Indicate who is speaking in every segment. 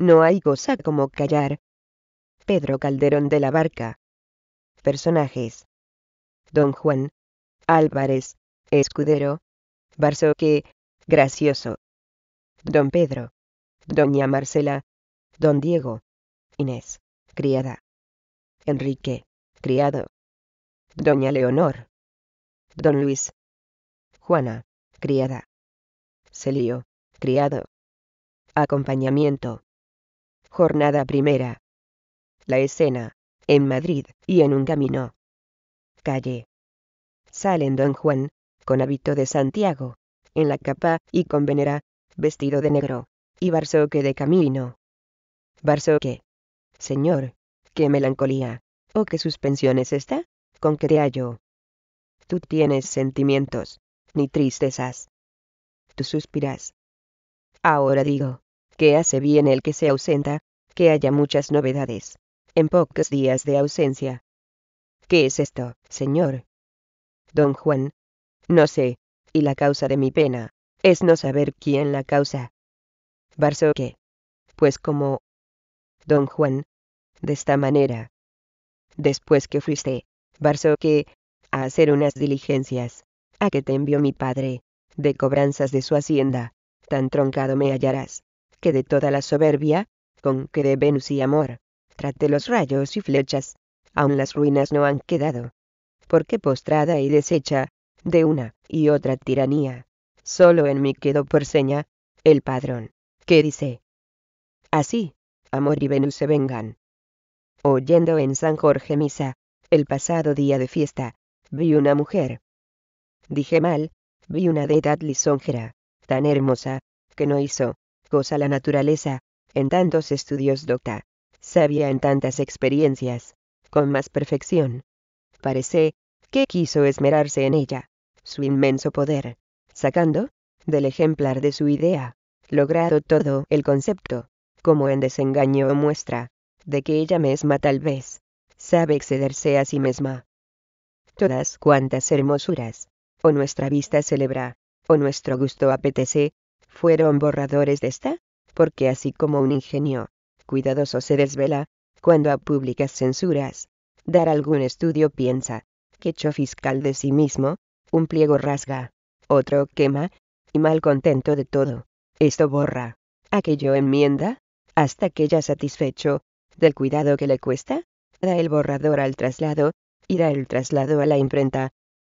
Speaker 1: No hay cosa como callar. Pedro Calderón de la Barca. Personajes. Don Juan. Álvarez. Escudero. Barsoque. Gracioso. Don Pedro. Doña Marcela. Don Diego. Inés. Criada. Enrique. Criado. Doña Leonor. Don Luis. Juana. Criada. Celio. Criado. Acompañamiento. Jornada primera. La escena, en Madrid y en un camino. Calle. Salen don Juan, con hábito de Santiago, en la capa y con venera, vestido de negro, y barsoque de camino. Barsoque, Señor, qué melancolía, o oh, qué suspensión es esta, con que te hallo. Tú tienes sentimientos, ni tristezas. Tú suspiras. Ahora digo, qué hace bien el que se ausenta, que haya muchas novedades. En pocos días de ausencia. ¿Qué es esto, señor? Don Juan. No sé, y la causa de mi pena, es no saber quién la causa. Barzoque. Pues como... Don Juan. De esta manera. Después que fuiste, Barzoque, a hacer unas diligencias, a que te envió mi padre, de cobranzas de su hacienda, tan troncado me hallarás, que de toda la soberbia, con que de Venus y amor, trate los rayos y flechas, aun las ruinas no han quedado. Porque postrada y deshecha, de una y otra tiranía, solo en mí quedó por seña, el padrón, que dice, Así, amor y Venus se vengan. Oyendo en San Jorge misa, el pasado día de fiesta, vi una mujer. Dije mal, vi una de edad lisonjera, tan hermosa, que no hizo, cosa la naturaleza, en tantos estudios docta, sabia en tantas experiencias, con más perfección. Parece, que quiso esmerarse en ella, su inmenso poder, sacando, del ejemplar de su idea, logrado todo el concepto, como en desengaño o muestra, de que ella misma tal vez, sabe excederse a sí misma. Todas cuantas hermosuras, o nuestra vista celebra, o nuestro gusto apetece, fueron borradores de esta porque así como un ingenio cuidadoso se desvela cuando a públicas censuras dar algún estudio piensa, que hecho fiscal de sí mismo, un pliego rasga, otro quema, y mal contento de todo, esto borra, aquello enmienda, hasta que ya satisfecho del cuidado que le cuesta, da el borrador al traslado, y da el traslado a la imprenta.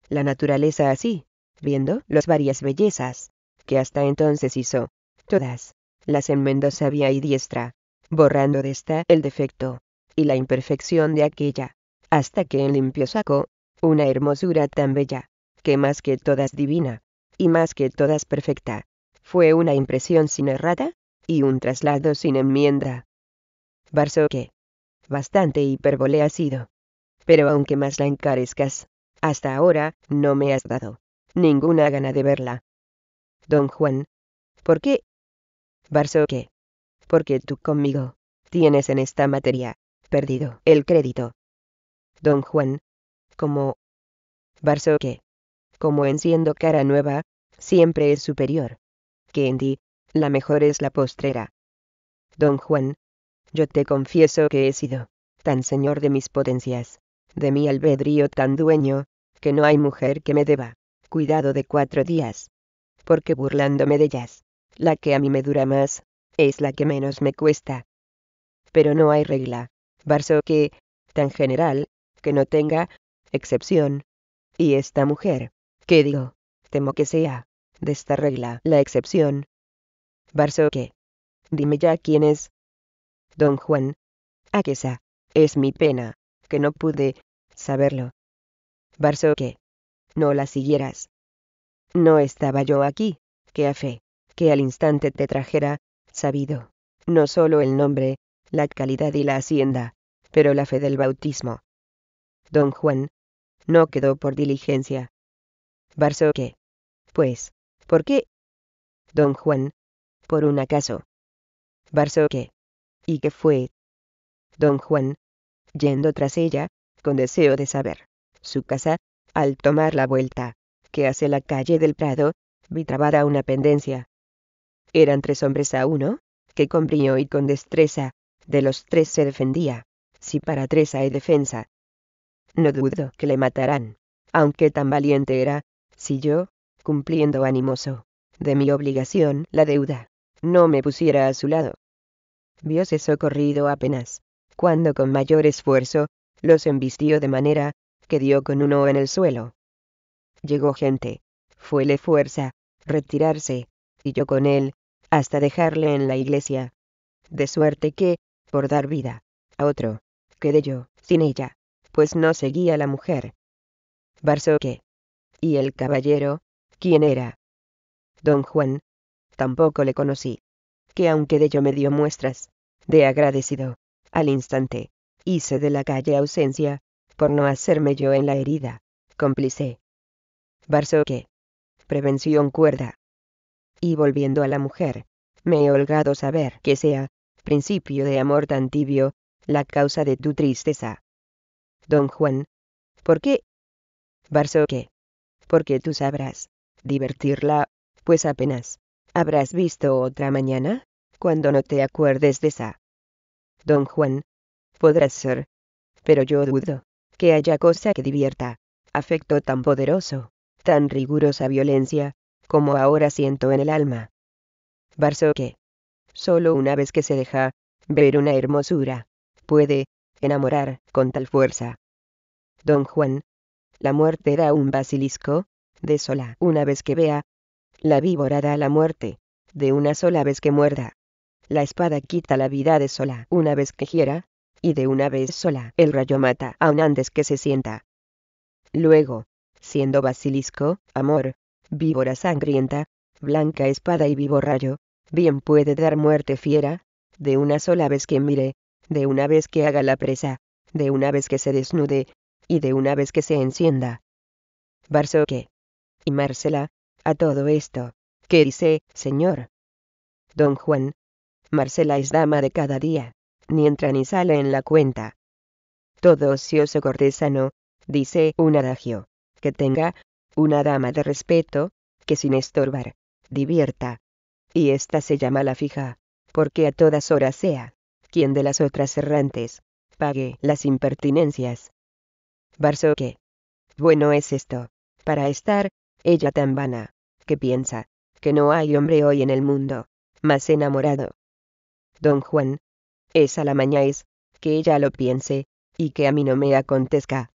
Speaker 1: La naturaleza así, viendo las varias bellezas, que hasta entonces hizo, todas, las Mendoza sabia y diestra, borrando de esta el defecto, y la imperfección de aquella, hasta que en limpio sacó, una hermosura tan bella, que más que todas divina, y más que todas perfecta, fue una impresión sin errada y un traslado sin enmienda. Barsoque, Bastante hiperbole ha sido. Pero aunque más la encarezcas, hasta ahora no me has dado ninguna gana de verla. Don Juan. ¿Por qué Barsoque. Porque tú conmigo, tienes en esta materia, perdido el crédito. Don Juan. Como. Barsoque. Como enciendo cara nueva, siempre es superior. Que en ti, la mejor es la postrera. Don Juan. Yo te confieso que he sido, tan señor de mis potencias, de mi albedrío tan dueño, que no hay mujer que me deba, cuidado de cuatro días. Porque burlándome de ellas, la que a mí me dura más, es la que menos me cuesta. Pero no hay regla, Barsoque, tan general, que no tenga excepción. Y esta mujer, ¿qué digo? Temo que sea, de esta regla, la excepción. Barsoque. Dime ya quién es. Don Juan. Aquesa, es mi pena, que no pude saberlo. Barsoque. No la siguieras. No estaba yo aquí, qué a fe al instante te trajera, sabido, no solo el nombre, la calidad y la hacienda, pero la fe del bautismo. Don Juan, no quedó por diligencia. Barsoque. Pues, ¿por qué? Don Juan, por un acaso. Barsoque. ¿Y qué fue? Don Juan, yendo tras ella, con deseo de saber, su casa, al tomar la vuelta, que hace la calle del Prado, vi trabada una pendencia, eran tres hombres a uno, que con brío y con destreza, de los tres se defendía, si para tres hay defensa. No dudo que le matarán, aunque tan valiente era, si yo, cumpliendo animoso, de mi obligación, la deuda, no me pusiera a su lado. Viose socorrido apenas, cuando con mayor esfuerzo, los embistió de manera, que dio con uno en el suelo. Llegó gente, fuele fuerza, retirarse, y yo con él, hasta dejarle en la iglesia. De suerte que, por dar vida a otro, quedé yo sin ella, pues no seguía la mujer. Barsoque. Y el caballero, ¿quién era? Don Juan. Tampoco le conocí. Que aunque de ello me dio muestras, de agradecido, al instante, hice de la calle ausencia, por no hacerme yo en la herida, cómplice. Barsoque. Prevención cuerda y volviendo a la mujer, me he holgado saber que sea, principio de amor tan tibio, la causa de tu tristeza. Don Juan. ¿Por qué? Barsoque, Porque tú sabrás divertirla, pues apenas habrás visto otra mañana, cuando no te acuerdes de esa. Don Juan. Podrás ser. Pero yo dudo que haya cosa que divierta, afecto tan poderoso, tan rigurosa violencia, como ahora siento en el alma. Barsoque. Solo una vez que se deja ver una hermosura, puede enamorar con tal fuerza. Don Juan. La muerte era un basilisco, de sola una vez que vea. La víbora da la muerte, de una sola vez que muerda. La espada quita la vida de sola una vez que gira, y de una vez sola el rayo mata aun antes que se sienta. Luego, siendo basilisco, amor, víbora sangrienta, blanca espada y vivo rayo, bien puede dar muerte fiera, de una sola vez que mire, de una vez que haga la presa, de una vez que se desnude, y de una vez que se encienda. Barsoque. Y Marcela, a todo esto, ¿qué dice, señor? Don Juan. Marcela es dama de cada día, ni entra ni sale en la cuenta. Todo ocioso cortesano, dice un adagio, que tenga, una dama de respeto, que sin estorbar, divierta. Y esta se llama la fija, porque a todas horas sea, quien de las otras errantes, pague las impertinencias. Barsoque. Bueno es esto, para estar, ella tan vana, que piensa, que no hay hombre hoy en el mundo, más enamorado. Don Juan. Esa la maña es, que ella lo piense, y que a mí no me acontezca.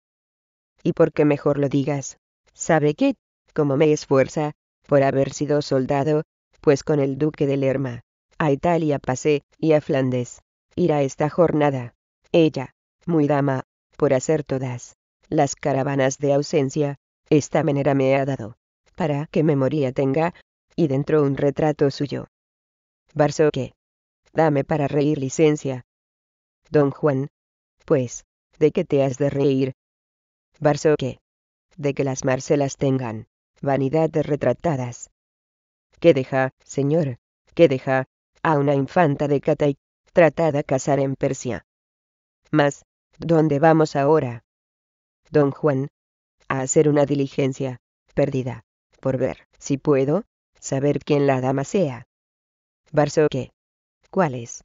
Speaker 1: Y porque mejor lo digas, sabe qué? como me esfuerza, por haber sido soldado, pues con el duque de Lerma, a Italia pasé, y a Flandes, irá esta jornada. Ella, muy dama, por hacer todas las caravanas de ausencia, esta manera me ha dado, para que memoria tenga, y dentro un retrato suyo. Barsoque. Dame para reír licencia. Don Juan. Pues, ¿de qué te has de reír? Barsoque de que las Marcelas tengan vanidad retratadas. ¿Qué deja, señor? ¿Qué deja a una infanta de Catay tratada a casar en Persia? Mas, ¿dónde vamos ahora? Don Juan, a hacer una diligencia, perdida, por ver, si puedo, saber quién la dama sea. barsoque qué? ¿Cuál es?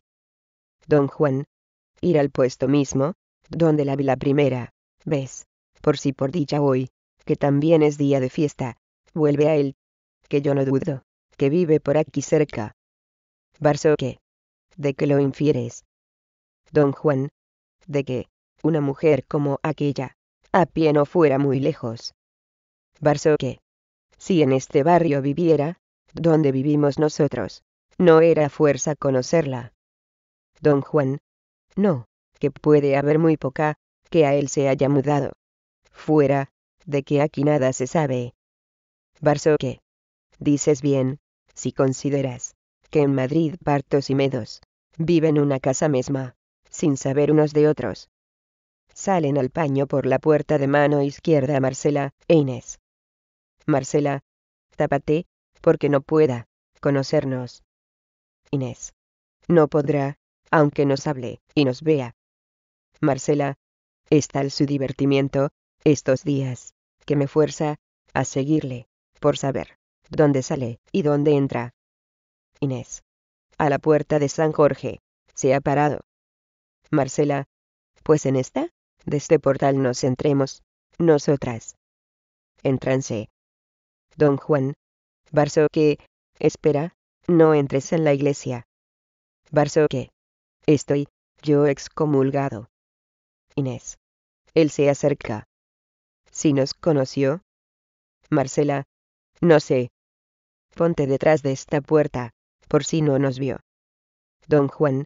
Speaker 1: Don Juan, ir al puesto mismo, donde la vi la primera, ves, por si por dicha hoy, que también es día de fiesta, vuelve a él, que yo no dudo, que vive por aquí cerca. Barsoque. ¿De qué lo infieres? Don Juan. De que, una mujer como aquella, a pie no fuera muy lejos. Barsoque. Si en este barrio viviera, donde vivimos nosotros, no era fuerza conocerla. Don Juan. No, que puede haber muy poca, que a él se haya mudado. Fuera, de que aquí nada se sabe. Barsoque. Dices bien, si consideras que en Madrid partos y medos viven una casa misma, sin saber unos de otros. Salen al paño por la puerta de mano izquierda Marcela e Inés. Marcela, tápate, porque no pueda conocernos. Inés. No podrá, aunque nos hable y nos vea. Marcela. está el su divertimiento, estos días, que me fuerza a seguirle, por saber dónde sale y dónde entra. Inés. A la puerta de San Jorge. Se ha parado. Marcela. Pues en esta, de este portal nos entremos, nosotras. Entranse. Don Juan. Barsoque. espera, no entres en la iglesia. Barsoque. Estoy, yo excomulgado. Inés. Él se acerca si nos conoció. Marcela, no sé. Ponte detrás de esta puerta, por si no nos vio. Don Juan,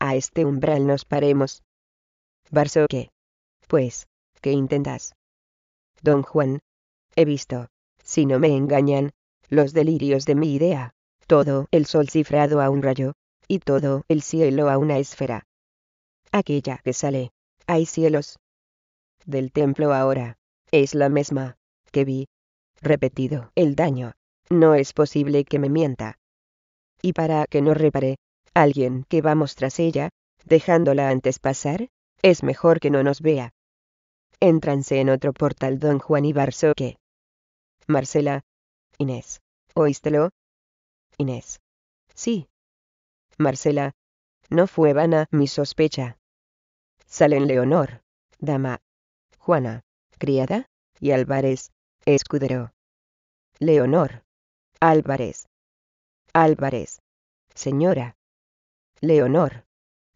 Speaker 1: a este umbral nos paremos. Barsoque. Pues, ¿qué intentas? Don Juan, he visto, si no me engañan, los delirios de mi idea, todo el sol cifrado a un rayo, y todo el cielo a una esfera. Aquella que sale, hay cielos. Del templo ahora, es la misma que vi, repetido, el daño. No es posible que me mienta. Y para que no repare, alguien que vamos tras ella, dejándola antes pasar, es mejor que no nos vea. Entranse en otro portal don Juan y Barsoque. Marcela. Inés. ¿Oístelo? Inés. Sí. Marcela. No fue vana mi sospecha. Salen Leonor. Dama. Juana criada, y Álvarez, escudero. Leonor, Álvarez, Álvarez, señora. Leonor,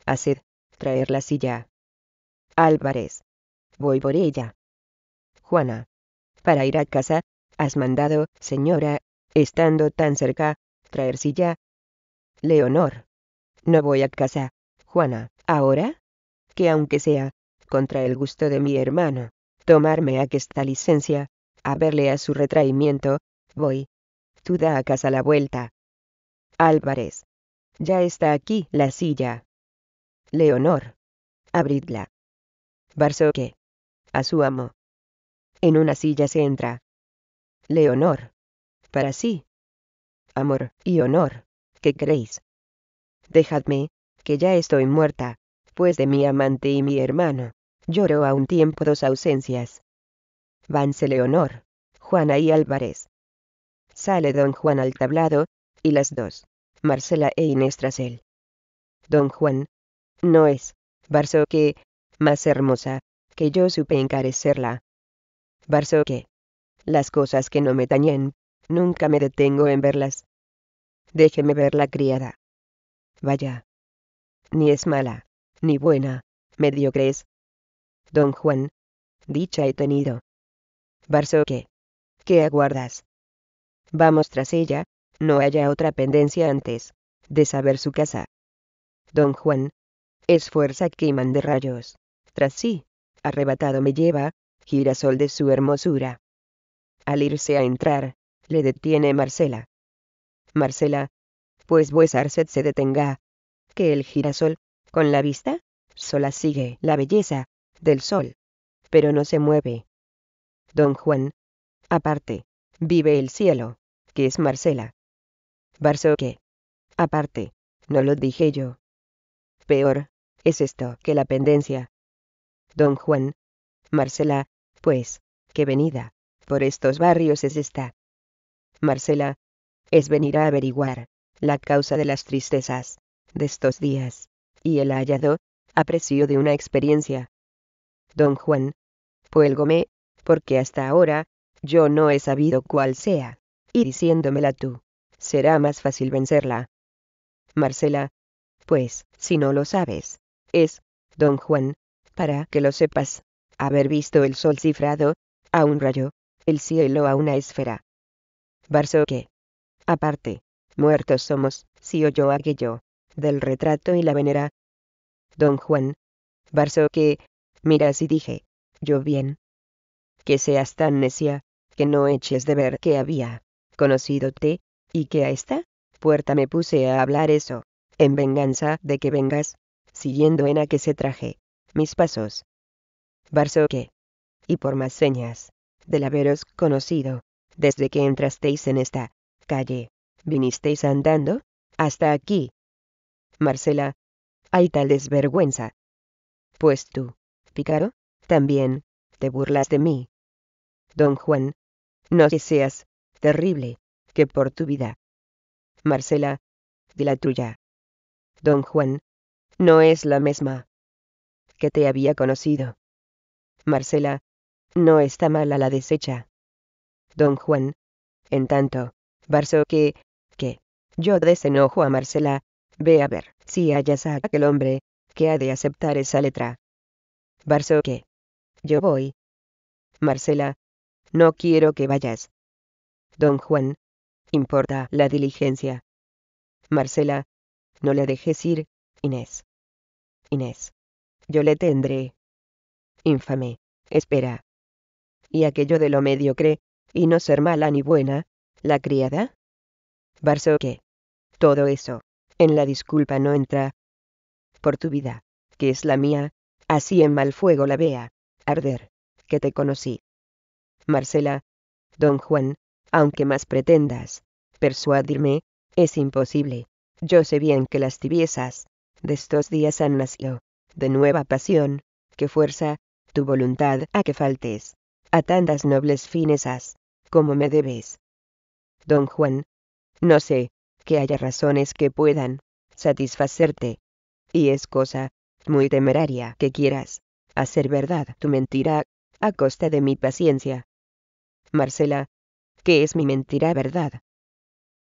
Speaker 1: haced traer la silla. Álvarez, voy por ella. Juana, para ir a casa, has mandado, señora, estando tan cerca, traer silla. Leonor, no voy a casa, Juana, ahora, que aunque sea, contra el gusto de mi hermano, tomarme aquesta licencia, a verle a su retraimiento, voy. Tú da a casa la vuelta. Álvarez. Ya está aquí la silla. Leonor. Abridla. Barsoque. A su amo. En una silla se entra. Leonor. Para sí. Amor y honor. ¿Qué creéis? Dejadme, que ya estoy muerta, pues de mi amante y mi hermano lloró a un tiempo dos ausencias. Vanse Leonor, Juana y Álvarez. Sale don Juan al tablado, y las dos, Marcela e Inés tras él. Don Juan. No es, Barsoque, más hermosa, que yo supe encarecerla. Barsoque, Las cosas que no me tañen, nunca me detengo en verlas. Déjeme ver la criada. Vaya. Ni es mala, ni buena, mediocres don Juan. Dicha he tenido. Barsoque, ¿Qué aguardas? Vamos tras ella, no haya otra pendencia antes de saber su casa. Don Juan. Es fuerza que mande rayos. Tras sí, arrebatado me lleva, girasol de su hermosura. Al irse a entrar, le detiene Marcela. Marcela. Pues vuesa arced se detenga. Que el girasol, con la vista, sola sigue la belleza, del sol, pero no se mueve. Don Juan, aparte, vive el cielo, que es Marcela. Barsoque, aparte, no lo dije yo. Peor, es esto que la pendencia. Don Juan, Marcela, pues, qué venida, por estos barrios es esta. Marcela, es venir a averiguar la causa de las tristezas de estos días, y el hallado, aprecio de una experiencia, don Juan. Puélgome, porque hasta ahora, yo no he sabido cuál sea, y diciéndomela tú, será más fácil vencerla. Marcela, pues, si no lo sabes, es, don Juan, para que lo sepas, haber visto el sol cifrado, a un rayo, el cielo a una esfera. Barsoque. Aparte, muertos somos, si oyó aquello, del retrato y la venera. Don Juan. Barsoque miras y dije, yo bien. Que seas tan necia, que no eches de ver que había conocidote, y que a esta puerta me puse a hablar eso, en venganza de que vengas, siguiendo en a que se traje, mis pasos. Barsoque. Y por más señas, del haberos conocido, desde que entrasteis en esta calle, vinisteis andando, hasta aquí. Marcela, hay tal desvergüenza. Pues tú, Picaro, también, te burlas de mí. Don Juan, no que seas terrible, que por tu vida. Marcela, de la tuya. Don Juan, no es la misma que te había conocido. Marcela, no está mala la deshecha. Don Juan, en tanto, Barso que, que, yo desenojo a Marcela, ve a ver si hallas a aquel hombre, que ha de aceptar esa letra. Barsoque. Yo voy. Marcela. No quiero que vayas. Don Juan. Importa la diligencia. Marcela. No la dejes ir, Inés. Inés. Yo le tendré. Infame. Espera. ¿Y aquello de lo mediocre, y no ser mala ni buena, la criada? Barsoque. Todo eso, en la disculpa no entra. Por tu vida, que es la mía, así en mal fuego la vea, arder, que te conocí. Marcela, don Juan, aunque más pretendas, persuadirme, es imposible. Yo sé bien que las tibiezas de estos días han nacido, de nueva pasión, que fuerza, tu voluntad a que faltes, a tantas nobles finesas, como me debes. Don Juan, no sé, que haya razones que puedan satisfacerte. Y es cosa, muy temeraria que quieras hacer verdad tu mentira a costa de mi paciencia. Marcela, ¿qué es mi mentira verdad?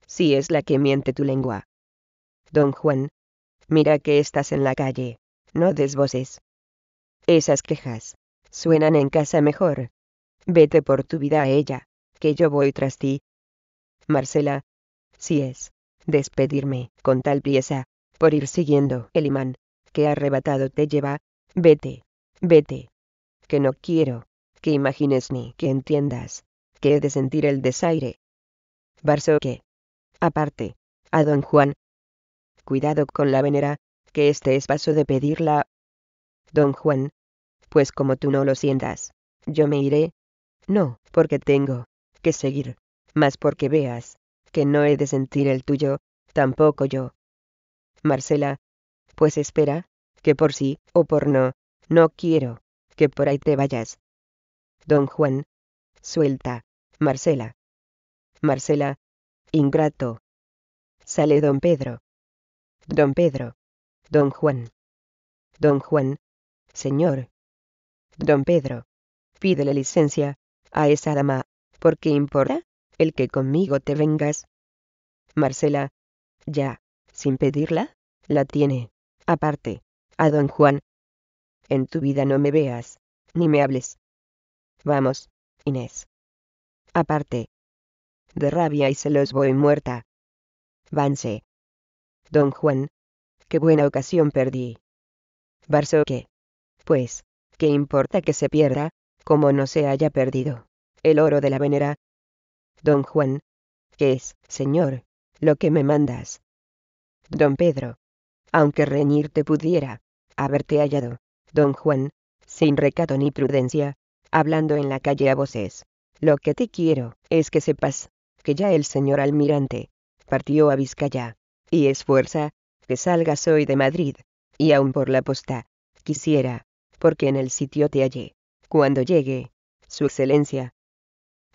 Speaker 1: Si es la que miente tu lengua. Don Juan, mira que estás en la calle, no des Esas quejas suenan en casa mejor. Vete por tu vida a ella, que yo voy tras ti. Marcela, si es, despedirme con tal pieza, por ir siguiendo el imán que arrebatado te lleva, vete, vete. Que no quiero, que imagines ni que entiendas, que he de sentir el desaire. Barsoque. Aparte, a don Juan. Cuidado con la venera, que este es paso de pedirla. Don Juan. Pues como tú no lo sientas, yo me iré. No, porque tengo que seguir, mas porque veas que no he de sentir el tuyo, tampoco yo. Marcela, pues espera, que por sí o por no, no quiero, que por ahí te vayas. Don Juan. Suelta, Marcela. Marcela. Ingrato. Sale don Pedro. Don Pedro. Don Juan. Don Juan. Señor. Don Pedro. la licencia a esa dama, porque importa el que conmigo te vengas. Marcela. Ya, sin pedirla, la tiene aparte, a don Juan. En tu vida no me veas, ni me hables. Vamos, Inés. Aparte. De rabia y celos voy muerta. Vanse. Don Juan. Qué buena ocasión perdí. Barsoque. Pues, ¿qué importa que se pierda, como no se haya perdido? El oro de la venera. Don Juan. ¿Qué es, señor, lo que me mandas? Don Pedro aunque reñirte pudiera, haberte hallado, don Juan, sin recato ni prudencia, hablando en la calle a voces. Lo que te quiero es que sepas que ya el señor almirante partió a Vizcaya, y es fuerza que salgas hoy de Madrid, y aun por la posta, quisiera, porque en el sitio te hallé. Cuando llegue, su excelencia,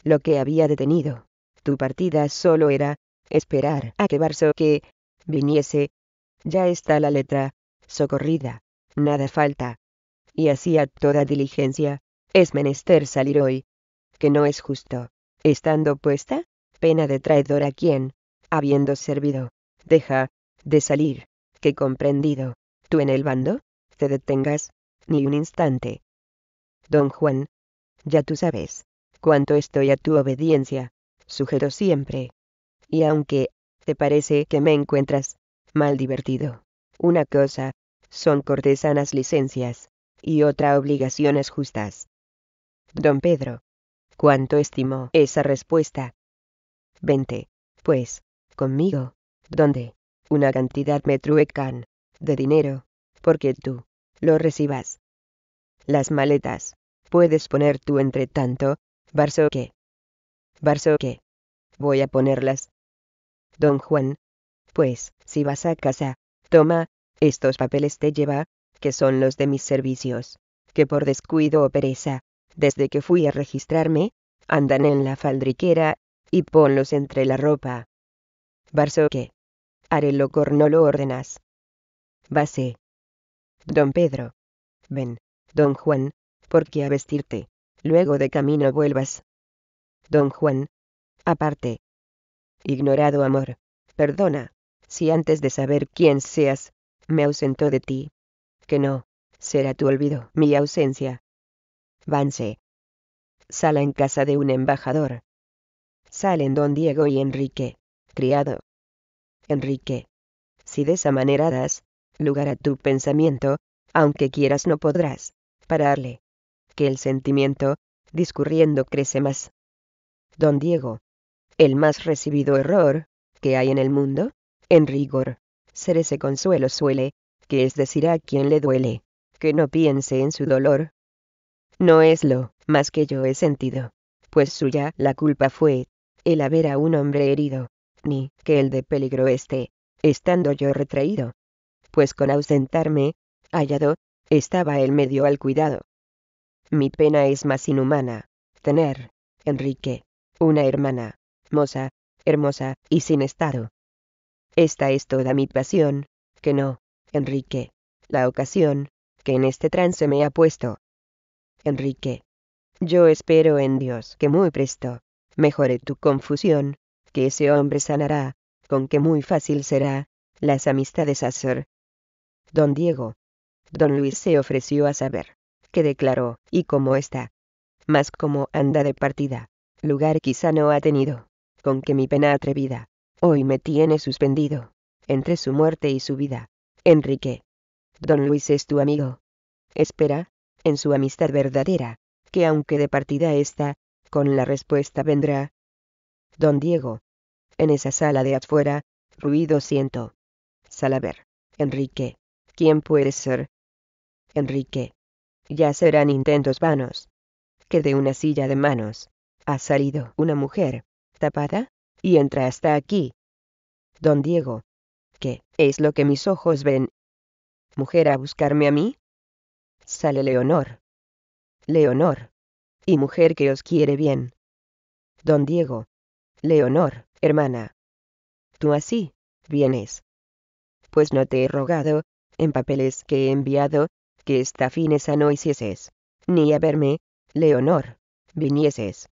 Speaker 1: lo que había detenido, tu partida solo era, esperar a que Barsoque que viniese, ya está la letra socorrida, nada falta. Y así a toda diligencia, es menester salir hoy, que no es justo, estando puesta, pena de traidor a quien, habiendo servido, deja, de salir, que comprendido, tú en el bando, te detengas, ni un instante. Don Juan, ya tú sabes, cuánto estoy a tu obediencia, sujeto siempre. Y aunque, te parece que me encuentras, mal divertido. Una cosa, son cortesanas licencias, y otra obligaciones justas. Don Pedro. ¿Cuánto estimó esa respuesta? Vente, pues, conmigo, ¿dónde? una cantidad me truecan, de dinero, porque tú, lo recibas. Las maletas, puedes poner tú entre tanto, Barsoque. Barsoque. Voy a ponerlas. Don Juan, pues, si vas a casa, toma, estos papeles te lleva, que son los de mis servicios, que por descuido o pereza, desde que fui a registrarme, andan en la faldriquera, y ponlos entre la ropa. Barsoque. Haré loco, no lo ordenas. Base. Don Pedro. Ven, don Juan, porque a vestirte, luego de camino vuelvas. Don Juan. Aparte. Ignorado amor, perdona, si antes de saber quién seas, me ausentó de ti. Que no, será tu olvido, mi ausencia. Vanse. Sala en casa de un embajador. Salen don Diego y Enrique. Criado. Enrique. Si de esa manera das lugar a tu pensamiento, aunque quieras no podrás pararle. Que el sentimiento, discurriendo, crece más. Don Diego. El más recibido error que hay en el mundo en rigor, ser ese consuelo suele, que es decir a quien le duele, que no piense en su dolor. No es lo más que yo he sentido, pues suya la culpa fue el haber a un hombre herido, ni que el de peligro esté, estando yo retraído. Pues con ausentarme, hallado, estaba el medio al cuidado. Mi pena es más inhumana, tener, Enrique, una hermana, moza, hermosa y sin estado, esta es toda mi pasión, que no, Enrique, la ocasión, que en este trance me ha puesto. Enrique. Yo espero en Dios que muy presto, mejore tu confusión, que ese hombre sanará, con que muy fácil será, las amistades hacer. Don Diego. Don Luis se ofreció a saber, que declaró, y cómo está. más como anda de partida, lugar quizá no ha tenido, con que mi pena atrevida, Hoy me tiene suspendido. Entre su muerte y su vida. Enrique. Don Luis es tu amigo. Espera, en su amistad verdadera, que aunque de partida está, con la respuesta vendrá. Don Diego. En esa sala de afuera, ruido siento. Salaver. Enrique. ¿Quién puede ser? Enrique. Ya serán intentos vanos. Que de una silla de manos ha salido una mujer, tapada, y entra hasta aquí. Don Diego, ¿qué es lo que mis ojos ven? ¿Mujer a buscarme a mí? Sale Leonor. Leonor. Y mujer que os quiere bien. Don Diego. Leonor, hermana. Tú así, vienes. Pues no te he rogado, en papeles que he enviado, que esta finesa no hicieses, ni a verme, Leonor, vinieses.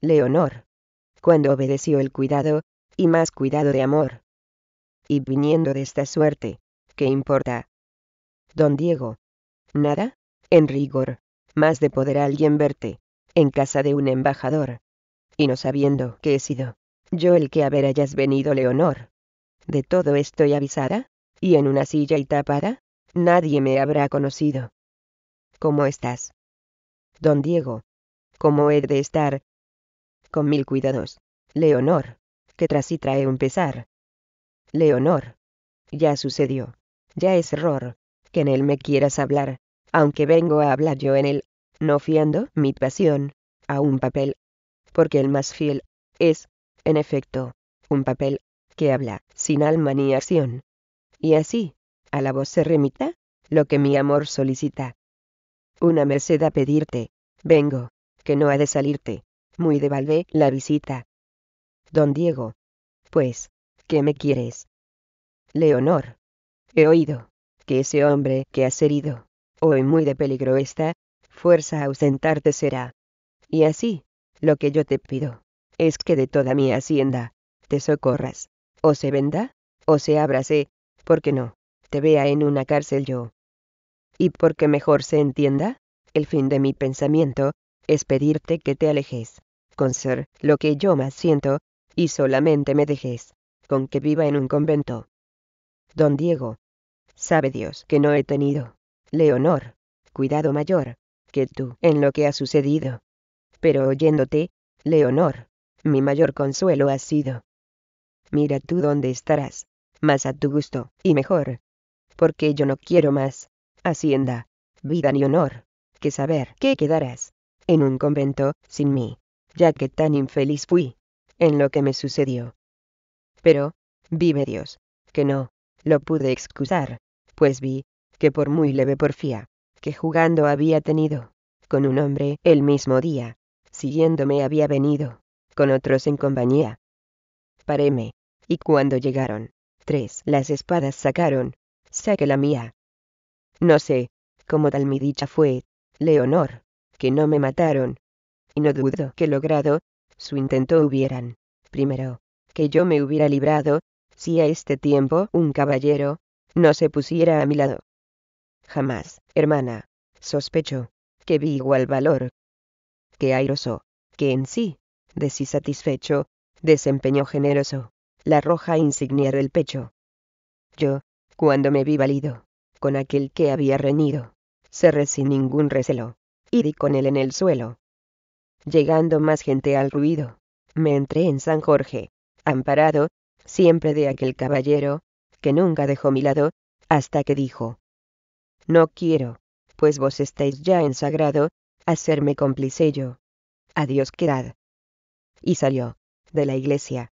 Speaker 1: Leonor, cuando obedeció el cuidado, y más cuidado de amor. Y viniendo de esta suerte, ¿qué importa? Don Diego. Nada, en rigor, más de poder alguien verte, en casa de un embajador. Y no sabiendo qué he sido, yo el que haber hayas venido Leonor. De todo estoy avisada, y en una silla y tapada, nadie me habrá conocido. ¿Cómo estás? Don Diego. ¿Cómo he de estar, con mil cuidados. Leonor, que tras sí trae un pesar. Leonor, ya sucedió, ya es error, que en él me quieras hablar, aunque vengo a hablar yo en él, no fiando mi pasión a un papel, porque el más fiel es, en efecto, un papel que habla sin alma ni acción. Y así, a la voz se remita lo que mi amor solicita. Una merced a pedirte, vengo, que no ha de salirte, muy de balde la visita. Don Diego. Pues, ¿qué me quieres? Leonor. He oído, que ese hombre que has herido, hoy muy de peligro está, fuerza ausentarte será. Y así, lo que yo te pido, es que de toda mi hacienda, te socorras, o se venda, o se abrase, porque no, te vea en una cárcel yo. Y porque mejor se entienda, el fin de mi pensamiento, es pedirte que te alejes con ser lo que yo más siento, y solamente me dejes, con que viva en un convento. Don Diego. Sabe Dios que no he tenido, Leonor, cuidado mayor, que tú en lo que ha sucedido. Pero oyéndote, Leonor, mi mayor consuelo ha sido. Mira tú dónde estarás, más a tu gusto, y mejor. Porque yo no quiero más, hacienda, vida ni honor, que saber qué quedarás en un convento sin mí ya que tan infeliz fui, en lo que me sucedió. Pero, vive Dios, que no, lo pude excusar, pues vi, que por muy leve porfía, que jugando había tenido, con un hombre el mismo día, siguiéndome había venido, con otros en compañía. Paréme, y cuando llegaron, tres las espadas sacaron, saque la mía. No sé, cómo tal mi dicha fue, Leonor, que no me mataron, y no dudo que logrado, su intento hubieran, primero, que yo me hubiera librado, si a este tiempo un caballero, no se pusiera a mi lado. Jamás, hermana, sospecho, que vi igual valor. Que airoso, que en sí, de sí satisfecho, desempeñó generoso, la roja insignia del pecho. Yo, cuando me vi valido, con aquel que había reñido, cerré sin ningún recelo, y di con él en el suelo llegando más gente al ruido. Me entré en San Jorge, amparado, siempre de aquel caballero, que nunca dejó mi lado, hasta que dijo, No quiero, pues vos estáis ya en sagrado, hacerme cómplice yo. Adiós quedad. Y salió, de la iglesia.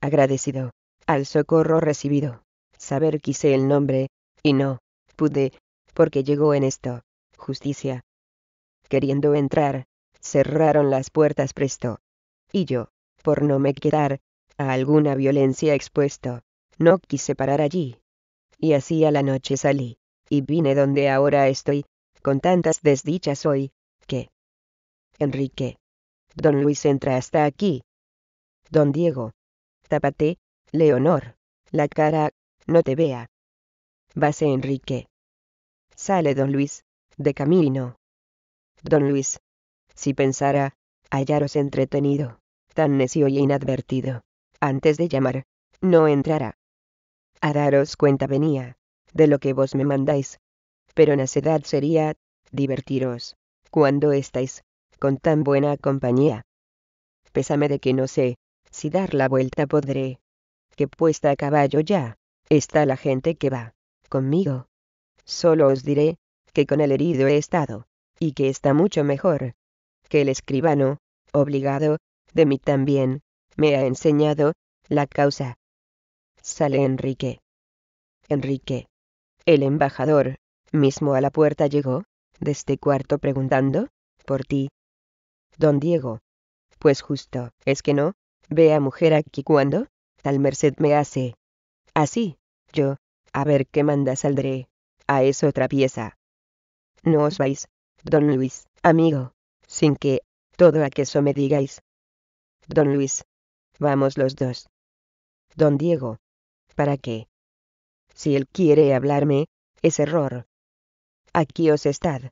Speaker 1: Agradecido, al socorro recibido. Saber quise el nombre, y no, pude, porque llegó en esto, justicia. Queriendo entrar, cerraron las puertas presto. Y yo, por no me quedar, a alguna violencia expuesto, no quise parar allí. Y así a la noche salí, y vine donde ahora estoy, con tantas desdichas hoy, que... Enrique. Don Luis entra hasta aquí. Don Diego. Tápate, Leonor. La cara, no te vea. Vase Enrique. Sale don Luis, de camino. Don Luis si pensara, hallaros entretenido, tan necio y inadvertido, antes de llamar, no entrará. A daros cuenta venía, de lo que vos me mandáis. Pero necedad sería, divertiros, cuando estáis, con tan buena compañía. Pésame de que no sé, si dar la vuelta podré. Que puesta a caballo ya, está la gente que va, conmigo. Solo os diré, que con el herido he estado, y que está mucho mejor, que el escribano, obligado, de mí también, me ha enseñado, la causa. Sale Enrique. Enrique. El embajador, mismo a la puerta llegó, este cuarto preguntando, por ti. Don Diego. Pues justo, es que no, vea mujer aquí cuando, tal merced me hace. Así, yo, a ver qué manda saldré. A eso pieza. No os vais, don Luis, amigo, sin que, todo a me digáis. Don Luis. Vamos los dos. Don Diego. ¿Para qué? Si él quiere hablarme, es error. Aquí os estad.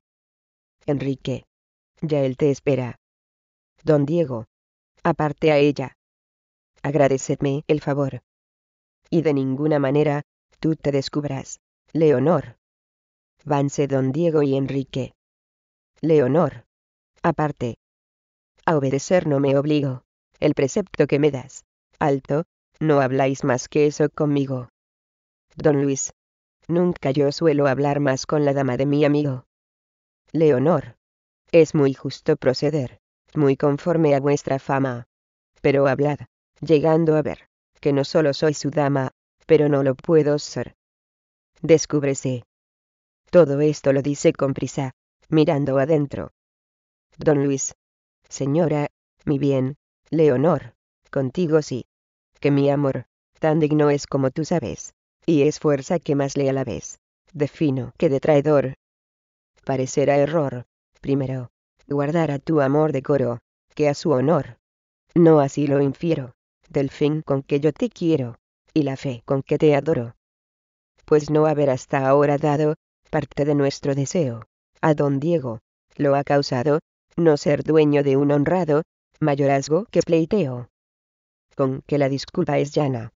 Speaker 1: Enrique. Ya él te espera. Don Diego. Aparte a ella. Agradecedme el favor. Y de ninguna manera, tú te descubras. Leonor. Vanse don Diego y Enrique. Leonor aparte. A obedecer no me obligo. El precepto que me das. Alto, no habláis más que eso conmigo. Don Luis. Nunca yo suelo hablar más con la dama de mi amigo. Leonor. Es muy justo proceder, muy conforme a vuestra fama. Pero hablad, llegando a ver, que no solo soy su dama, pero no lo puedo ser. Descúbrese. Todo esto lo dice con prisa, mirando adentro, Don Luis. Señora, mi bien, Leonor, contigo sí. Que mi amor, tan digno es como tú sabes, y es fuerza que más le vez, de fino que de traidor. Parecerá error, primero, guardar a tu amor decoro, que a su honor. No así lo infiero, del fin con que yo te quiero, y la fe con que te adoro. Pues no haber hasta ahora dado, parte de nuestro deseo, a don Diego, lo ha causado, no ser dueño de un honrado, mayorazgo que pleiteo. Con que la disculpa es llana.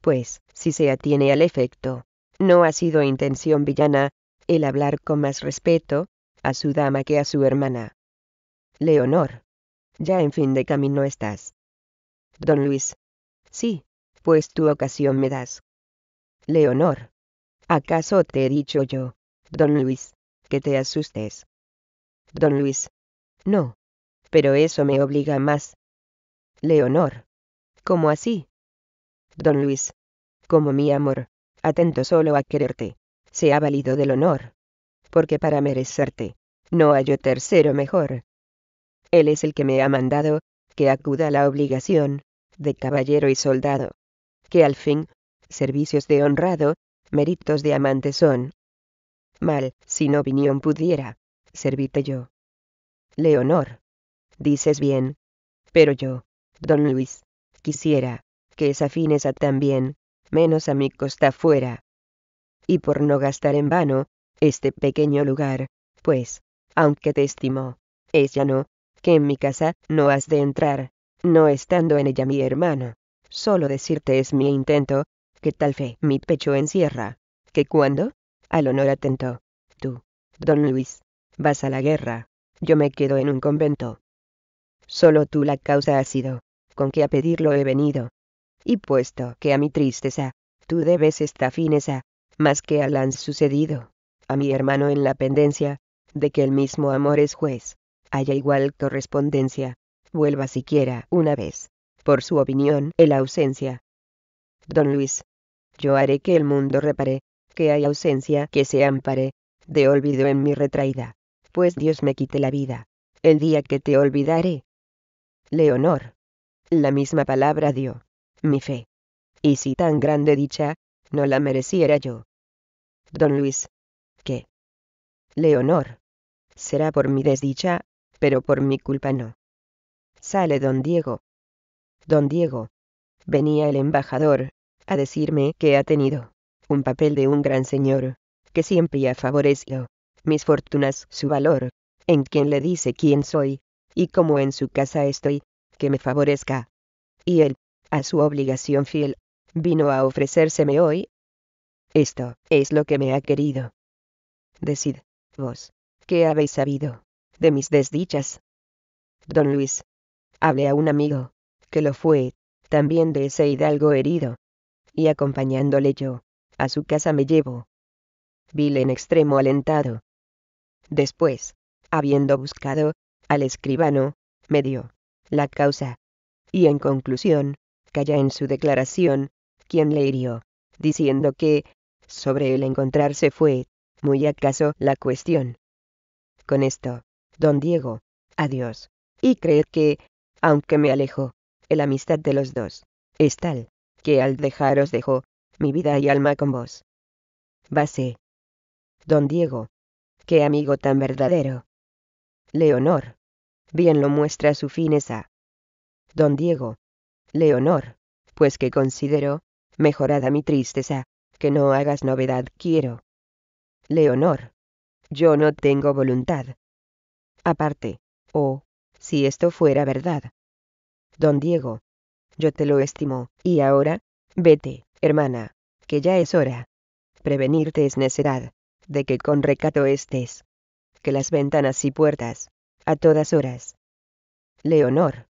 Speaker 1: Pues, si se atiene al efecto, no ha sido intención villana, el hablar con más respeto, a su dama que a su hermana. Leonor. Ya en fin de camino estás. Don Luis. Sí, pues tu ocasión me das. Leonor. ¿Acaso te he dicho yo, don Luis, que te asustes? Don Luis. No, pero eso me obliga más. Leonor. ¿Cómo así? Don Luis. Como mi amor, atento solo a quererte, se ha valido del honor. Porque para merecerte, no hay tercero mejor. Él es el que me ha mandado, que acuda a la obligación, de caballero y soldado. Que al fin, servicios de honrado, méritos de amante son. Mal, si no opinión pudiera, servirte yo. Leonor. Dices bien. Pero yo, don Luis, quisiera que esa finesa también, menos a mi costa fuera. Y por no gastar en vano este pequeño lugar, pues, aunque te estimo, es ya no, que en mi casa no has de entrar, no estando en ella mi hermano. Solo decirte es mi intento, que tal fe mi pecho encierra, que cuando, al honor atento, tú, don Luis, vas a la guerra, yo me quedo en un convento. Solo tú la causa has sido, con que a pedirlo he venido. Y puesto que a mi tristeza, tú debes esta fineza, más que a la han sucedido, a mi hermano en la pendencia, de que el mismo amor es juez, haya igual correspondencia, vuelva siquiera una vez, por su opinión, en la ausencia. Don Luis, yo haré que el mundo repare, que hay ausencia que se ampare, de olvido en mi retraída pues Dios me quite la vida, el día que te olvidaré. Leonor. La misma palabra dio, mi fe. Y si tan grande dicha, no la mereciera yo. Don Luis. ¿Qué? Leonor. Será por mi desdicha, pero por mi culpa no. Sale don Diego. Don Diego. Venía el embajador, a decirme que ha tenido un papel de un gran señor, que siempre ha favorecido mis fortunas, su valor, en quien le dice quién soy, y cómo en su casa estoy, que me favorezca. Y él, a su obligación fiel, vino a ofrecérseme hoy. Esto es lo que me ha querido. Decid, vos, ¿qué habéis sabido de mis desdichas? Don Luis, hablé a un amigo, que lo fue, también de ese hidalgo herido. Y acompañándole yo, a su casa me llevo. Vile en extremo alentado, Después, habiendo buscado, al escribano, me dio la causa. Y en conclusión, calla en su declaración, quien le hirió, diciendo que, sobre el encontrarse fue, muy acaso, la cuestión. Con esto, don Diego, adiós, y creed que, aunque me alejo, el amistad de los dos, es tal, que al dejaros dejo, mi vida y alma con vos. Base. Don Diego, qué amigo tan verdadero. Leonor. Bien lo muestra su fineza. Don Diego. Leonor, pues que considero, mejorada mi tristeza, que no hagas novedad quiero. Leonor. Yo no tengo voluntad. Aparte, oh, si esto fuera verdad. Don Diego. Yo te lo estimo, y ahora, vete, hermana, que ya es hora. Prevenirte es necedad de que con recato estés, que las ventanas y puertas, a todas horas. Leonor,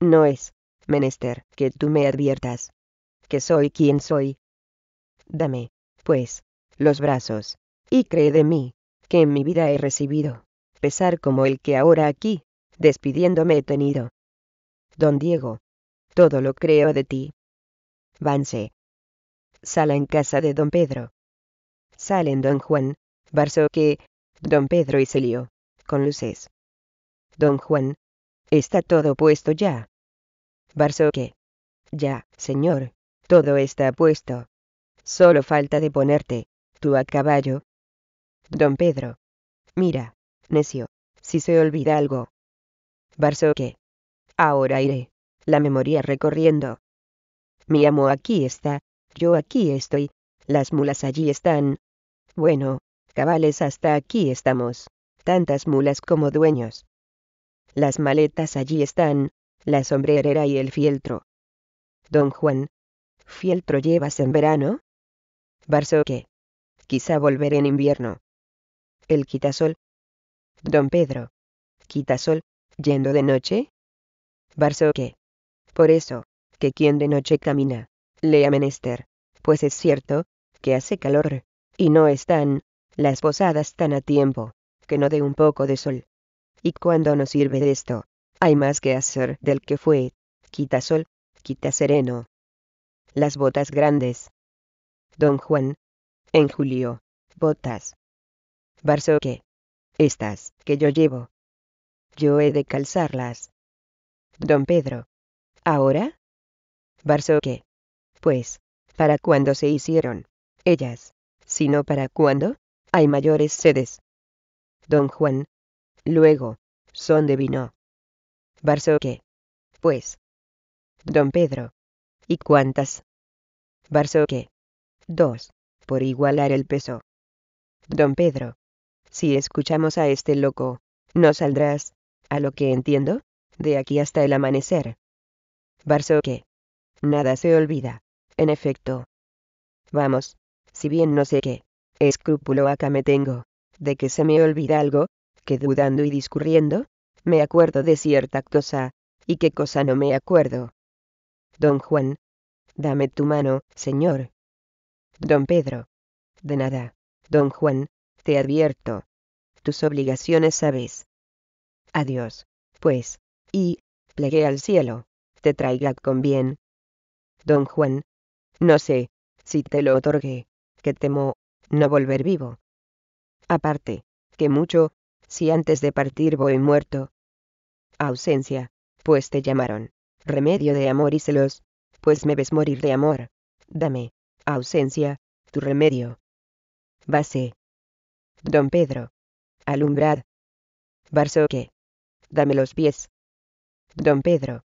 Speaker 1: no es, menester, que tú me adviertas, que soy quien soy. Dame, pues, los brazos, y cree de mí, que en mi vida he recibido, pesar como el que ahora aquí, despidiéndome he tenido. Don Diego, todo lo creo de ti. Vanse. Sala en casa de don Pedro salen don Juan, Barsoque, don Pedro y Celio, con luces. Don Juan, está todo puesto ya. Barsoque, ya, señor, todo está puesto. Solo falta de ponerte, tú a caballo. Don Pedro, mira, necio, si se olvida algo. Barsoque, ahora iré, la memoria recorriendo. Mi amo aquí está, yo aquí estoy, las mulas allí están, bueno, cabales hasta aquí estamos, tantas mulas como dueños. Las maletas allí están, la sombrerera y el fieltro. Don Juan, ¿fieltro llevas en verano? Barsoque, quizá volver en invierno. El quitasol. Don Pedro, quitasol, yendo de noche. Barsoque, por eso, que quien de noche camina, lea menester, pues es cierto, que hace calor y no están las posadas tan a tiempo, que no dé un poco de sol. Y cuando no sirve de esto, hay más que hacer del que fue, quita sol, quita sereno. Las botas grandes. Don Juan. En julio, botas. Barsoque. Estas, que yo llevo. Yo he de calzarlas. Don Pedro. ¿Ahora? Barsoque. Pues, para cuándo se hicieron, ellas sino para cuando hay mayores sedes. Don Juan. Luego, son de vino. Barsoque. Pues. Don Pedro. ¿Y cuántas? Barsoque. Dos, por igualar el peso. Don Pedro. Si escuchamos a este loco, no saldrás, a lo que entiendo, de aquí hasta el amanecer. Barsoque. Nada se olvida, en efecto. Vamos si bien no sé qué escrúpulo acá me tengo, de que se me olvida algo, que dudando y discurriendo, me acuerdo de cierta cosa, y qué cosa no me acuerdo. Don Juan. Dame tu mano, señor. Don Pedro. De nada, don Juan, te advierto. Tus obligaciones sabes. Adiós, pues, y, plegué al cielo, te traiga con bien. Don Juan. No sé, si te lo otorgué que temo no volver vivo. Aparte, que mucho, si antes de partir voy muerto. Ausencia, pues te llamaron, remedio de amor y celos, pues me ves morir de amor. Dame, ausencia, tu remedio. Base. Don Pedro. Alumbrad. Barsoque. Dame los pies. Don Pedro.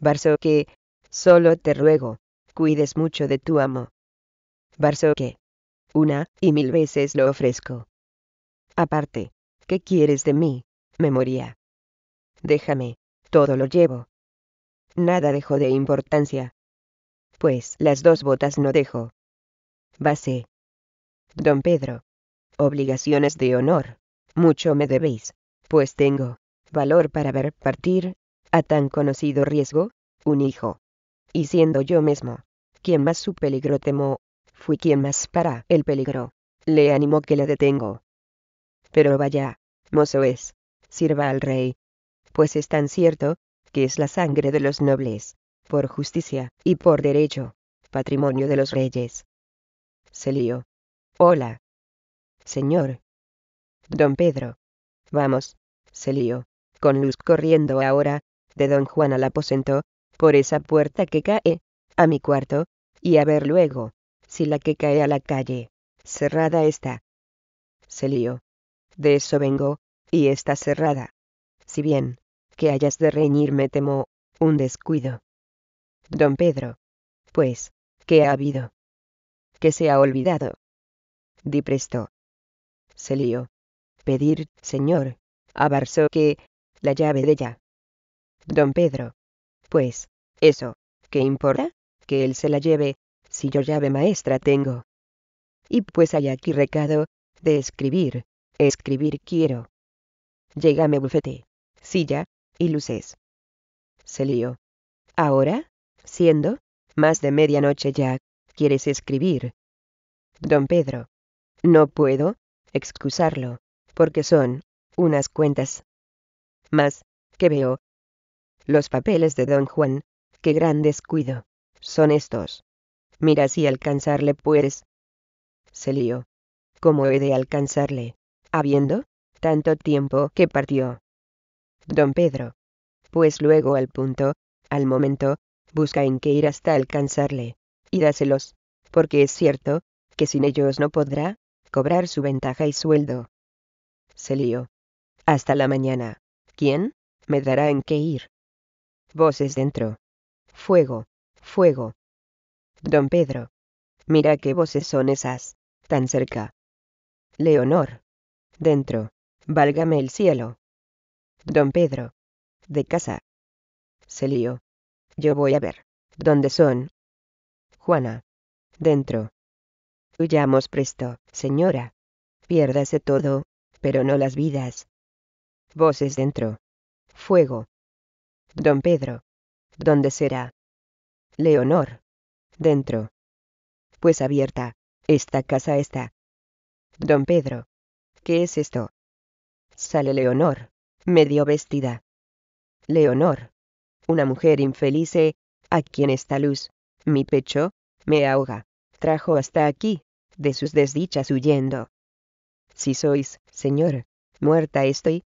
Speaker 1: Barsoque, solo te ruego, cuides mucho de tu amo. Barsoque una y mil veces lo ofrezco. Aparte, ¿qué quieres de mí, memoria? Déjame, todo lo llevo. Nada dejo de importancia. Pues las dos botas no dejo. Base. Don Pedro. Obligaciones de honor. Mucho me debéis, pues tengo valor para ver partir, a tan conocido riesgo, un hijo. Y siendo yo mismo, quien más su peligro temo, fui quien más para el peligro. Le animó que le detengo. Pero vaya, mozo es, sirva al rey. Pues es tan cierto, que es la sangre de los nobles, por justicia y por derecho, patrimonio de los reyes. Se Hola. Señor. Don Pedro. Vamos, se con luz corriendo ahora, de don Juan al aposento, por esa puerta que cae, a mi cuarto, y a ver luego, si la que cae a la calle, cerrada está. Se De eso vengo, y está cerrada. Si bien, que hayas de reñir me temo, un descuido. Don Pedro. Pues, ¿qué ha habido? ¿Qué se ha olvidado? Di presto. Se Pedir, señor, a que, la llave de ella. Don Pedro. Pues, eso, ¿qué importa? Que él se la lleve, si yo llave maestra tengo. Y pues hay aquí recado, de escribir, escribir quiero. Llégame bufete, silla, y luces. Se lío. Ahora, siendo, más de medianoche ya, quieres escribir. Don Pedro. No puedo, excusarlo, porque son, unas cuentas. Mas, que veo? Los papeles de don Juan, qué gran descuido, son estos. Mira si alcanzarle puedes. Se lió. ¿Cómo he de alcanzarle? Habiendo tanto tiempo que partió. Don Pedro. Pues luego al punto, al momento, busca en qué ir hasta alcanzarle, y dáselos, porque es cierto, que sin ellos no podrá, cobrar su ventaja y sueldo. Se lió. Hasta la mañana. ¿Quién? Me dará en qué ir. Voces dentro. Fuego, fuego. Don Pedro. Mira qué voces son esas, tan cerca. Leonor. Dentro. Válgame el cielo. Don Pedro. De casa. Se Yo voy a ver. ¿Dónde son? Juana. Dentro. Huyamos presto, señora. Piérdase todo, pero no las vidas. Voces dentro. Fuego. Don Pedro. ¿Dónde será? Leonor. Dentro. Pues abierta, esta casa está. Don Pedro. ¿Qué es esto? Sale Leonor, medio vestida. Leonor. Una mujer infelice, a quien esta luz, mi pecho, me ahoga, trajo hasta aquí, de sus desdichas huyendo. Si sois, señor, muerta estoy.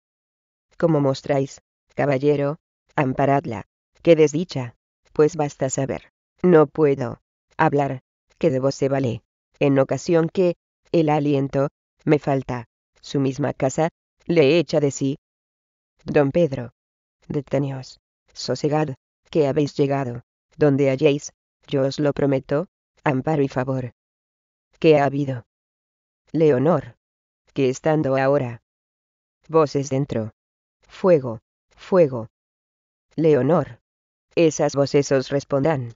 Speaker 1: Como mostráis, caballero, amparadla, qué desdicha, pues basta saber no puedo hablar, que de vos se vale. En ocasión que, el aliento, me falta, su misma casa, le echa de sí. Don Pedro. Deteneos. Sosegad, que habéis llegado. Donde halléis, yo os lo prometo, amparo y favor. ¿Qué ha habido? Leonor. Que estando ahora. Voces dentro. Fuego, fuego. Leonor. Esas voces os respondan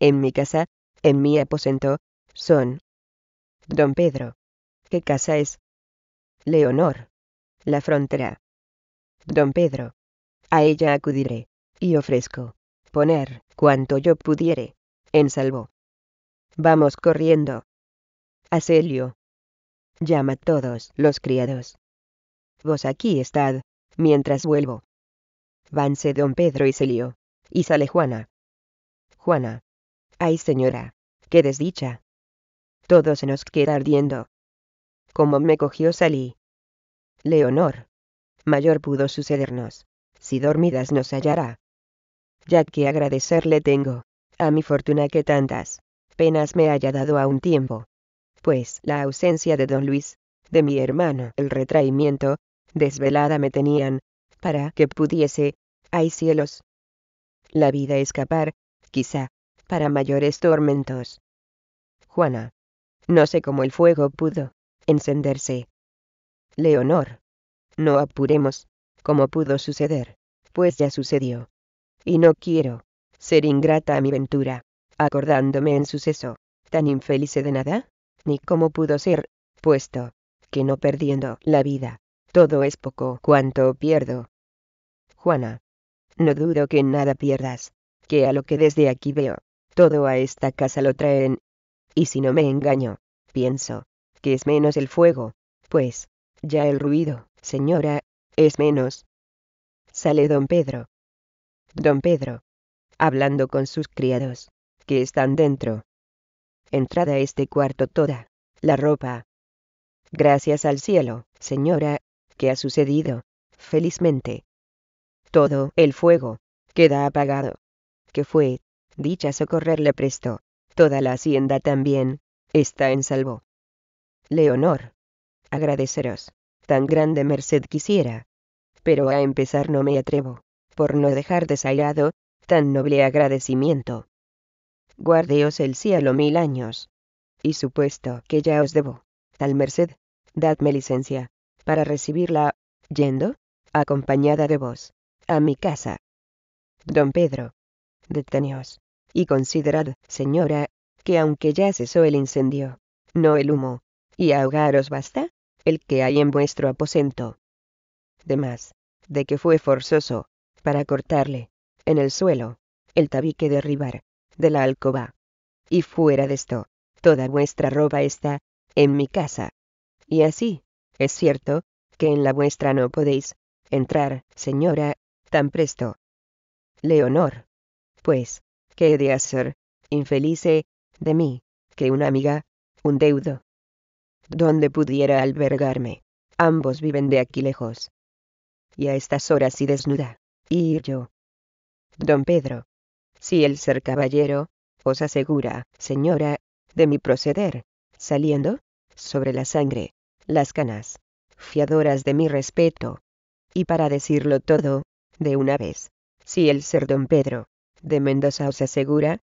Speaker 1: en mi casa, en mi aposento, son Don Pedro. ¿Qué casa es? Leonor. La frontera. Don Pedro. A ella acudiré, y ofrezco poner cuanto yo pudiere en salvo. Vamos corriendo. Aselio. Llama a todos los criados. Vos aquí estad, mientras vuelvo. Vanse don Pedro y Celio, y sale Juana. Juana. ¡Ay señora! ¡Qué desdicha! Todo se nos queda ardiendo. Como me cogió salí. Leonor. Mayor pudo sucedernos. Si dormidas nos hallará. Ya que agradecerle tengo, a mi fortuna que tantas penas me haya dado a un tiempo. Pues la ausencia de don Luis, de mi hermano, el retraimiento, desvelada me tenían, para que pudiese, ay cielos, la vida escapar, quizá, para mayores tormentos. Juana. No sé cómo el fuego pudo encenderse. Leonor. No apuremos, como pudo suceder, pues ya sucedió. Y no quiero ser ingrata a mi ventura, acordándome en suceso, tan infelice de nada, ni cómo pudo ser, puesto, que no perdiendo la vida, todo es poco cuanto pierdo. Juana. No dudo que nada pierdas, que a lo que desde aquí veo, todo a esta casa lo traen. Y si no me engaño, pienso, que es menos el fuego, pues, ya el ruido, señora, es menos. Sale don Pedro. Don Pedro. Hablando con sus criados, que están dentro. Entrada este cuarto toda, la ropa. Gracias al cielo, señora, que ha sucedido, felizmente. Todo el fuego queda apagado. Que fue, dicha socorrerle prestó. Toda la hacienda también está en salvo. Leonor, agradeceros. Tan grande merced quisiera. Pero a empezar no me atrevo, por no dejar desairado tan noble agradecimiento. Guardeos el cielo mil años. Y supuesto que ya os debo, tal merced, dadme licencia, para recibirla, yendo, acompañada de vos, a mi casa. Don Pedro, deteneos y considerad, señora, que aunque ya cesó el incendio, no el humo, y ahogaros basta, el que hay en vuestro aposento. Demás, de que fue forzoso, para cortarle, en el suelo, el tabique derribar, de la alcoba. Y fuera de esto, toda vuestra ropa está, en mi casa. Y así, es cierto, que en la vuestra no podéis, entrar, señora, tan presto. Leonor. Pues, qué he de hacer, infelice de mí, que una amiga, un deudo, donde pudiera albergarme. Ambos viven de aquí lejos. Y a estas horas y desnuda, ir yo. Don Pedro, si el ser caballero, os asegura, señora, de mi proceder, saliendo, sobre la sangre, las canas, fiadoras de mi respeto. Y para decirlo todo, de una vez, si el ser don Pedro, de Mendoza os asegura,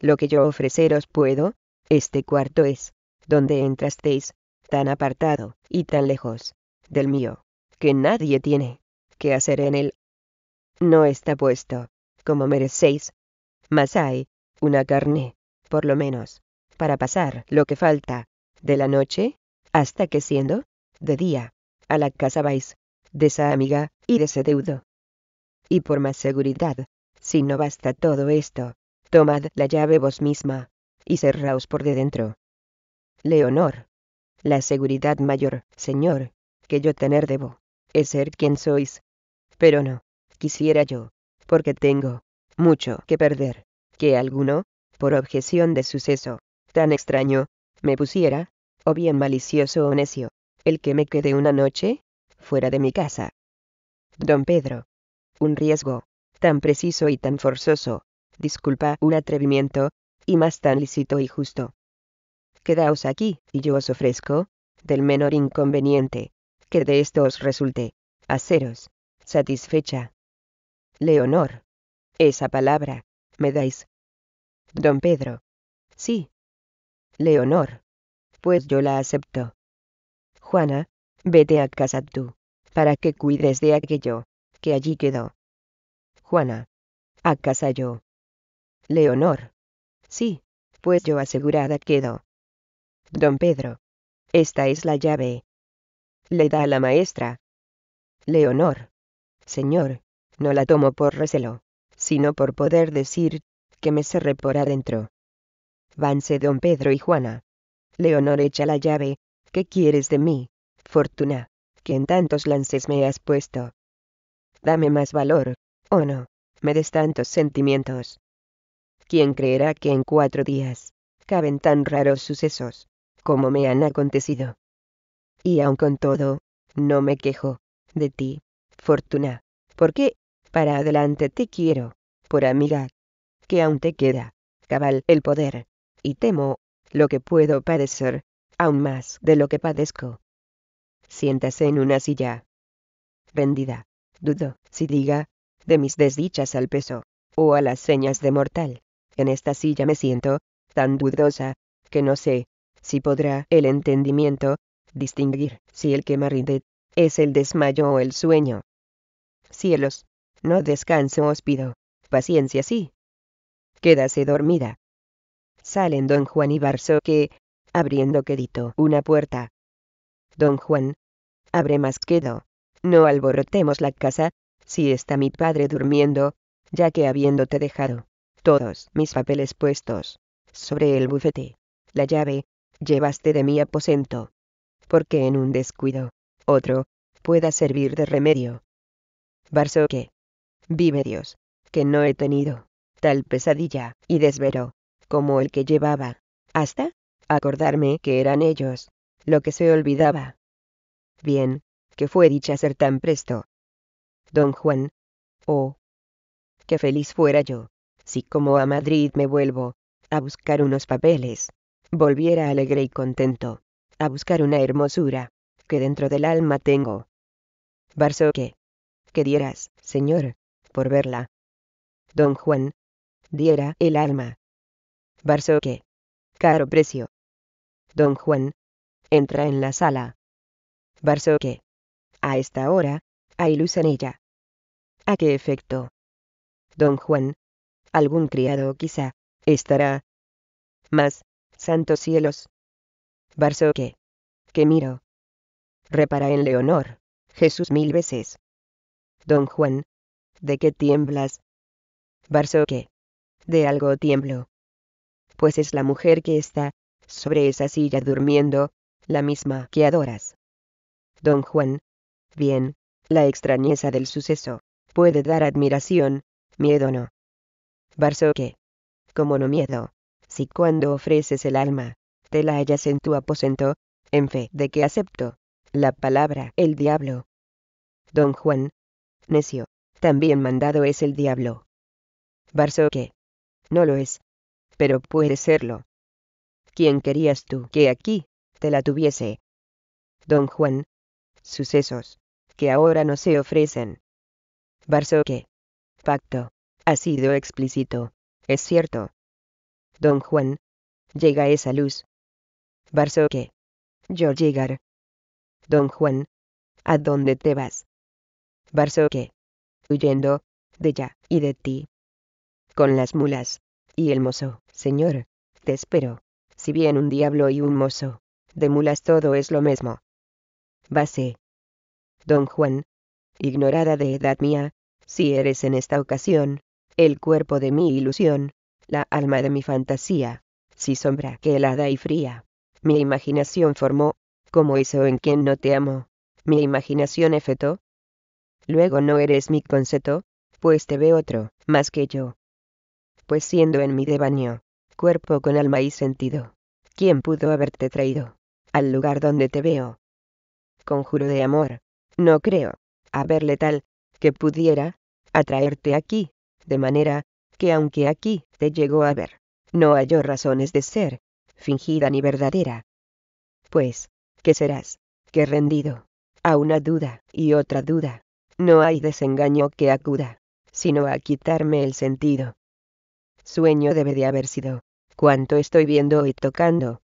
Speaker 1: lo que yo ofreceros puedo, este cuarto es, donde entrasteis, tan apartado, y tan lejos, del mío, que nadie tiene, que hacer en él. No está puesto, como merecéis. Mas hay, una carne, por lo menos, para pasar lo que falta, de la noche, hasta que siendo, de día, a la casa vais, de esa amiga, y de ese deudo. Y por más seguridad, si no basta todo esto, tomad la llave vos misma, y cerraos por de dentro. Leonor. La seguridad mayor, señor, que yo tener debo, es ser quien sois. Pero no, quisiera yo, porque tengo, mucho que perder, que alguno, por objeción de suceso, tan extraño, me pusiera, o bien malicioso o necio, el que me quede una noche, fuera de mi casa. Don Pedro. Un riesgo, tan preciso y tan forzoso, disculpa un atrevimiento, y más tan lícito y justo. Quedaos aquí, y yo os ofrezco, del menor inconveniente, que de esto os resulte, haceros, satisfecha. Leonor. Esa palabra, me dais. Don Pedro. Sí. Leonor. Pues yo la acepto. Juana, vete a casa tú, para que cuides de aquello, que allí quedó. Juana. A casa yo. Leonor. Sí, pues yo asegurada quedo. Don Pedro. Esta es la llave. Le da a la maestra. Leonor. Señor, no la tomo por recelo, sino por poder decir que me cerré por adentro. Vanse don Pedro y Juana. Leonor echa la llave, ¿qué quieres de mí, fortuna, que en tantos lances me has puesto? Dame más valor, Oh no, me des tantos sentimientos. ¿Quién creerá que en cuatro días caben tan raros sucesos como me han acontecido? Y aun con todo, no me quejo de ti, Fortuna, porque para adelante te quiero, por amiga, que aún te queda, cabal, el poder, y temo lo que puedo padecer, aún más de lo que padezco. Siéntase en una silla. Vendida, dudo, si diga, de mis desdichas al peso, o a las señas de mortal. En esta silla me siento, tan dudosa, que no sé, si podrá el entendimiento, distinguir si el que me rinde, es el desmayo o el sueño. Cielos, no descanso os pido, paciencia sí. Quédase dormida. Salen don Juan y Barso que, abriendo quedito una puerta. Don Juan, abre más quedo, no alborotemos la casa, si está mi padre durmiendo, ya que habiéndote dejado todos mis papeles puestos sobre el bufete, la llave, llevaste de mi aposento. Porque en un descuido, otro, pueda servir de remedio. Barsoque. Vive Dios, que no he tenido tal pesadilla y desvero, como el que llevaba, hasta acordarme que eran ellos, lo que se olvidaba. Bien, que fue dicha ser tan presto, don Juan. Oh, qué feliz fuera yo, si como a Madrid me vuelvo, a buscar unos papeles, volviera alegre y contento, a buscar una hermosura, que dentro del alma tengo. Barsoque, que dieras, señor, por verla. Don Juan, diera el alma. Barsoque, caro precio. Don Juan, entra en la sala. Barsoque, a esta hora, hay luz en ella. ¿A qué efecto? Don Juan. Algún criado, quizá, estará. Mas, santos cielos. Barsoque, que. miro. Repara en Leonor, Jesús mil veces. Don Juan. ¿De qué tiemblas? Barsoque, De algo tiemblo. Pues es la mujer que está, sobre esa silla durmiendo, la misma que adoras. Don Juan. Bien, la extrañeza del suceso puede dar admiración, miedo no. Barsoque. Como no miedo. Si cuando ofreces el alma, te la hallas en tu aposento, en fe de que acepto. La palabra, el diablo. Don Juan. Necio. También mandado es el diablo. Barsoque. No lo es. Pero puede serlo. ¿Quién querías tú que aquí, te la tuviese? Don Juan. Sucesos. Que ahora no se ofrecen, Barsoque. Pacto. Facto. Ha sido explícito. Es cierto. Don Juan. Llega esa luz. Barsoque. Yo llegar. Don Juan. ¿A dónde te vas? Barsoque. Huyendo. De ya y de ti. Con las mulas. Y el mozo. Señor. Te espero. Si bien un diablo y un mozo. De mulas todo es lo mismo. Base. Don Juan ignorada de edad mía, si eres en esta ocasión, el cuerpo de mi ilusión, la alma de mi fantasía, si sombra que helada y fría. Mi imaginación formó, como hizo en quien no te amo, mi imaginación efetó. Luego no eres mi concepto, pues te ve otro, más que yo. Pues siendo en mi debaño, cuerpo con alma y sentido, ¿quién pudo haberte traído al lugar donde te veo? Conjuro de amor, no creo, a verle tal que pudiera atraerte aquí, de manera que aunque aquí te llegó a ver, no halló razones de ser, fingida ni verdadera. Pues, ¿qué serás? que rendido a una duda y otra duda. No hay desengaño que acuda, sino a quitarme el sentido. Sueño debe de haber sido, cuanto estoy viendo y tocando.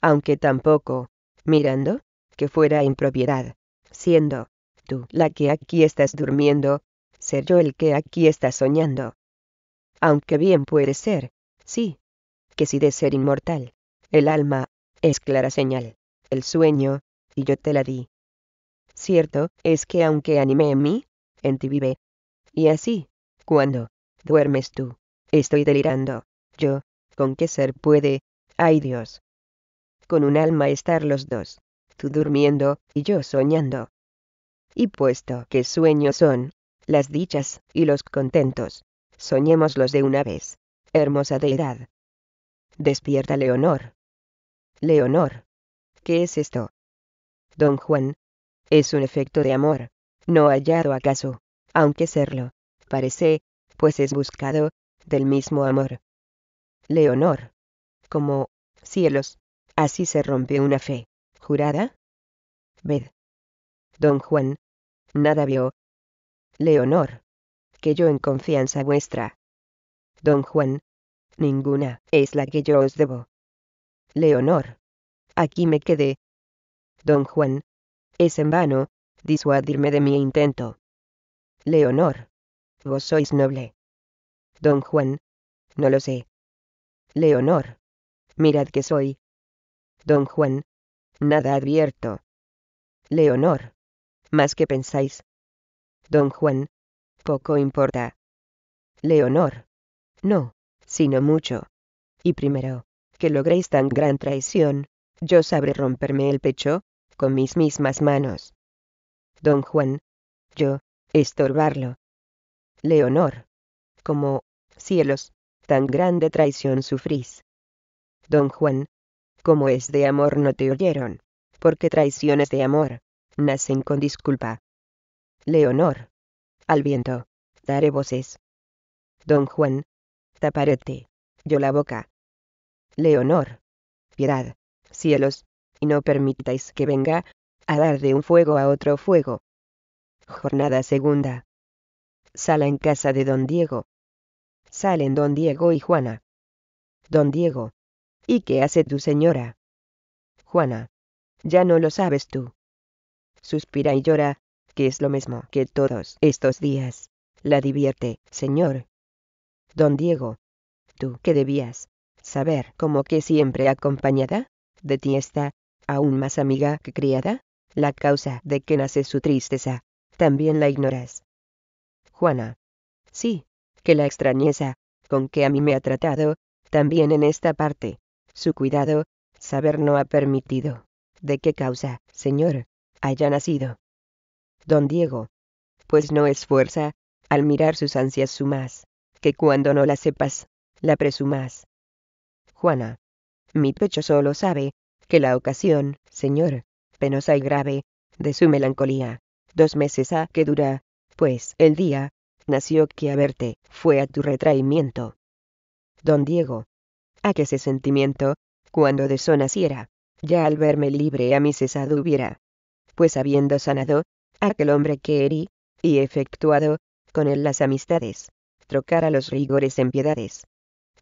Speaker 1: Aunque tampoco, mirando, que fuera impropiedad, siendo, tú la que aquí estás durmiendo, ser yo el que aquí está soñando. Aunque bien puede ser, sí, que si de ser inmortal, el alma, es clara señal, el sueño, y yo te la di. Cierto es que aunque animé en mí, en ti vive. Y así, cuando duermes tú, estoy delirando, yo, ¿con qué ser puede? ¡Ay Dios! Con un alma estar los dos, tú durmiendo y yo soñando y puesto que sueños son, las dichas, y los contentos, soñémoslos de una vez, hermosa de edad. Despierta Leonor. Leonor. ¿Qué es esto? Don Juan. Es un efecto de amor, no hallado acaso, aunque serlo, parece, pues es buscado, del mismo amor. Leonor. Como, cielos, así se rompe una fe, jurada. Ved. Don Juan, nada vio. Leonor. Que yo en confianza vuestra. Don Juan. Ninguna es la que yo os debo. Leonor. Aquí me quedé. Don Juan. Es en vano, disuadirme de mi intento. Leonor. Vos sois noble. Don Juan. No lo sé. Leonor. Mirad que soy. Don Juan. Nada advierto. Leonor más que pensáis. Don Juan, poco importa. Leonor, no, sino mucho. Y primero, que logréis tan gran traición, yo sabré romperme el pecho, con mis mismas manos. Don Juan, yo, estorbarlo. Leonor, como, cielos, tan grande traición sufrís. Don Juan, como es de amor no te oyeron, porque traiciones de amor nacen con disculpa. Leonor. Al viento. Daré voces. Don Juan. Taparete. Yo la boca. Leonor. Piedad. Cielos. Y no permitáis que venga a dar de un fuego a otro fuego. Jornada segunda. Sala en casa de don Diego. Salen don Diego y Juana. Don Diego. ¿Y qué hace tu señora? Juana. Ya no lo sabes tú suspira y llora, que es lo mismo que todos estos días. La divierte, señor. Don Diego, tú que debías saber como que siempre acompañada, de ti está, aún más amiga que criada, la causa de que nace su tristeza, también la ignoras. Juana. Sí, que la extrañeza, con que a mí me ha tratado, también en esta parte, su cuidado, saber no ha permitido. ¿De qué causa, señor? haya nacido. Don Diego, pues no es fuerza, al mirar sus ansias sumas, que cuando no la sepas, la presumas. Juana, mi pecho solo sabe, que la ocasión, señor, penosa y grave, de su melancolía, dos meses ha que dura, pues el día, nació que a verte, fue a tu retraimiento. Don Diego, a que ese sentimiento, cuando de naciera, ya al verme libre a mi cesado hubiera, pues habiendo sanado, aquel hombre que herí, y efectuado, con él las amistades, trocara los rigores en piedades.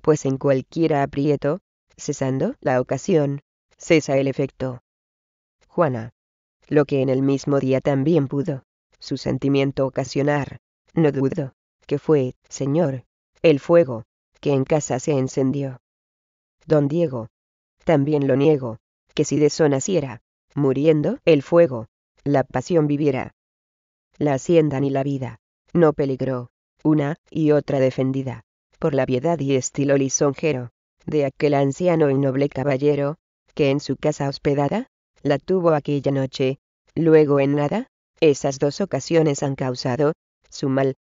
Speaker 1: Pues en cualquiera aprieto, cesando la ocasión, cesa el efecto. Juana. Lo que en el mismo día también pudo, su sentimiento ocasionar, no dudo, que fue, señor, el fuego, que en casa se encendió. Don Diego. También lo niego, que si de eso naciera, muriendo el fuego, la pasión viviera. La hacienda ni la vida, no peligró, una y otra defendida, por la piedad y estilo lisonjero, de aquel anciano y noble caballero, que en su casa hospedada, la tuvo aquella noche, luego en nada, esas dos ocasiones han causado, su mal,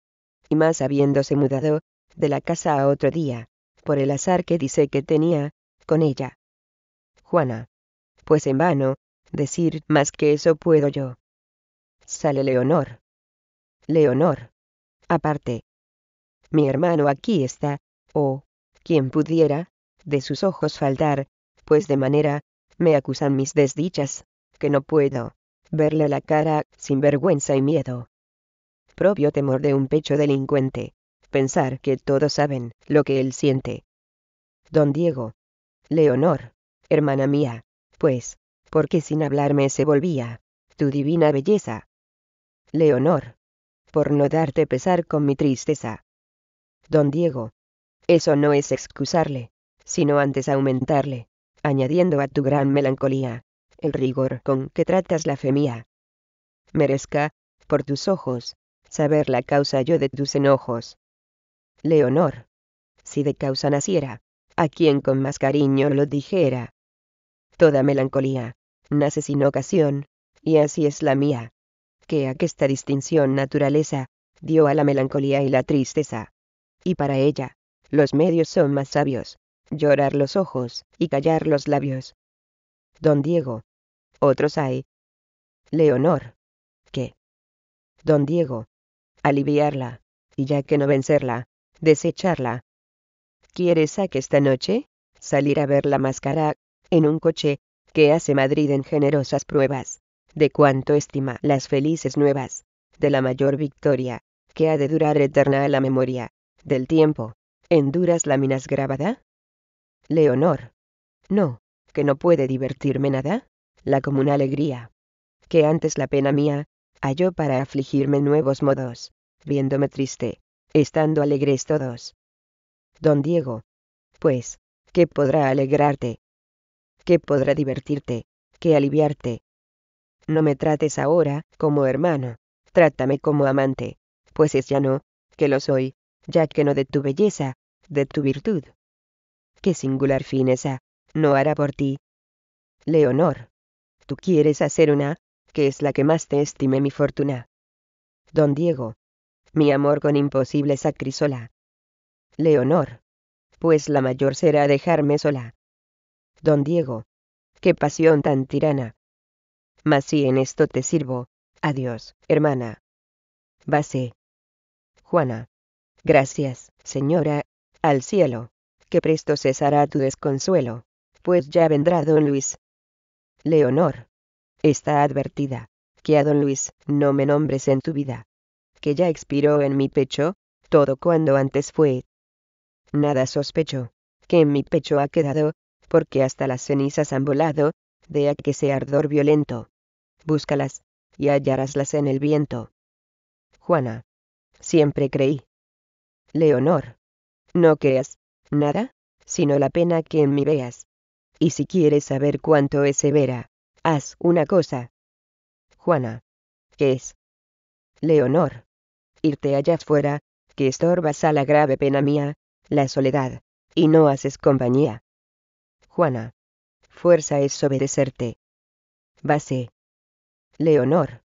Speaker 1: y más habiéndose mudado, de la casa a otro día, por el azar que dice que tenía, con ella. Juana. Pues en vano, decir más que eso puedo yo. Sale Leonor. Leonor. Aparte. Mi hermano aquí está, o, quien pudiera, de sus ojos faltar, pues de manera, me acusan mis desdichas, que no puedo, verle la cara, sin vergüenza y miedo. Propio temor de un pecho delincuente, pensar que todos saben lo que él siente. Don Diego. Leonor, hermana mía, pues, porque sin hablarme se volvía, tu divina belleza. Leonor. Por no darte pesar con mi tristeza. Don Diego. Eso no es excusarle, sino antes aumentarle, añadiendo a tu gran melancolía, el rigor con que tratas la fe mía. Merezca, por tus ojos, saber la causa yo de tus enojos. Leonor. Si de causa naciera, a quien con más cariño lo dijera. Toda melancolía, nace sin ocasión, y así es la mía, que aquesta distinción naturaleza dio a la melancolía y la tristeza. Y para ella, los medios son más sabios, llorar los ojos y callar los labios. Don Diego. Otros hay. Leonor. ¿Qué? Don Diego. Aliviarla, y ya que no vencerla, desecharla. ¿Quieres a que esta noche? Salir a ver la máscara, en un coche, que hace Madrid en generosas pruebas, de cuánto estima las felices nuevas, de la mayor victoria, que ha de durar eterna a la memoria, del tiempo, en duras láminas grabada? Leonor. No, que no puede divertirme nada, la común alegría. Que antes la pena mía, halló para afligirme nuevos modos, viéndome triste, estando alegres todos. Don Diego. Pues, ¿qué podrá alegrarte, ¿qué podrá divertirte, qué aliviarte. No me trates ahora como hermano, trátame como amante, pues es ya no, que lo soy, ya que no de tu belleza, de tu virtud. Qué singular esa, no hará por ti. Leonor, tú quieres hacer una, que es la que más te estime mi fortuna. Don Diego, mi amor con imposible sacrisola. Leonor, pues la mayor será dejarme sola don Diego, qué pasión tan tirana. Mas si en esto te sirvo, adiós, hermana. Base. Juana. Gracias, señora, al cielo, que presto cesará tu desconsuelo, pues ya vendrá don Luis. Leonor. Está advertida, que a don Luis no me nombres en tu vida, que ya expiró en mi pecho, todo cuando antes fue. Nada sospecho, que en mi pecho ha quedado, porque hasta las cenizas han volado, de que sea ardor violento. Búscalas, y hallaráslas en el viento. Juana. Siempre creí. Leonor. No creas, nada, sino la pena que en mí veas. Y si quieres saber cuánto es severa, haz una cosa. Juana. ¿Qué es? Leonor. Irte allá afuera, que estorbas a la grave pena mía, la soledad, y no haces compañía. Juana. Fuerza es obedecerte. Base. Leonor.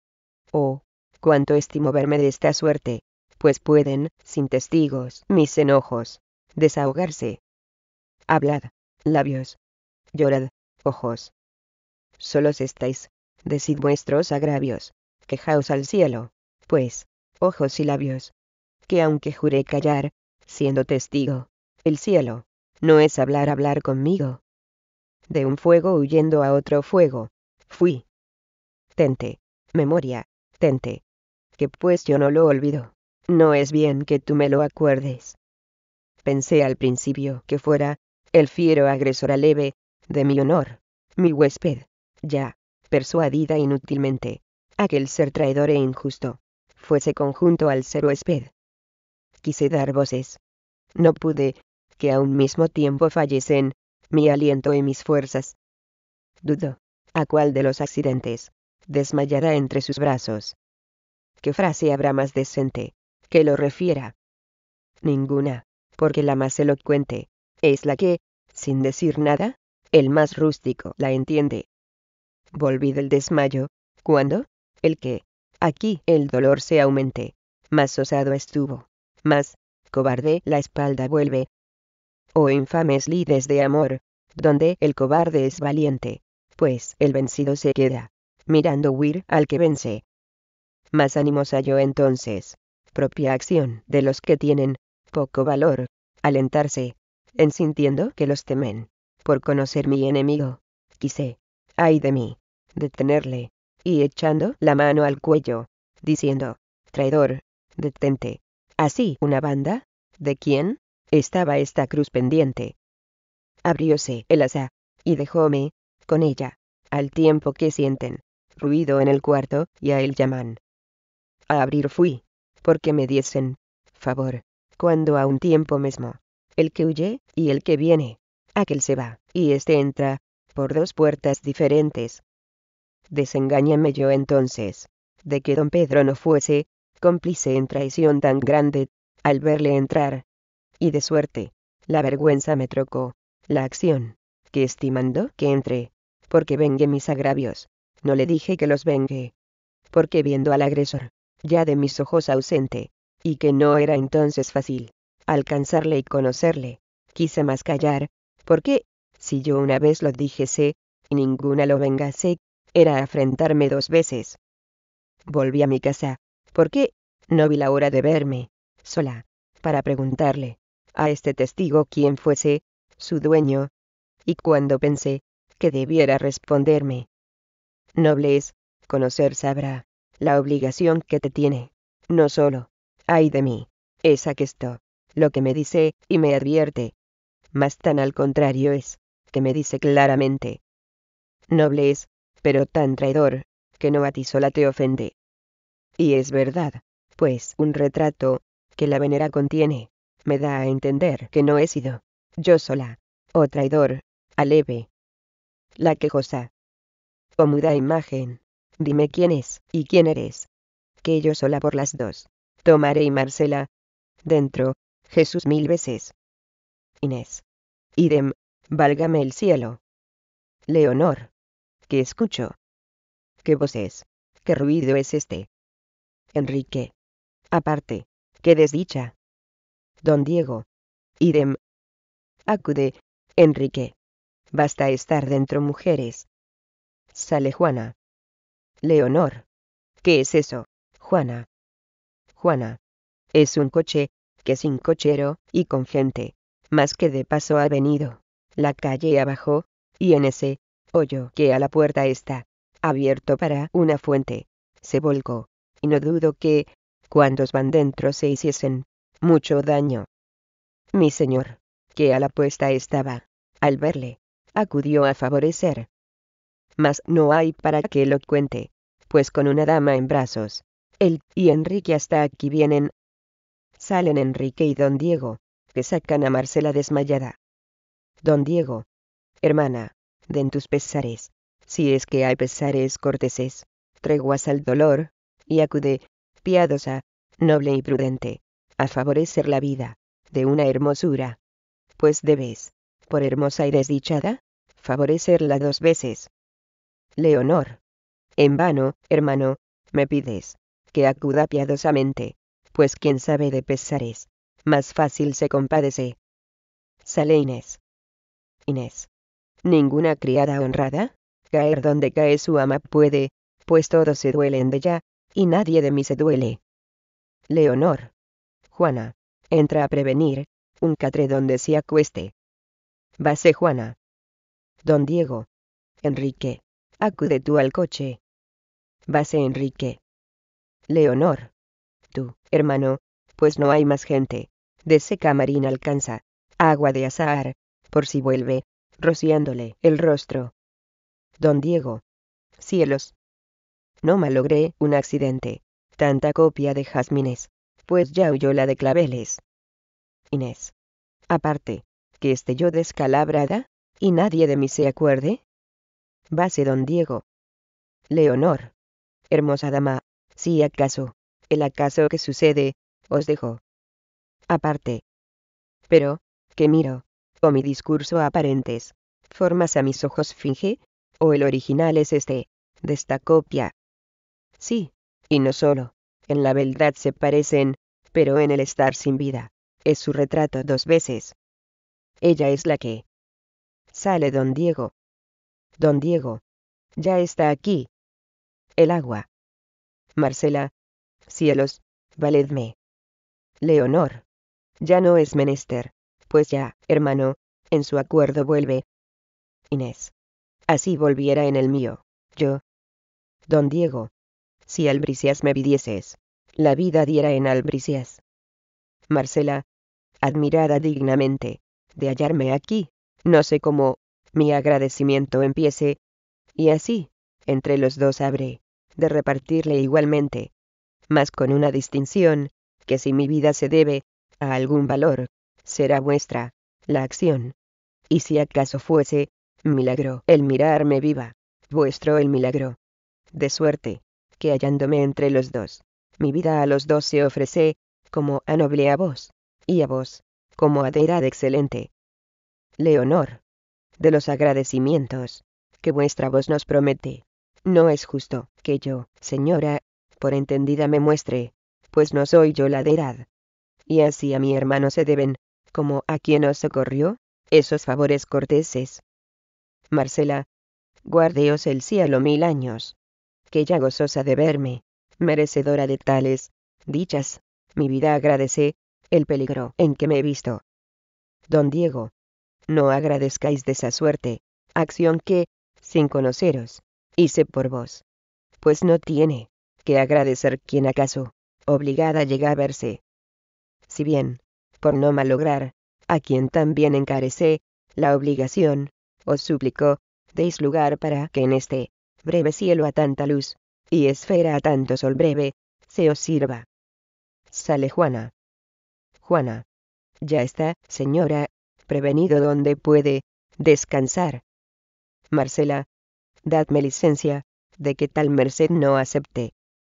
Speaker 1: Oh, cuánto estimo verme de esta suerte, pues pueden, sin testigos, mis enojos, desahogarse. Hablad, labios. Llorad, ojos. Solos estáis, decid vuestros agravios, quejaos al cielo, pues, ojos y labios. Que aunque juré callar, siendo testigo, el cielo, no es hablar hablar conmigo, de un fuego huyendo a otro fuego. Fui. Tente, memoria, tente. Que pues yo no lo olvido. No es bien que tú me lo acuerdes. Pensé al principio que fuera, el fiero agresor leve, de mi honor, mi huésped, ya, persuadida inútilmente, aquel ser traidor e injusto, fuese conjunto al ser huésped. Quise dar voces. No pude, que a un mismo tiempo fallecen, mi aliento y mis fuerzas. Dudo, ¿a cuál de los accidentes desmayará entre sus brazos? ¿Qué frase habrá más decente que lo refiera? Ninguna, porque la más elocuente es la que, sin decir nada, el más rústico la entiende. Volví del desmayo, ¿cuándo? el que, aquí el dolor se aumente, más osado estuvo, más, cobarde la espalda vuelve, o infames lides de amor, donde el cobarde es valiente, pues el vencido se queda, mirando huir al que vence. Más ánimos yo entonces, propia acción de los que tienen poco valor, alentarse, en sintiendo que los temen, por conocer mi enemigo, quise, ay de mí, detenerle, y echando la mano al cuello, diciendo, traidor, detente. Así una banda, ¿de quién? estaba esta cruz pendiente. Abrióse el asa, y dejóme, con ella, al tiempo que sienten, ruido en el cuarto, y a él llaman. A abrir fui, porque me diesen, favor, cuando a un tiempo mismo, el que huye, y el que viene, aquel se va, y éste entra, por dos puertas diferentes. Desengáñame yo entonces, de que don Pedro no fuese, cómplice en traición tan grande, al verle entrar, y de suerte, la vergüenza me trocó, la acción, que estimando que entre, porque vengue mis agravios, no le dije que los vengue. Porque viendo al agresor, ya de mis ojos ausente, y que no era entonces fácil, alcanzarle y conocerle, quise más callar, porque, si yo una vez lo dijese, y ninguna lo vengase, era afrentarme dos veces. Volví a mi casa, porque, no vi la hora de verme, sola, para preguntarle, a este testigo quien fuese, su dueño. Y cuando pensé, que debiera responderme. Nobles, conocer sabrá, la obligación que te tiene, no solo, ay de mí, es aquesto, lo que me dice y me advierte, mas tan al contrario es, que me dice claramente. Noble es, pero tan traidor, que no a ti sola te ofende. Y es verdad, pues un retrato, que la venera contiene, me da a entender que no he sido, yo sola, o oh traidor, aleve. La quejosa. O muda imagen, dime quién es y quién eres. Que yo sola por las dos, tomaré y Marcela. Dentro, Jesús mil veces. Inés. Idem, válgame el cielo. Leonor. ¿Qué escucho? ¿Qué voz es? ¿Qué ruido es este? Enrique. Aparte, qué desdicha, Don Diego, idem. Acude, Enrique. Basta estar dentro mujeres. Sale Juana. Leonor. ¿Qué es eso? Juana. Juana. Es un coche, que sin cochero, y con gente, más que de paso ha venido. La calle abajo, y en ese, hoyo que a la puerta está, abierto para una fuente, se volcó, y no dudo que, cuando van dentro se hiciesen mucho daño. Mi señor, que a la puesta estaba, al verle, acudió a favorecer. Mas no hay para que lo cuente, pues con una dama en brazos, él y Enrique hasta aquí vienen. Salen Enrique y don Diego, que sacan a Marcela desmayada. Don Diego, hermana, den tus pesares, si es que hay pesares corteses, treguas al dolor, y acude, piadosa, noble y prudente, a favorecer la vida, de una hermosura. Pues debes, por hermosa y desdichada, favorecerla dos veces. Leonor. En vano, hermano, me pides, que acuda piadosamente, pues quien sabe de pesares, más fácil se compadece. Sale Inés. Inés. Ninguna criada honrada, caer donde cae su ama puede, pues todos se duelen de ya, y nadie de mí se duele. Leonor. Juana. Entra a prevenir, un catre donde se acueste. Vase Juana. Don Diego. Enrique. Acude tú al coche. Vase Enrique. Leonor. Tú, hermano, pues no hay más gente. De seca camarín alcanza. Agua de azahar, por si vuelve, rociándole el rostro. Don Diego. Cielos. No malogré un accidente. Tanta copia de jazmines pues ya huyó la de claveles. Inés. Aparte, que esté yo descalabrada, y nadie de mí se acuerde. Base don Diego. Leonor. Hermosa dama, si acaso, el acaso que sucede, os dejo. Aparte. Pero, que miro, o mi discurso aparentes, formas a mis ojos finge, o el original es este, de esta copia. Sí, y no solo, en la beldad se parecen, pero en el estar sin vida, es su retrato dos veces. Ella es la que. Sale don Diego. Don Diego. Ya está aquí. El agua. Marcela. Cielos, valedme. Leonor. Ya no es menester, pues ya, hermano, en su acuerdo vuelve. Inés. Así volviera en el mío, yo. Don Diego si albricias me vidieses. La vida diera en albricias. Marcela, admirada dignamente, de hallarme aquí, no sé cómo, mi agradecimiento empiece, y así, entre los dos habré, de repartirle igualmente, mas con una distinción, que si mi vida se debe, a algún valor, será vuestra, la acción. Y si acaso fuese, milagro, el mirarme viva, vuestro el milagro. De suerte, que hallándome entre los dos, mi vida a los dos se ofrece, como a noble a vos, y a vos, como a deidad excelente. Leonor, de los agradecimientos que vuestra voz nos promete, no es justo que yo, señora, por entendida me muestre, pues no soy yo la deidad. Y así a mi hermano se deben, como a quien os socorrió, esos favores corteses. Marcela, guardeos el cielo mil años que ya gozosa de verme, merecedora de tales dichas, mi vida agradece el peligro en que me he visto. Don Diego, no agradezcáis de esa suerte, acción que, sin conoceros, hice por vos. Pues no tiene que agradecer quien acaso, obligada llega a verse. Si bien, por no malograr, a quien también encarecé, la obligación, os suplico, deis lugar para que en este breve cielo a tanta luz, y esfera a tanto sol breve, se os sirva. Sale Juana. Juana. Ya está, señora, prevenido donde puede, descansar. Marcela. Dadme licencia, de que tal merced no acepte.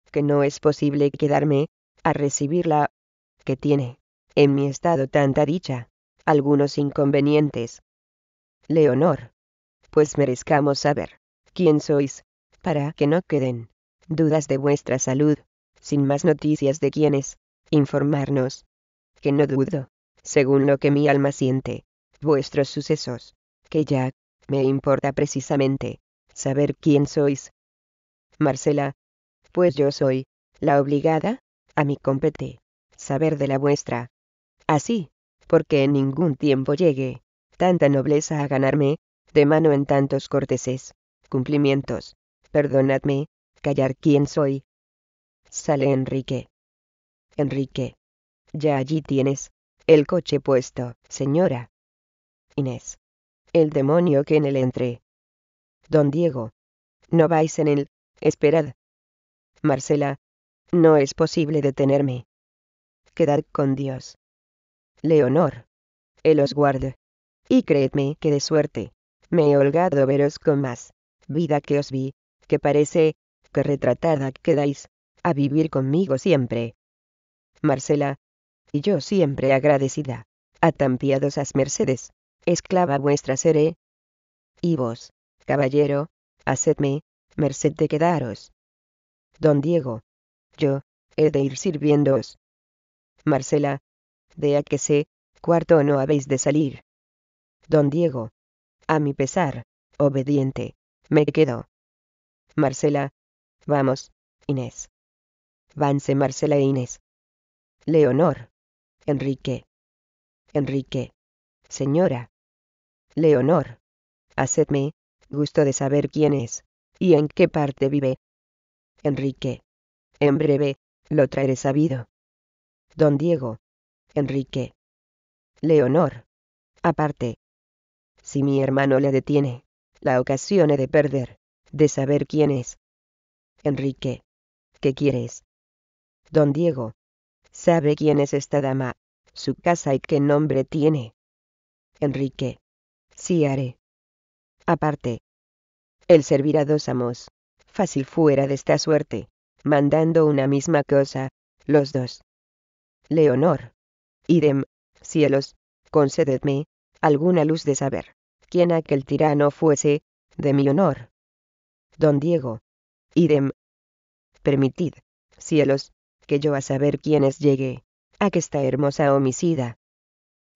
Speaker 1: Que no es posible quedarme, a recibirla, que tiene, en mi estado tanta dicha, algunos inconvenientes. Leonor. Pues merezcamos saber quién sois, para que no queden dudas de vuestra salud, sin más noticias de quiénes, informarnos. Que no dudo, según lo que mi alma siente, vuestros sucesos, que ya, me importa precisamente, saber quién sois. Marcela, pues yo soy, la obligada, a mi compete, saber de la vuestra. Así, porque en ningún tiempo llegue, tanta nobleza a ganarme, de mano en tantos corteses, cumplimientos. Perdonadme, callar quién soy. Sale Enrique. Enrique. Ya allí tienes. El coche puesto, señora. Inés. El demonio que en él entre. Don Diego. No vais en él. Esperad. Marcela. No es posible detenerme. Quedad con Dios. Leonor. Él os guarde. Y creedme que de suerte. Me he holgado veros con más vida que os vi, que parece, que retratada quedáis, a vivir conmigo siempre. Marcela. Y yo siempre agradecida, a tan piadosas mercedes, esclava vuestra seré. Y vos, caballero, hacedme, merced de quedaros. Don Diego. Yo, he de ir sirviéndoos. Marcela. De a que sé, cuarto no habéis de salir. Don Diego. A mi pesar, obediente. Me quedo. Marcela. Vamos, Inés. vanse Marcela e Inés. Leonor. Enrique. Enrique. Señora. Leonor. Hacedme gusto de saber quién es y en qué parte vive. Enrique. En breve, lo traeré sabido. Don Diego. Enrique. Leonor. Aparte. Si mi hermano le detiene, la ocasión he de perder, de saber quién es. Enrique. ¿Qué quieres? Don Diego. ¿Sabe quién es esta dama, su casa y qué nombre tiene? Enrique. Sí haré. Aparte. El servir a dos amos. Fácil fuera de esta suerte, mandando una misma cosa, los dos. Leonor. Idem, cielos, Concededme, alguna luz de saber quien aquel tirano fuese, de mi honor. Don Diego. Idem. Permitid, cielos, que yo a saber quiénes llegue, a que esta hermosa homicida.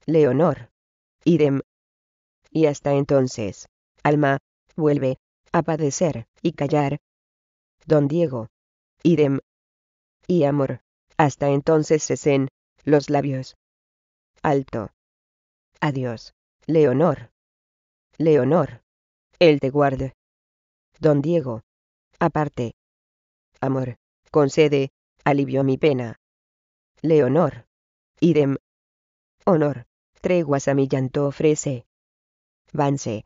Speaker 1: Leonor. Idem. Y hasta entonces, alma, vuelve, a padecer, y callar. Don Diego. Idem. Y amor, hasta entonces cesen, los labios. Alto. Adiós, Leonor. Leonor, el te guarde. Don Diego, aparte. Amor, concede alivio mi pena. Leonor, idem. Honor, treguas a mi llanto ofrece. Vance.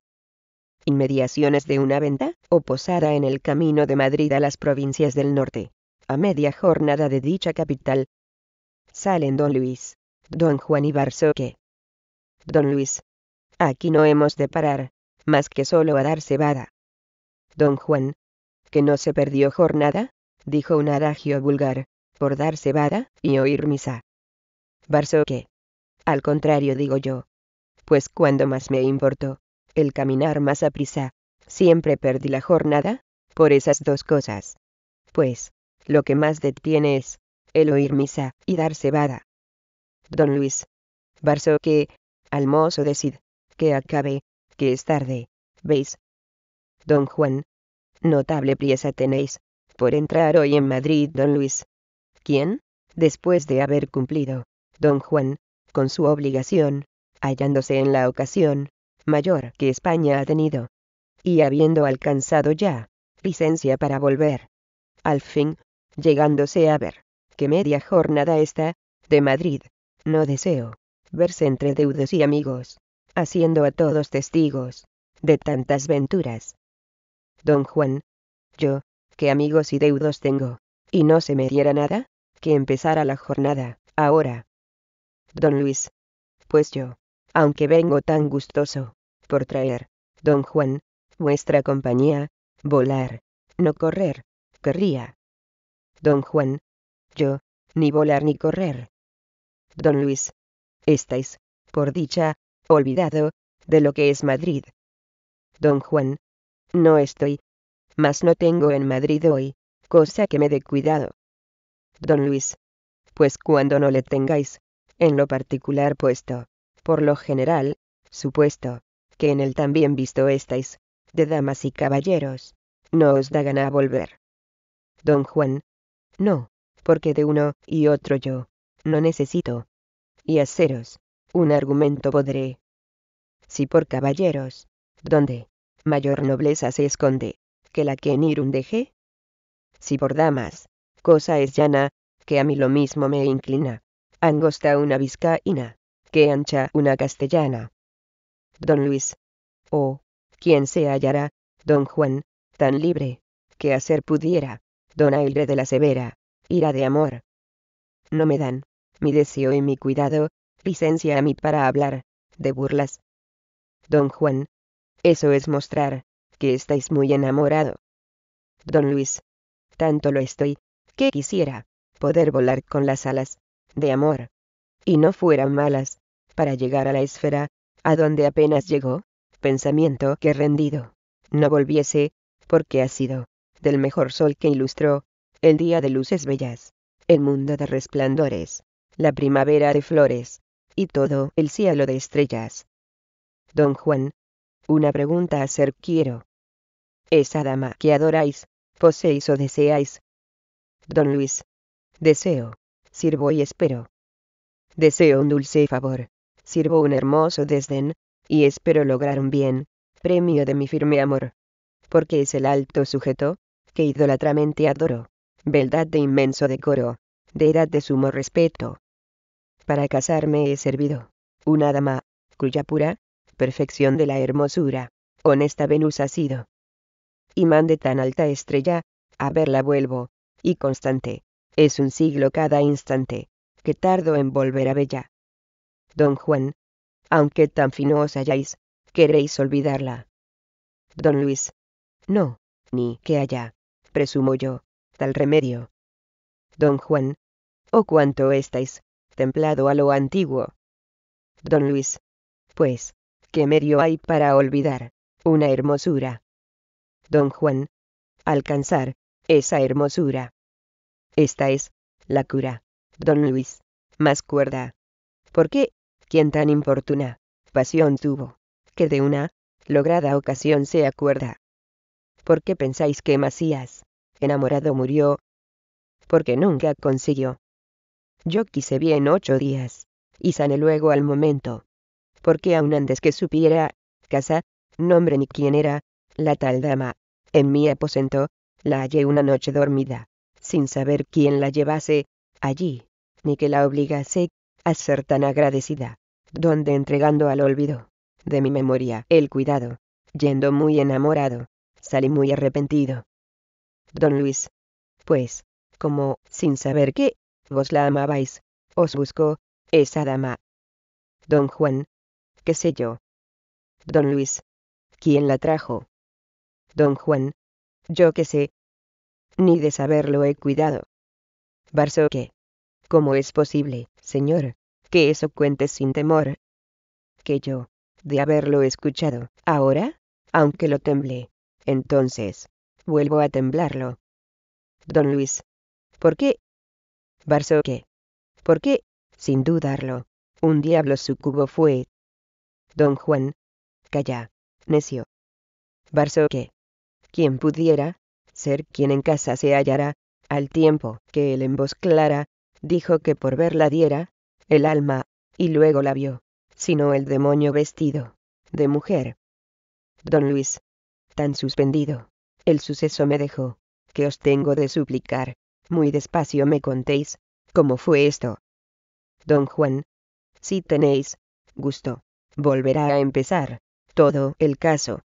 Speaker 1: Inmediaciones de una venta o posada en el camino de Madrid a las provincias del norte, a media jornada de dicha capital. Salen don Luis, don Juan y Barsoque. Don Luis, Aquí no hemos de parar, más que solo a dar cebada. Don Juan. Que no se perdió jornada, dijo un adagio vulgar, por dar cebada y oír misa. Barsoque. Al contrario digo yo. Pues cuando más me importó, el caminar más a prisa, siempre perdí la jornada, por esas dos cosas. Pues, lo que más detiene es, el oír misa y dar cebada. Don Luis. Barsoque. al mozo decid, que acabe, que es tarde. ¿Veis? Don Juan. Notable priesa tenéis, por entrar hoy en Madrid, don Luis. ¿Quién? Después de haber cumplido, don Juan, con su obligación, hallándose en la ocasión, mayor que España ha tenido. Y habiendo alcanzado ya, licencia para volver. Al fin, llegándose a ver, qué media jornada está, de Madrid, no deseo, verse entre deudos y amigos, haciendo a todos testigos de tantas venturas. Don Juan, yo, que amigos y deudos tengo, y no se me diera nada, que empezara la jornada, ahora. Don Luis, pues yo, aunque vengo tan gustoso, por traer, don Juan, vuestra compañía, volar, no correr, querría. Don Juan, yo, ni volar ni correr. Don Luis, estáis, por dicha, olvidado, de lo que es Madrid. Don Juan. No estoy. Mas no tengo en Madrid hoy, cosa que me dé cuidado. Don Luis. Pues cuando no le tengáis, en lo particular puesto, por lo general, supuesto, que en él también visto estáis, de damas y caballeros, no os da gana volver. Don Juan. No, porque de uno y otro yo, no necesito. Y haceros, un argumento podré. Si por caballeros, donde mayor nobleza se esconde, que la que en Irún dejé. Si por damas, cosa es llana, que a mí lo mismo me inclina, angosta una vizcaína, que ancha una castellana. Don Luis. Oh, quien se hallará, don Juan, tan libre, que hacer pudiera, don Aire de la Severa, ira de amor. No me dan, mi deseo y mi cuidado, licencia a mí para hablar, de burlas. Don Juan. Eso es mostrar, que estáis muy enamorado. Don Luis. Tanto lo estoy, que quisiera, poder volar con las alas, de amor. Y no fueran malas, para llegar a la esfera, a donde apenas llegó, pensamiento que rendido, no volviese, porque ha sido, del mejor sol que ilustró, el día de luces bellas, el mundo de resplandores, la primavera de flores, y todo el cielo de estrellas. Don Juan. Una pregunta hacer quiero. Esa dama que adoráis, poseéis o deseáis. Don Luis. Deseo, sirvo y espero. Deseo un dulce favor, sirvo un hermoso desdén, y espero lograr un bien, premio de mi firme amor. Porque es el alto sujeto, que idolatramente adoro, beldad de inmenso decoro, de edad de sumo respeto, para casarme he servido. Una dama, cuya pura perfección de la hermosura, honesta Venus ha sido. Y mande tan alta estrella, a verla vuelvo, y constante, es un siglo cada instante, que tardo en volver a bella. Don Juan, aunque tan fino os halláis, queréis olvidarla. Don Luis, no, ni que haya, presumo yo, tal remedio. Don Juan, oh cuánto estáis, templado a lo antiguo. Don Luis. Pues, ¿qué medio hay para olvidar? Una hermosura. Don Juan. Alcanzar, esa hermosura. Esta es, la cura. Don Luis. Más cuerda. ¿Por qué, quien tan importuna, pasión tuvo, que de una, lograda ocasión se acuerda? ¿Por qué pensáis que Macías, enamorado murió? Porque nunca consiguió, yo quise bien ocho días, y sané luego al momento. Porque aun antes que supiera, casa, nombre ni quién era, la tal dama, en mi aposento, la hallé una noche dormida, sin saber quién la llevase, allí, ni que la obligase a ser tan agradecida, donde entregando al olvido, de mi memoria, el cuidado, yendo muy enamorado, salí muy arrepentido. Don Luis, pues, como, sin saber qué vos la amabais, os buscó, esa dama. Don Juan. ¿Qué sé yo? Don Luis. ¿Quién la trajo? Don Juan. Yo qué sé. Ni de saberlo he cuidado. Barsoque, ¿Cómo es posible, señor, que eso cuentes sin temor? Que yo, de haberlo escuchado, ahora, aunque lo temble, entonces, vuelvo a temblarlo. Don Luis. ¿Por qué? Barsoque. ¿Por qué, sin dudarlo, un diablo sucubo fue. Don Juan. Calla, necio. Barsoque. ¿Quién Quien pudiera, ser quien en casa se hallara, al tiempo que él en voz clara, dijo que por verla diera, el alma, y luego la vio, sino el demonio vestido, de mujer. Don Luis. Tan suspendido, el suceso me dejó, que os tengo de suplicar, muy despacio me contéis cómo fue esto. Don Juan, si tenéis gusto, volverá a empezar todo el caso.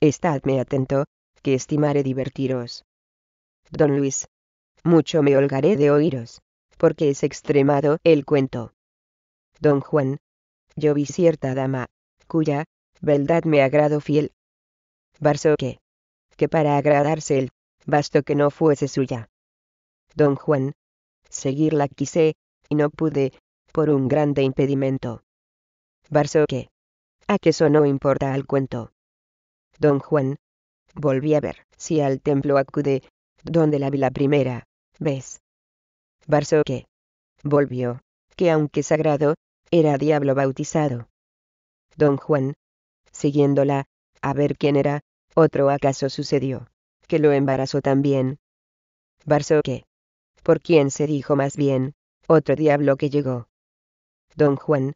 Speaker 1: Estadme atento, que estimaré divertiros. Don Luis, mucho me holgaré de oíros, porque es extremado el cuento. Don Juan, yo vi cierta dama, cuya beldad me agrado fiel. Barsoque que para agradarse él, bastó que no fuese suya don Juan. Seguirla quise, y no pude, por un grande impedimento. Barsoque. A que eso no importa al cuento. Don Juan. Volví a ver, si al templo acude, donde la vi la primera, ¿ves? Barsoque. Volvió, que aunque sagrado, era diablo bautizado. Don Juan. Siguiéndola, a ver quién era, otro acaso sucedió, que lo embarazó también. Barsoque por quien se dijo más bien, otro diablo que llegó. Don Juan.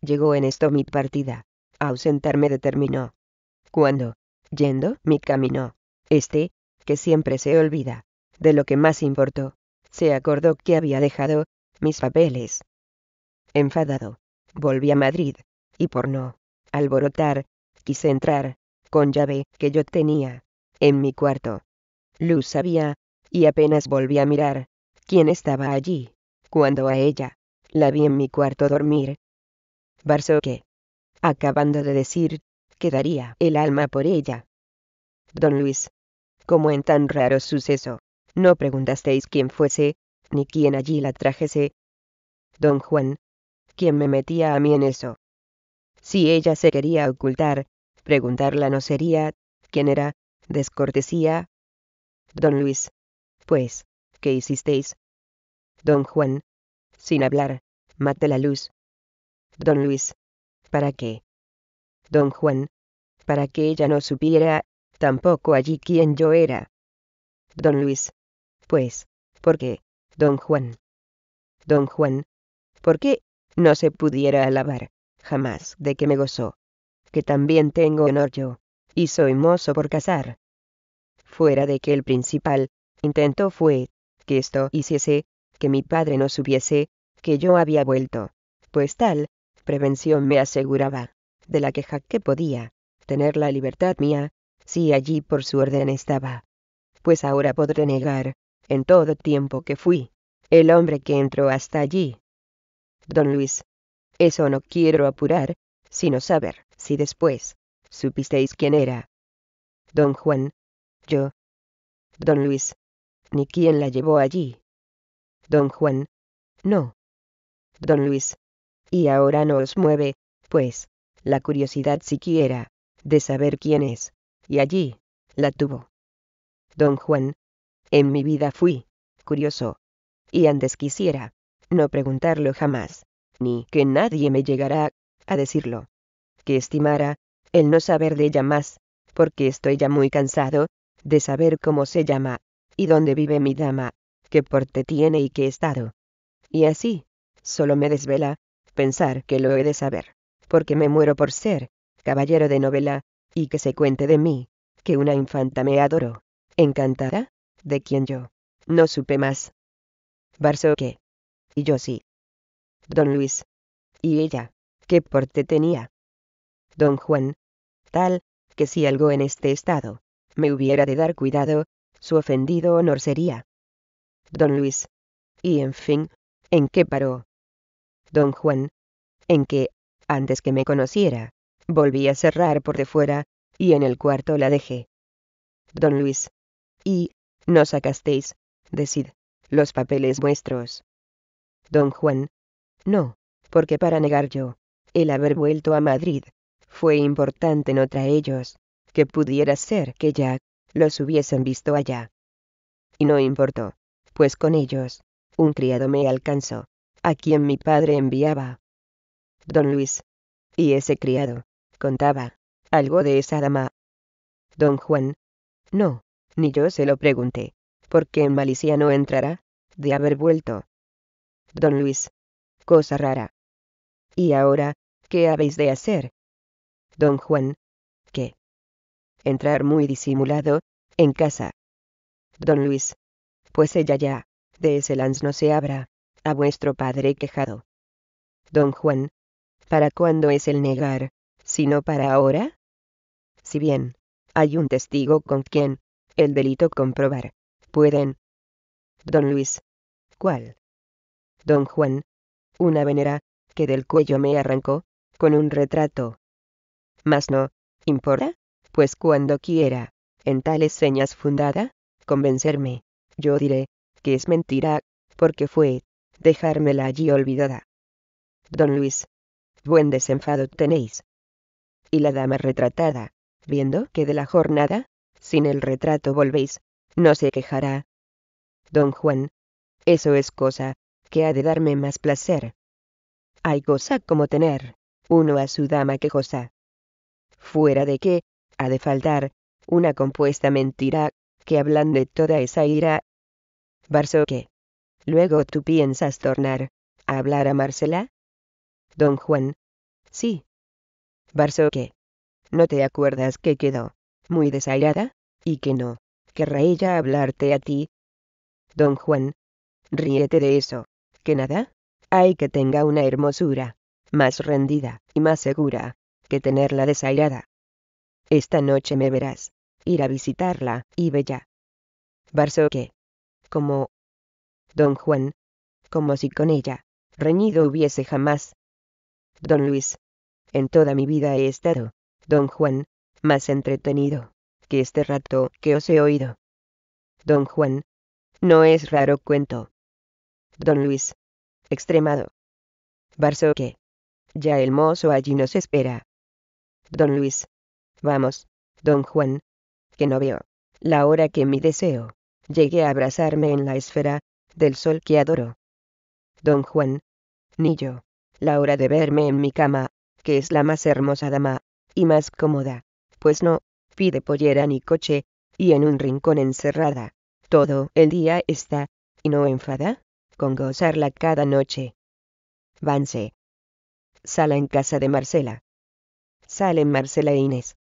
Speaker 1: Llegó en esto mi partida. Ausentarme determinó. Cuando, yendo mi camino, este, que siempre se olvida, de lo que más importó, se acordó que había dejado, mis papeles. Enfadado, volví a Madrid, y por no, alborotar, quise entrar, con llave que yo tenía, en mi cuarto. Luz había, y apenas volví a mirar, ¿Quién estaba allí, cuando a ella, la vi en mi cuarto dormir. Barsoque. Acabando de decir, quedaría el alma por ella. Don Luis. Como en tan raro suceso, no preguntasteis quién fuese, ni quién allí la trajese. Don Juan. ¿Quién me metía a mí en eso? Si ella se quería ocultar, preguntarla no sería, ¿quién era? Descortesía. Don Luis. Pues, que hicisteis. Don Juan. Sin hablar, mate la luz. Don Luis. ¿Para qué? Don Juan. Para que ella no supiera, tampoco allí quién yo era. Don Luis. Pues, ¿por qué, don Juan? Don Juan. ¿Por qué? No se pudiera alabar, jamás, de que me gozó. Que también tengo honor yo, y soy mozo por casar. Fuera de que el principal, intento fue, que esto hiciese, que mi padre no supiese, que yo había vuelto, pues tal, prevención me aseguraba, de la queja que podía, tener la libertad mía, si allí por su orden estaba. Pues ahora podré negar, en todo tiempo que fui, el hombre que entró hasta allí. Don Luis. Eso no quiero apurar, sino saber si después supisteis quién era. Don Juan. Yo. Don Luis ni quién la llevó allí. Don Juan. No. Don Luis. Y ahora no os mueve, pues, la curiosidad siquiera, de saber quién es. Y allí, la tuvo. Don Juan. En mi vida fui, curioso. Y antes quisiera, no preguntarlo jamás, ni que nadie me llegara a decirlo. Que estimara, el no saber de ella más, porque estoy ya muy cansado, de saber cómo se llama, y dónde vive mi dama, qué porte tiene y qué estado. Y así, solo me desvela, pensar que lo he de saber, porque me muero por ser, caballero de novela, y que se cuente de mí, que una infanta me adoró, encantada, de quien yo, no supe más. Barsoque, Y yo sí. Don Luis. Y ella, qué porte tenía. Don Juan. Tal, que si algo en este estado, me hubiera de dar cuidado, su ofendido honor sería. Don Luis. Y en fin, ¿en qué paró? Don Juan. En que, antes que me conociera, volví a cerrar por de fuera, y en el cuarto la dejé. Don Luis. Y, no sacasteis, decid, los papeles vuestros. Don Juan. No, porque para negar yo, el haber vuelto a Madrid, fue importante no ellos, que pudiera ser que ya, los hubiesen visto allá. Y no importó, pues con ellos, un criado me alcanzó, a quien mi padre enviaba. Don Luis. Y ese criado, contaba, algo de esa dama. Don Juan. No, ni yo se lo pregunté, porque en Malicia no entrará, de haber vuelto. Don Luis. Cosa rara. ¿Y ahora, qué habéis de hacer? Don Juan. ¿Qué? entrar muy disimulado, en casa. Don Luis. Pues ella ya, de ese lance no se abra, a vuestro padre quejado. Don Juan. ¿Para cuándo es el negar, sino para ahora? Si bien, hay un testigo con quien, el delito comprobar, pueden. Don Luis. ¿Cuál? Don Juan. Una venera, que del cuello me arrancó, con un retrato. Mas no, ¿importa? pues cuando quiera, en tales señas fundada, convencerme, yo diré, que es mentira, porque fue, dejármela allí olvidada. Don Luis. Buen desenfado tenéis. Y la dama retratada, viendo que de la jornada, sin el retrato volvéis, no se quejará. Don Juan. Eso es cosa, que ha de darme más placer. Hay cosa como tener, uno a su dama quejosa. Fuera de qué, ha de faltar, una compuesta mentira, que hablan de toda esa ira. Barsoque, Luego tú piensas tornar, a hablar a Marcela. Don Juan. Sí. Barsoque, ¿No te acuerdas que quedó muy desairada? Y que no, querrá ella hablarte a ti. Don Juan. Ríete de eso, que nada. Hay que tenga una hermosura, más rendida y más segura, que tenerla desairada. Esta noche me verás. Ir a visitarla, y bella. Barsoque. Como. Don Juan. Como si con ella, reñido hubiese jamás. Don Luis. En toda mi vida he estado, don Juan, más entretenido, que este rato que os he oído. Don Juan. No es raro cuento. Don Luis. Extremado. Barsoque. Ya el mozo allí nos espera. Don Luis. Vamos, don Juan, que no veo la hora que mi deseo llegue a abrazarme en la esfera del sol que adoro. Don Juan, ni yo, la hora de verme en mi cama, que es la más hermosa dama, y más cómoda, pues no, pide pollera ni coche, y en un rincón encerrada, todo el día está, y no enfada, con gozarla cada noche. Vanse, Sala en casa de Marcela. Salen Marcela e Inés.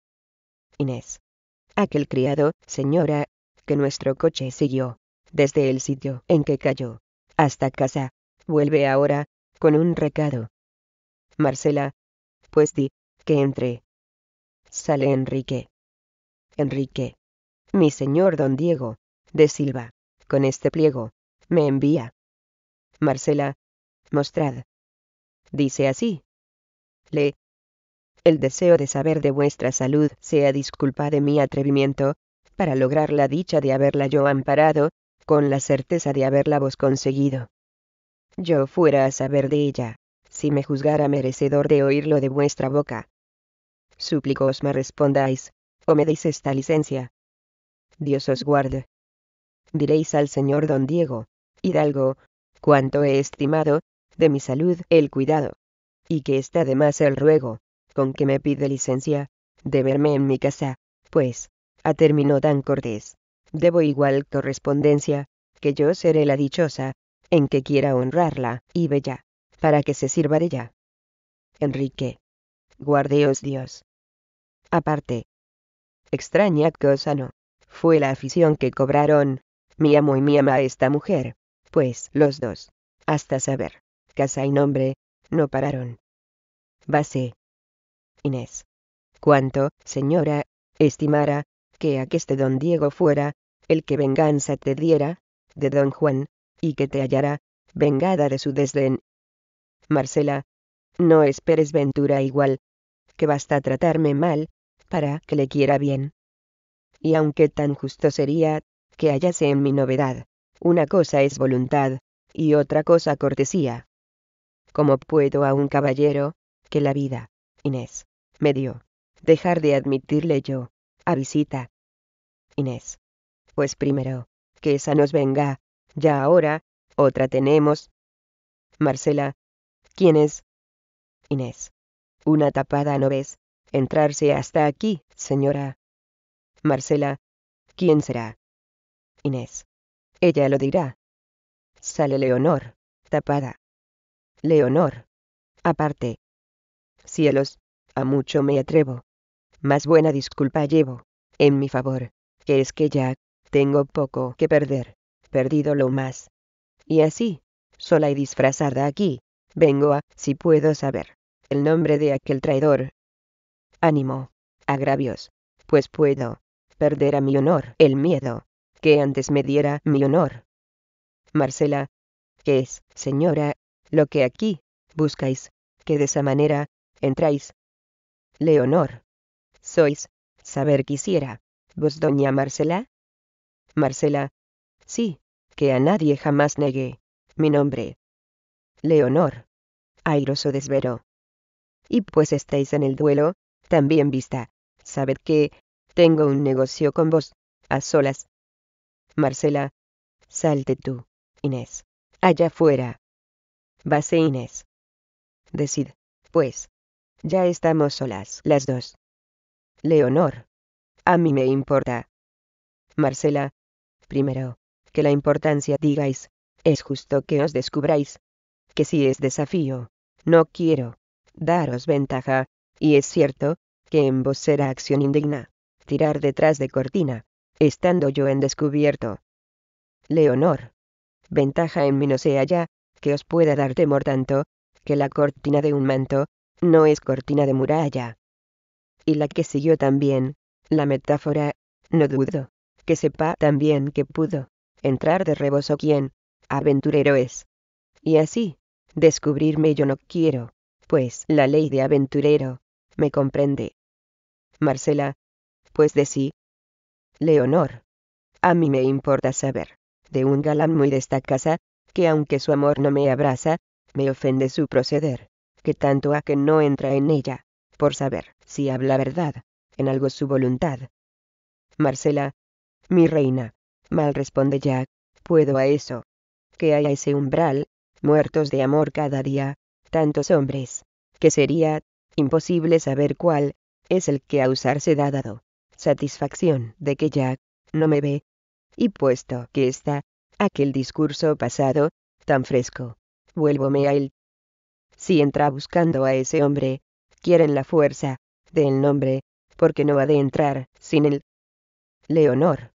Speaker 1: Inés. Aquel criado, señora, que nuestro coche siguió, desde el sitio en que cayó, hasta casa, vuelve ahora, con un recado. Marcela, pues di, que entre. Sale Enrique. Enrique. Mi señor don Diego, de Silva, con este pliego, me envía. Marcela. Mostrad. Dice así. Le, el deseo de saber de vuestra salud sea disculpa de mi atrevimiento, para lograr la dicha de haberla yo amparado, con la certeza de haberla vos conseguido. Yo fuera a saber de ella, si me juzgara merecedor de oírlo de vuestra boca. Súplico os me respondáis, o me deis esta licencia. Dios os guarde. Diréis al señor don Diego, Hidalgo, cuánto he estimado, de mi salud el cuidado. Y que está de más el ruego, con que me pide licencia, de verme en mi casa, pues, a término tan cortés, debo igual correspondencia, que yo seré la dichosa, en que quiera honrarla, y bella, para que se sirva de ella. Enrique. Guardeos Dios. Aparte. Extraña cosa no. Fue la afición que cobraron, mi amo y mi ama esta mujer, pues los dos, hasta saber, casa y nombre, no pararon. Base. Inés. Cuanto, señora, estimara, que aqueste don Diego fuera, el que venganza te diera, de don Juan, y que te hallara, vengada de su desdén. Marcela. No esperes ventura igual. Que basta tratarme mal, para que le quiera bien. Y aunque tan justo sería, que hallase en mi novedad, una cosa es voluntad, y otra cosa cortesía. ¿Cómo puedo a un caballero, que la vida, Inés. Medio. Dejar de admitirle yo. A visita. Inés. Pues primero, que esa nos venga. Ya ahora, otra tenemos. Marcela. ¿Quién es? Inés. Una tapada no ves. Entrarse hasta aquí, señora. Marcela. ¿Quién será? Inés. Ella lo dirá. Sale Leonor, tapada. Leonor. Aparte. Cielos, a mucho me atrevo. Más buena disculpa llevo, en mi favor, que es que ya, tengo poco que perder, perdido lo más. Y así, sola y disfrazada aquí, vengo a, si puedo saber, el nombre de aquel traidor. Ánimo, agravios, pues puedo, perder a mi honor el miedo, que antes me diera mi honor. Marcela, ¿qué es, señora, lo que aquí, buscáis, que de esa manera, entráis. Leonor. Sois, saber quisiera, vos doña Marcela. Marcela. Sí, que a nadie jamás negué, mi nombre. Leonor. Airoso desvero. Y pues estáis en el duelo, también vista, sabed que, tengo un negocio con vos, a solas. Marcela. Salte tú, Inés. Allá fuera. Vase Inés. Decid, pues, ya estamos solas, las dos. Leonor. A mí me importa. Marcela. Primero, que la importancia digáis, es justo que os descubráis. Que si es desafío, no quiero daros ventaja, y es cierto, que en vos será acción indigna, tirar detrás de cortina, estando yo en descubierto. Leonor. Ventaja en mí no sea ya, que os pueda dar temor tanto, que la cortina de un manto, no es cortina de muralla. Y la que siguió también, la metáfora, no dudo, que sepa también que pudo, entrar de reboso quien, aventurero es. Y así, descubrirme yo no quiero, pues la ley de aventurero, me comprende. Marcela, pues de sí. Leonor, a mí me importa saber, de un galán muy de esta casa, que aunque su amor no me abraza, me ofende su proceder que tanto a que no entra en ella, por saber si habla verdad, en algo su voluntad. Marcela, mi reina, mal responde Jack, puedo a eso. Que haya ese umbral, muertos de amor cada día, tantos hombres, que sería imposible saber cuál es el que a usarse da dado. Satisfacción de que Jack no me ve. Y puesto que está aquel discurso pasado, tan fresco, vuélvome a él si entra buscando a ese hombre, quieren la fuerza, del nombre, porque no ha de entrar, sin él. Leonor.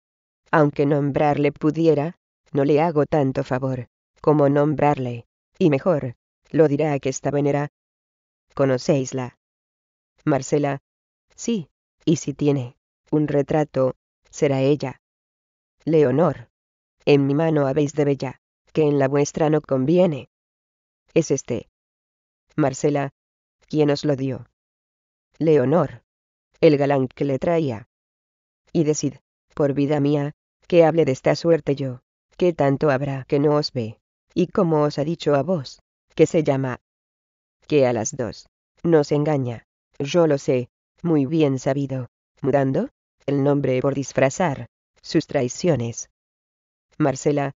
Speaker 1: Aunque nombrarle pudiera, no le hago tanto favor, como nombrarle, y mejor, lo dirá que esta venera. ¿Conocéisla? Marcela. Sí, y si tiene un retrato, será ella. Leonor. En mi mano habéis de bella, que en la vuestra no conviene. Es este. Marcela, ¿quién os lo dio. Leonor, el galán que le traía. Y decid, por vida mía, que hable de esta suerte yo, que tanto habrá que no os ve, y como os ha dicho a vos, que se llama. Que a las dos, nos engaña, yo lo sé, muy bien sabido, mudando, el nombre por disfrazar, sus traiciones. Marcela,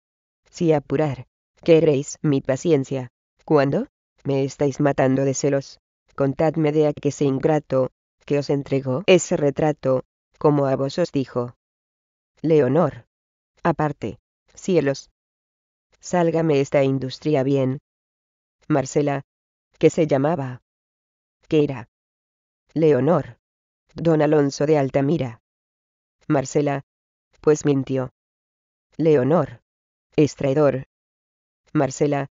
Speaker 1: si apurar, queréis mi paciencia, ¿cuándo? Me estáis matando de celos. Contadme de aquese ingrato, que os entregó ese retrato, como a vos os dijo. Leonor. Aparte. Cielos. Sálgame esta industria bien. Marcela. ¿Qué se llamaba? ¿Qué era? Leonor. Don Alonso de Altamira. Marcela. Pues mintió. Leonor. Es traidor. Marcela.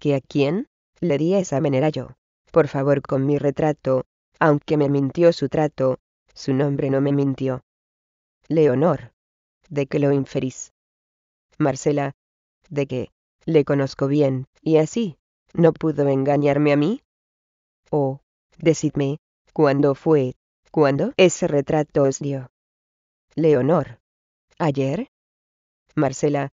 Speaker 1: ¿Que a quién? Le di esa manera yo. Por favor con mi retrato, aunque me mintió su trato, su nombre no me mintió. Leonor. De que lo inferís. Marcela. De qué? le conozco bien, y así, ¿no pudo engañarme a mí? Oh, decidme, ¿cuándo fue, cuándo ese retrato os dio? Leonor. ¿Ayer? Marcela.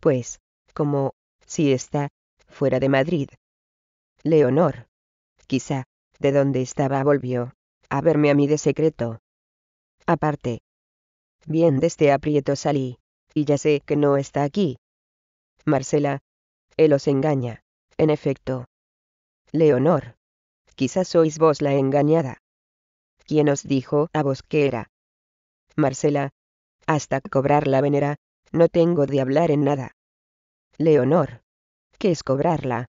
Speaker 1: Pues, como, si está, fuera de Madrid, Leonor. Quizá, de donde estaba volvió, a verme a mí de secreto. Aparte. Bien, de este aprieto salí, y ya sé que no está aquí. Marcela. Él os engaña, en efecto. Leonor. Quizá sois vos la engañada. ¿Quién os dijo a vos que era? Marcela. Hasta cobrar la venera, no tengo de hablar en nada. Leonor. ¿Qué es cobrarla?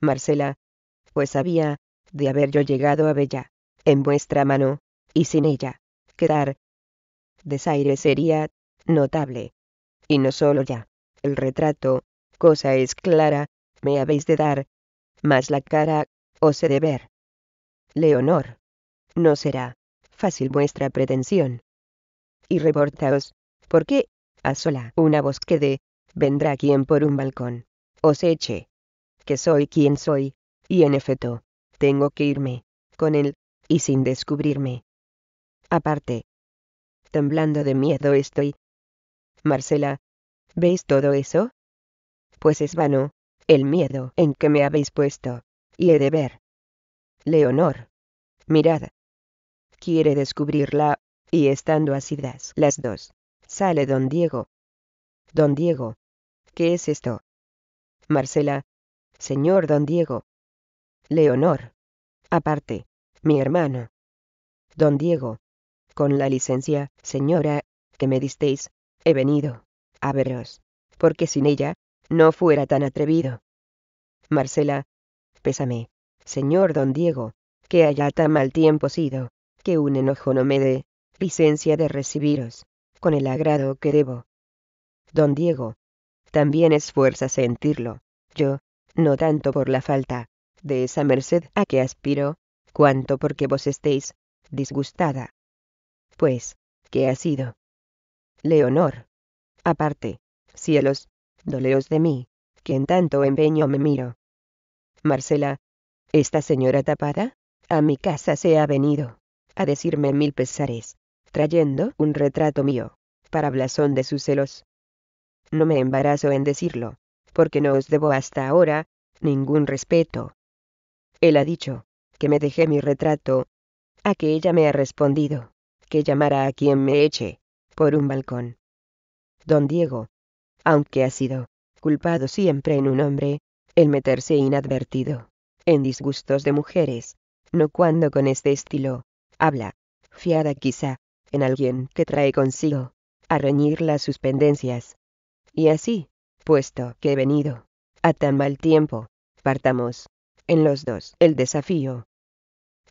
Speaker 1: Marcela, pues había, de haber yo llegado a Bella, en vuestra mano, y sin ella, quedar. Desaire sería, notable. Y no solo ya, el retrato, cosa es clara, me habéis de dar, mas la cara, os he de ver. Leonor. No será, fácil vuestra pretensión. Y rebortaos, porque, a sola una bosquede, vendrá quien por un balcón, os eche, que soy quien soy, y en efecto, tengo que irme, con él, y sin descubrirme. Aparte. Temblando de miedo estoy. Marcela, ¿veis todo eso? Pues es vano, el miedo en que me habéis puesto, y he de ver. Leonor. Mirad. Quiere descubrirla, y estando asidas las dos, sale don Diego. Don Diego. ¿Qué es esto? Marcela, Señor don Diego. Leonor. Aparte, mi hermano. Don Diego. Con la licencia, señora, que me disteis, he venido a veros, porque sin ella no fuera tan atrevido. Marcela, pésame, señor don Diego, que haya tan mal tiempo sido, que un enojo no me dé licencia de recibiros, con el agrado que debo. Don Diego, también es fuerza sentirlo, yo, no tanto por la falta de esa merced a que aspiro, cuanto porque vos estéis disgustada. Pues, ¿qué ha sido? Leonor. Aparte, cielos, doleos de mí, que en tanto empeño me miro. Marcela, esta señora tapada, a mi casa se ha venido, a decirme mil pesares, trayendo un retrato mío, para blasón de sus celos. No me embarazo en decirlo, porque no os debo hasta ahora ningún respeto. Él ha dicho, que me dejé mi retrato, a que ella me ha respondido, que llamara a quien me eche, por un balcón. Don Diego, aunque ha sido, culpado siempre en un hombre, el meterse inadvertido, en disgustos de mujeres, no cuando con este estilo, habla, fiada quizá, en alguien que trae consigo, a reñir las suspendencias. Y así, puesto que he venido a tan mal tiempo. Partamos, en los dos, el desafío.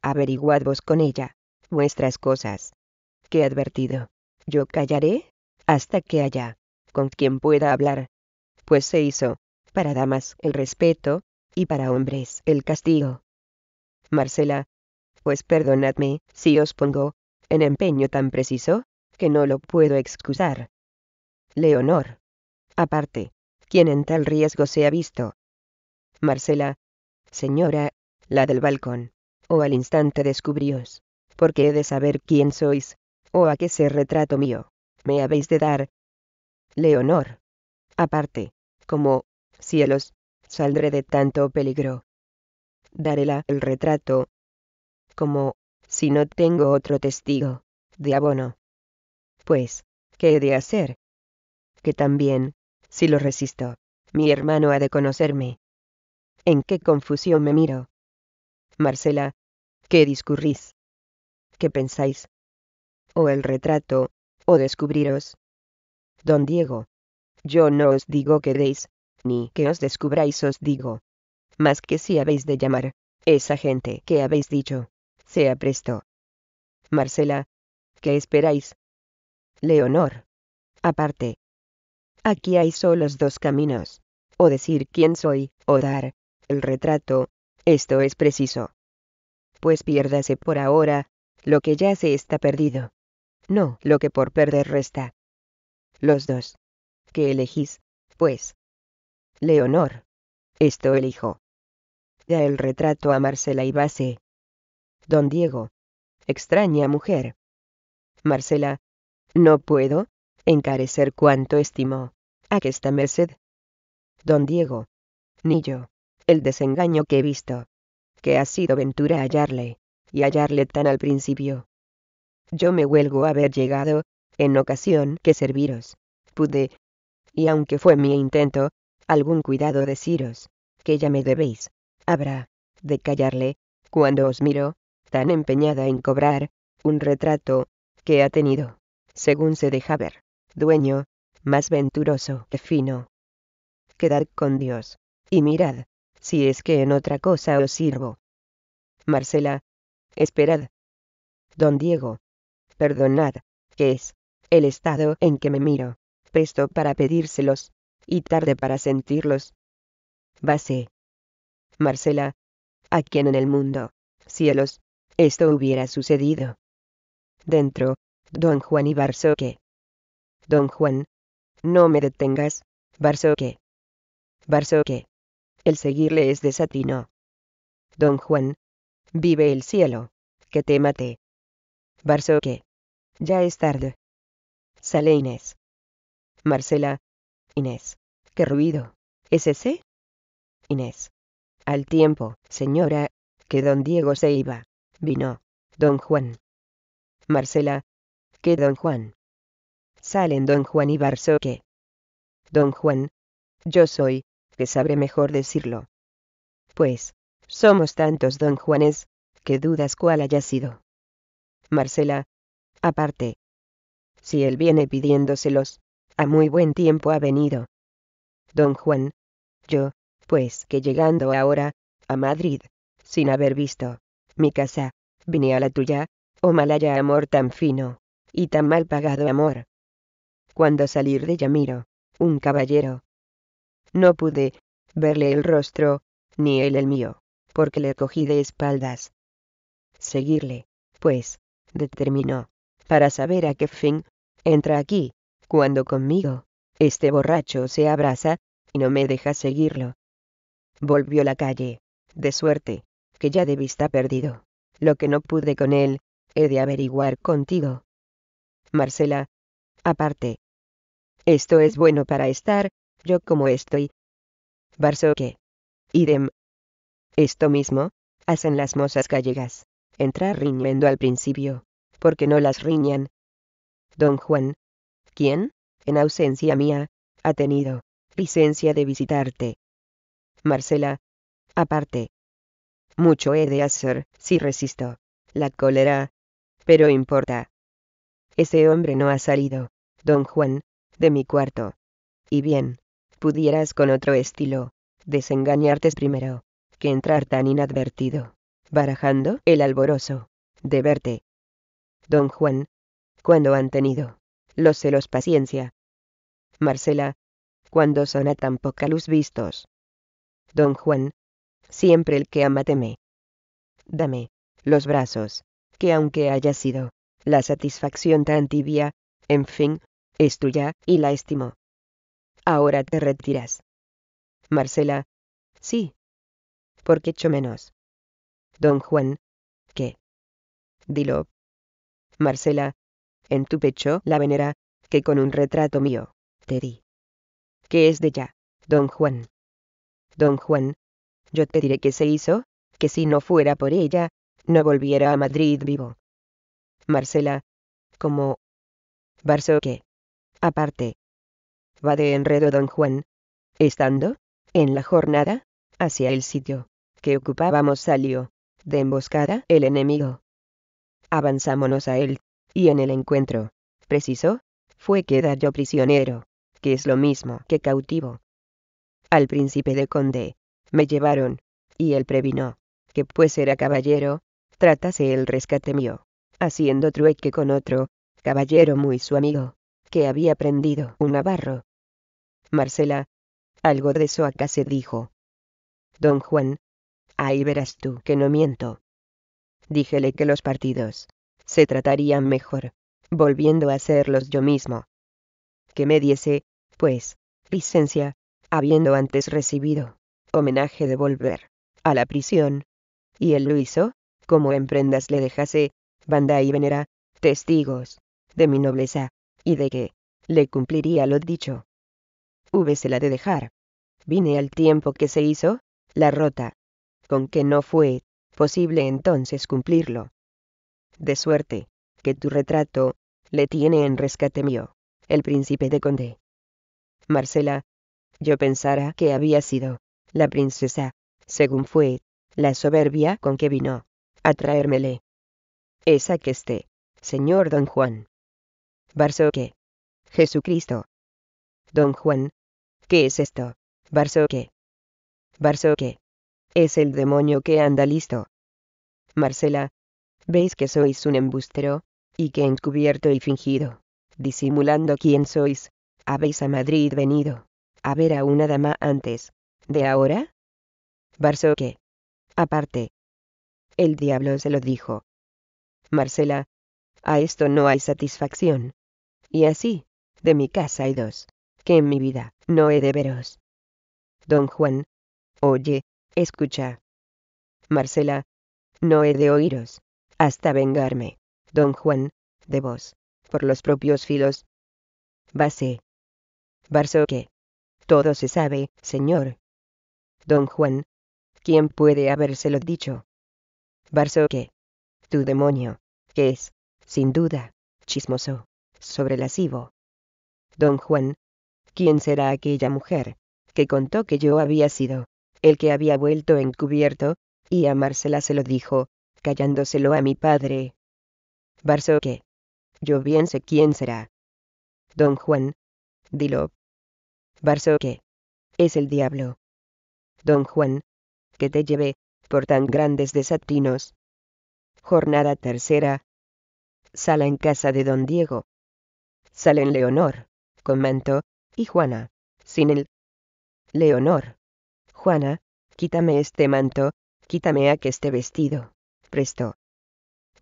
Speaker 1: Averiguad vos con ella, vuestras cosas. Qué advertido. Yo callaré hasta que haya con quien pueda hablar. Pues se hizo, para damas el respeto, y para hombres el castigo. Marcela, pues perdonadme si os pongo en empeño tan preciso, que no lo puedo excusar. Leonor. Aparte, ¿Quién en tal riesgo se ha visto. Marcela, señora, la del balcón, o al instante descubríos, porque he de saber quién sois, o a qué ser retrato mío, me habéis de dar. Leonor. Aparte, como, cielos, saldré de tanto peligro. la el retrato. Como, si no tengo otro testigo, de abono. Pues, ¿qué he de hacer? Que también, si lo resisto, mi hermano ha de conocerme. ¿En qué confusión me miro? Marcela, ¿qué discurrís? ¿Qué pensáis? O el retrato, o descubriros. Don Diego, yo no os digo que deis, ni que os descubráis os digo. Más que si habéis de llamar, esa gente que habéis dicho, sea presto. Marcela, ¿qué esperáis? Leonor. Aparte. Aquí hay solos dos caminos. O decir quién soy, o dar el retrato. Esto es preciso. Pues piérdase por ahora, lo que ya se está perdido. No, lo que por perder resta. Los dos. ¿Qué elegís, pues? Leonor. Esto elijo. Da el retrato a Marcela y base. Don Diego. Extraña mujer. Marcela. No puedo, encarecer cuanto estimó, aquesta merced. Don Diego. Ni yo. El desengaño que he visto. Que ha sido ventura hallarle, y hallarle tan al principio. Yo me huelgo a haber llegado, en ocasión que serviros. Pude, y aunque fue mi intento, algún cuidado deciros, que ya me debéis. Habrá, de callarle, cuando os miro, tan empeñada en cobrar, un retrato, que ha tenido, según se deja ver, dueño, más venturoso que fino. Quedad con Dios, y mirad, si es que en otra cosa os sirvo. Marcela, esperad. Don Diego, perdonad, que es, el estado en que me miro, presto para pedírselos, y tarde para sentirlos. Base. Marcela, a quién en el mundo, cielos, esto hubiera sucedido. Dentro, don Juan Ibarzoque. Don Juan. No me detengas, Barsoque. Barsoque. El seguirle es desatino. Don Juan. Vive el cielo. Que te mate. Barsoque. Ya es tarde. Sale Inés. Marcela. Inés. Qué ruido. ¿Es ese? Inés. Al tiempo, señora, que don Diego se iba. Vino. Don Juan. Marcela. qué don Juan salen don Juan y Barsoque. Don Juan, yo soy, que sabré mejor decirlo. Pues, somos tantos don Juanes, que dudas cuál haya sido. Marcela, aparte. Si él viene pidiéndoselos, a muy buen tiempo ha venido. Don Juan, yo, pues que llegando ahora, a Madrid, sin haber visto, mi casa, vine a la tuya, oh mal amor tan fino, y tan mal pagado amor, cuando salir de Yamiro, un caballero. No pude verle el rostro, ni él el mío, porque le cogí de espaldas. Seguirle, pues, determinó, para saber a qué fin, entra aquí, cuando conmigo, este borracho se abraza, y no me deja seguirlo. Volvió la calle, de suerte, que ya de vista perdido. Lo que no pude con él, he de averiguar contigo. Marcela, aparte, esto es bueno para estar, yo como estoy. Barsoque. Idem. Esto mismo, hacen las mozas gallegas. Entrar riñendo al principio, porque no las riñan. Don Juan. ¿Quién, en ausencia mía, ha tenido licencia de visitarte? Marcela. Aparte. Mucho he de hacer, si resisto. La cólera. Pero importa. Ese hombre no ha salido, don Juan, de mi cuarto. Y bien, pudieras con otro estilo, desengañarte primero, que entrar tan inadvertido, barajando el alboroso, de verte. Don Juan, cuando han tenido los celos paciencia. Marcela, cuando son a tan poca luz vistos. Don Juan, siempre el que ama teme. Dame los brazos, que aunque haya sido la satisfacción tan tibia, en fin, es tuya, y la estimo. Ahora te retiras. Marcela. Sí. Porque echo menos. Don Juan. ¿Qué? Dilo. Marcela. En tu pecho, la venera, que con un retrato mío, te di. ¿Qué es de ella, don Juan? Don Juan. Yo te diré qué se hizo, que si no fuera por ella, no volviera a Madrid vivo. Marcela. Como. Barso aparte. Va de enredo don Juan. Estando, en la jornada, hacia el sitio que ocupábamos salió, de emboscada, el enemigo. Avanzámonos a él, y en el encuentro, precisó fue quedar yo prisionero, que es lo mismo que cautivo. Al príncipe de conde, me llevaron, y él previno, que pues era caballero, tratase el rescate mío, haciendo trueque con otro, caballero muy su amigo, que había prendido un abarro. Marcela, algo de eso acá se dijo. Don Juan, ahí verás tú que no miento. Díjele que los partidos se tratarían mejor, volviendo a hacerlos yo mismo. Que me diese, pues, licencia, habiendo antes recibido homenaje de volver a la prisión. Y él lo hizo, como en prendas le dejase, banda y venera, testigos de mi nobleza, y de que le cumpliría lo dicho. Húbesela de dejar. Vine al tiempo que se hizo, la rota, con que no fue posible entonces cumplirlo. De suerte, que tu retrato le tiene en rescate mío, el príncipe de Condé. Marcela, yo pensara que había sido la princesa, según fue, la soberbia con que vino a traérmele. Esa que esté, señor don Juan, Barsoque. Jesucristo. Don Juan. ¿Qué es esto? Barsoque. Barsoque. Es el demonio que anda listo. Marcela. Veis que sois un embustero, y que encubierto y fingido, disimulando quién sois, habéis a Madrid venido, a ver a una dama antes, ¿de ahora? Barsoque. Aparte. El diablo se lo dijo. Marcela. A esto no hay satisfacción. Y así, de mi casa hay dos, que en mi vida no he de veros. Don Juan, oye, escucha. Marcela, no he de oíros, hasta vengarme, don Juan, de vos, por los propios filos. Base. Barsoque. Todo se sabe, señor. Don Juan, ¿quién puede habérselo dicho? Barsoque. Tu demonio, que es, sin duda, chismoso sobre lascivo. Don Juan, ¿quién será aquella mujer que contó que yo había sido el que había vuelto encubierto? Y a Marcela se lo dijo, callándoselo a mi padre. Barsoque, Yo bien sé quién será. Don Juan. Dilo. Barsoque, Es el diablo. Don Juan. Que te llevé, por tan grandes desatinos. Jornada tercera. Sala en casa de don Diego, Salen Leonor, con manto, y Juana, sin él. Leonor. Juana, quítame este manto, quítame a que esté vestido. Presto.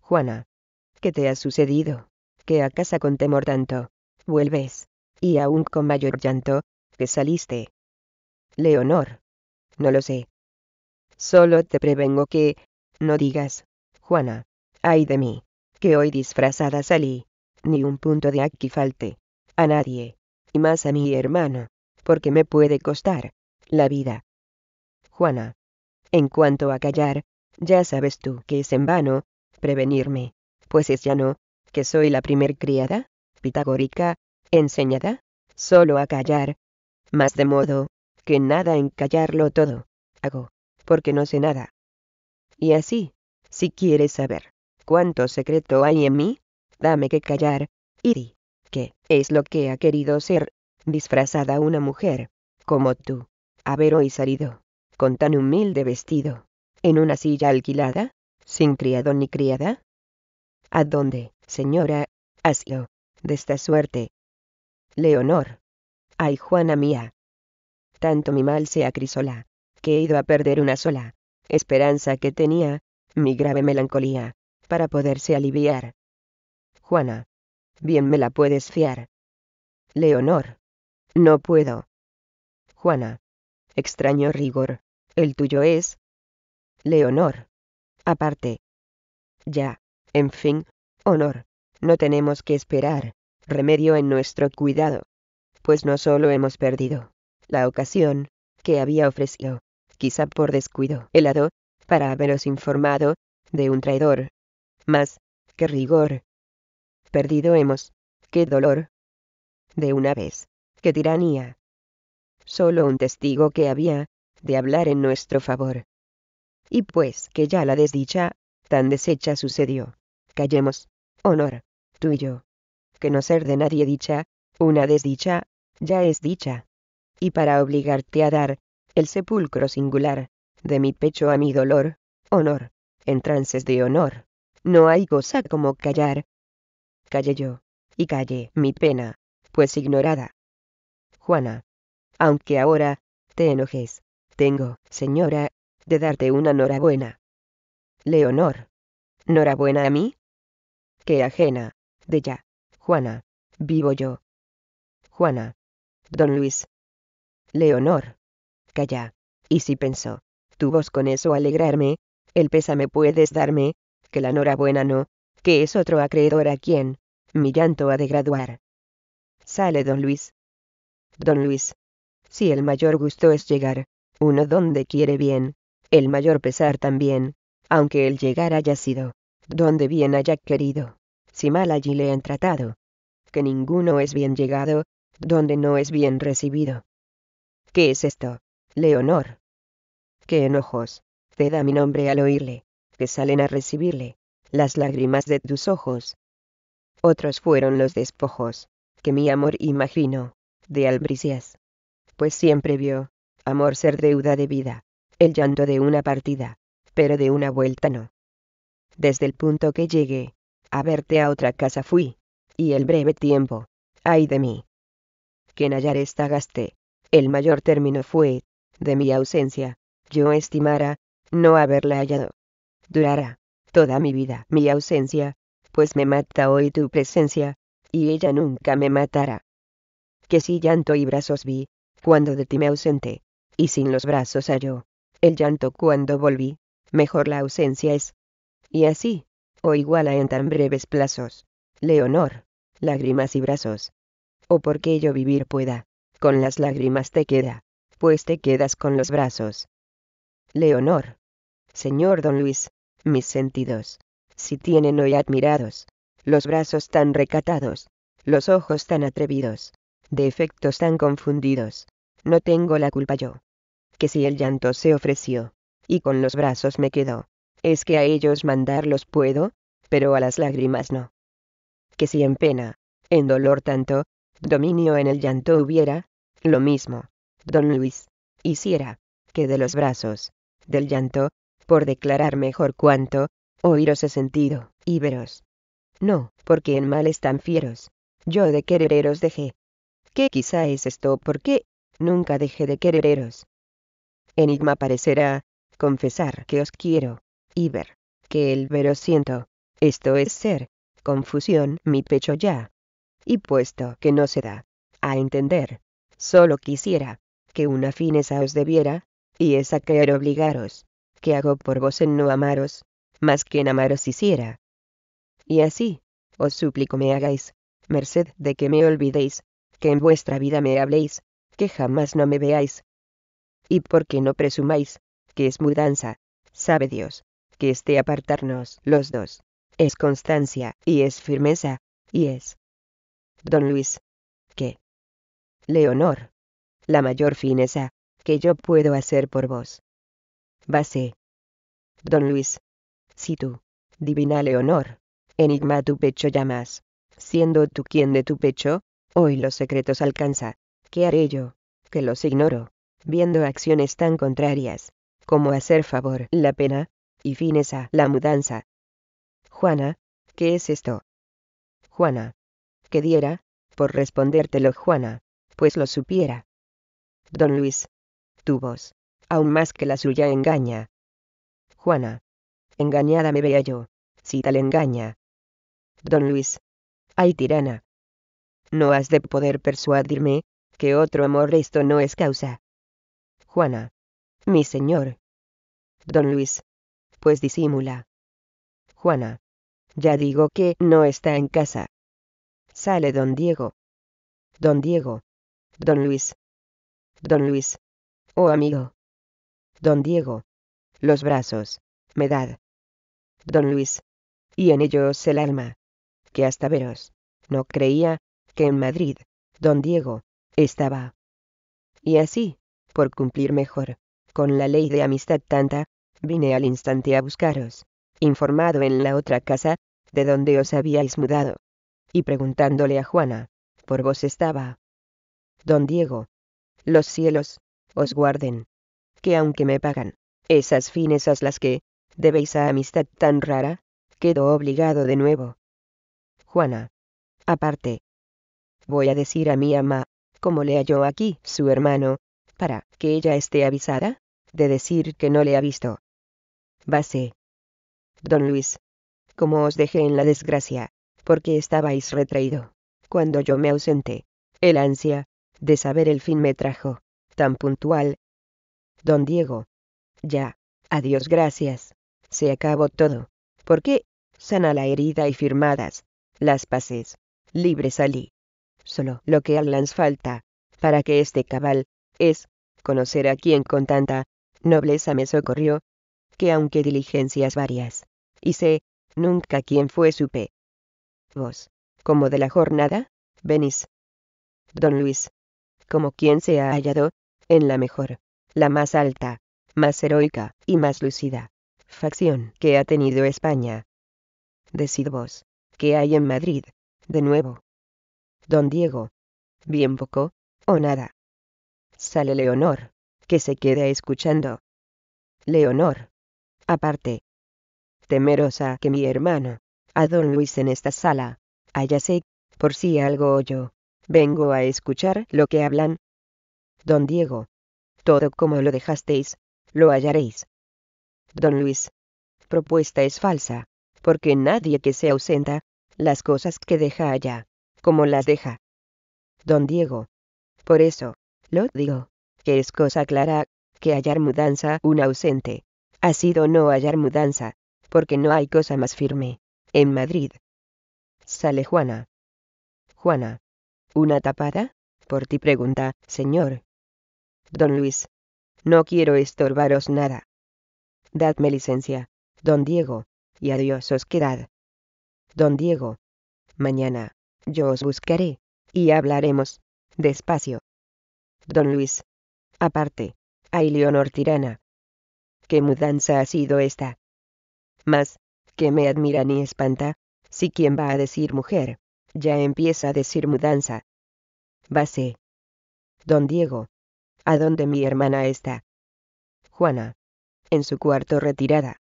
Speaker 1: Juana. ¿Qué te ha sucedido? Que a casa con temor tanto. Vuelves. Y aún con mayor llanto, que saliste. Leonor. No lo sé. Solo te prevengo que... No digas, Juana. Ay de mí, que hoy disfrazada salí ni un punto de aquí falte. A nadie. Y más a mi hermano. Porque me puede costar. La vida. Juana. En cuanto a callar, ya sabes tú que es en vano, prevenirme. Pues es ya no, que soy la primer criada, pitagórica, enseñada, solo a callar. Más de modo, que nada en callarlo todo, hago, porque no sé nada. Y así, si quieres saber, cuánto secreto hay en mí, dame que callar, Iri, que es lo que ha querido ser, disfrazada una mujer, como tú, haber hoy salido, con tan humilde vestido, en una silla alquilada, sin criado ni criada? ¿A dónde, señora, has ido, de esta suerte? Leonor. Ay, Juana mía. Tanto mi mal se acrisola, que he ido a perder una sola, esperanza que tenía, mi grave melancolía, para poderse aliviar, Juana. Bien me la puedes fiar. Leonor. No puedo. Juana. Extraño rigor. El tuyo es. Leonor. Aparte. Ya. En fin. Honor. No tenemos que esperar. Remedio en nuestro cuidado. Pues no solo hemos perdido. La ocasión. Que había ofrecido. Quizá por descuido. Helado. Para haberos informado. De un traidor. Mas. qué rigor perdido hemos. ¡Qué dolor! De una vez. ¡Qué tiranía! Solo un testigo que había, de hablar en nuestro favor. Y pues que ya la desdicha, tan deshecha sucedió. Callemos, honor, tú y yo. Que no ser de nadie dicha, una desdicha, ya es dicha. Y para obligarte a dar, el sepulcro singular, de mi pecho a mi dolor, honor, en trances de honor. No hay cosa como callar, Calle yo, y calle mi pena, pues ignorada. Juana, aunque ahora te enojes, tengo, señora, de darte una norabuena. Leonor. ¿Norabuena a mí? Qué ajena, de ya, Juana, vivo yo. Juana. Don Luis. Leonor. Calla. Y si pensó, tu voz con eso alegrarme, el pésame puedes darme, que la norabuena no, que es otro acreedor a quien, mi llanto ha de graduar. Sale don Luis. Don Luis. Si el mayor gusto es llegar, uno donde quiere bien, el mayor pesar también, aunque el llegar haya sido, donde bien haya querido, si mal allí le han tratado, que ninguno es bien llegado, donde no es bien recibido. ¿Qué es esto, Leonor? Qué enojos, te da mi nombre al oírle, que salen a recibirle, las lágrimas de tus ojos. Otros fueron los despojos, que mi amor imaginó, de albricias. Pues siempre vio, amor ser deuda de vida, el llanto de una partida, pero de una vuelta no. Desde el punto que llegué, a verte a otra casa fui, y el breve tiempo, ay de mí. Que hallar esta gasté, el mayor término fue, de mi ausencia, yo estimara, no haberla hallado. Durará, toda mi vida mi ausencia, pues me mata hoy tu presencia, y ella nunca me matará. Que si llanto y brazos vi, cuando de ti me ausenté, y sin los brazos halló, el llanto cuando volví, mejor la ausencia es. Y así, o iguala en tan breves plazos, Leonor, lágrimas y brazos. O porque yo vivir pueda, con las lágrimas te queda, pues te quedas con los brazos. Leonor. Señor don Luis, mis sentidos, si tienen hoy admirados, los brazos tan recatados, los ojos tan atrevidos, de efectos tan confundidos, no tengo la culpa yo. Que si el llanto se ofreció, y con los brazos me quedó, es que a ellos mandarlos puedo, pero a las lágrimas no. Que si en pena, en dolor tanto, dominio en el llanto hubiera, lo mismo, don Luis, hiciera, que de los brazos, del llanto, por declarar mejor cuanto, oíros he sentido, y veros. No, porque en mal están fieros, yo de querereros dejé. ¿Qué quizá es esto qué nunca dejé de querereros. Enigma parecerá, confesar que os quiero, y ver, que el veros siento, esto es ser, confusión mi pecho ya. Y puesto que no se da, a entender, solo quisiera, que una fineza os debiera, y es a querer obligaros, que hago por vos en no amaros, más que en amaros hiciera. Y así, os suplico me hagáis, merced de que me olvidéis, que en vuestra vida me habléis, que jamás no me veáis. Y porque no presumáis, que es mudanza, sabe Dios, que esté apartarnos los dos, es constancia, y es firmeza, y es. Don Luis. qué, Leonor. La mayor fineza, que yo puedo hacer por vos, Base. Don Luis. Si tú, divina Leonor, enigma tu pecho llamas, siendo tú quien de tu pecho, hoy los secretos alcanza, ¿qué haré yo? Que los ignoro, viendo acciones tan contrarias, como hacer favor la pena, y fines a la mudanza. Juana, ¿qué es esto? Juana. Que diera, por respondértelo Juana, pues lo supiera. Don Luis. Tu voz aún más que la suya engaña. Juana. Engañada me vea yo, si tal engaña. Don Luis. Ay tirana. No has de poder persuadirme, que otro amor esto no es causa. Juana. Mi señor. Don Luis. Pues disimula. Juana. Ya digo que no está en casa. Sale don Diego. Don Diego. Don Luis. Don Luis. Oh amigo don Diego, los brazos, Medad, don Luis, y en ellos el alma, que hasta veros, no creía que en Madrid, don Diego, estaba. Y así, por cumplir mejor, con la ley de amistad tanta, vine al instante a buscaros, informado en la otra casa, de donde os habíais mudado, y preguntándole a Juana, por vos estaba. Don Diego, los cielos, os guarden, que aunque me pagan, esas fines a las que, debéis a amistad tan rara, quedo obligado de nuevo. Juana. Aparte. Voy a decir a mi ama, como le halló aquí su hermano, para que ella esté avisada, de decir que no le ha visto. Base. Don Luis. Como os dejé en la desgracia, porque estabais retraído, cuando yo me ausenté, el ansia, de saber el fin me trajo, tan puntual, Don Diego, ya, adiós gracias, se acabó todo, ¿Por qué? sana la herida y firmadas, las paces, libre salí. Solo lo que Alans falta, para que este cabal, es, conocer a quien con tanta nobleza me socorrió, que aunque diligencias varias, y sé, nunca quién fue supe. Vos, como de la jornada, venís. Don Luis, como quien se ha hallado, en la mejor la más alta, más heroica y más lucida facción que ha tenido España. Decid vos, ¿qué hay en Madrid? De nuevo. Don Diego. Bien poco, o nada. Sale Leonor, que se queda escuchando. Leonor. Aparte. Temerosa que mi hermano, a don Luis en esta sala, sé por si algo yo, vengo a escuchar lo que hablan. Don Diego todo como lo dejasteis, lo hallaréis. Don Luis. Propuesta es falsa, porque nadie que se ausenta, las cosas que deja allá, como las deja. Don Diego. Por eso, lo digo, que es cosa clara, que hallar mudanza un ausente, ha sido no hallar mudanza, porque no hay cosa más firme, en Madrid. Sale Juana. Juana. ¿Una tapada? Por ti pregunta, señor. Don Luis. No quiero estorbaros nada. Dadme licencia, don Diego, y adiós os quedad. Don Diego. Mañana, yo os buscaré, y hablaremos, despacio. Don Luis. Aparte, hay Leonor Tirana. ¿Qué mudanza ha sido esta? Mas, que me admira ni espanta, si quien va a decir mujer, ya empieza a decir mudanza. Vase. Don Diego a dónde mi hermana está. Juana, en su cuarto retirada.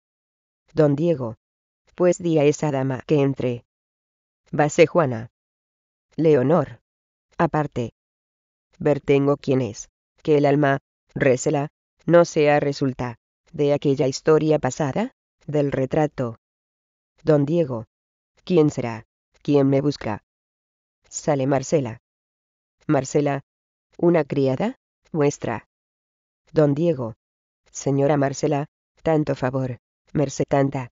Speaker 1: Don Diego, pues di a esa dama que entre. Vase Juana. Leonor. Aparte. Ver tengo quién es, que el alma, recela, no sea resulta, de aquella historia pasada, del retrato. Don Diego. ¿Quién será? ¿Quién me busca? Sale Marcela. Marcela. ¿Una criada? vuestra. Don Diego. Señora Marcela, tanto favor, merced tanta.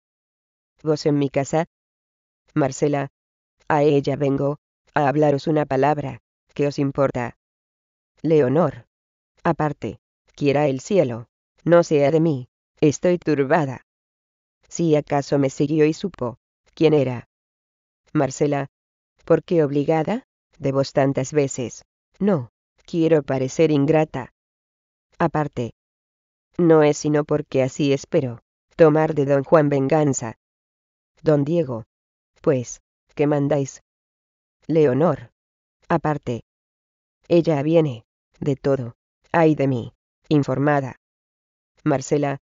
Speaker 1: Vos en mi casa. Marcela. A ella vengo, a hablaros una palabra, ¿qué os importa. Leonor. Aparte, quiera el cielo, no sea de mí, estoy turbada. Si acaso me siguió y supo, ¿quién era? Marcela. ¿Por qué obligada? De vos tantas veces. No, quiero parecer ingrata. Aparte, no es sino porque así espero tomar de don Juan venganza. Don Diego, pues, ¿qué mandáis? Leonor, aparte. Ella viene, de todo, ay de mí, informada. Marcela,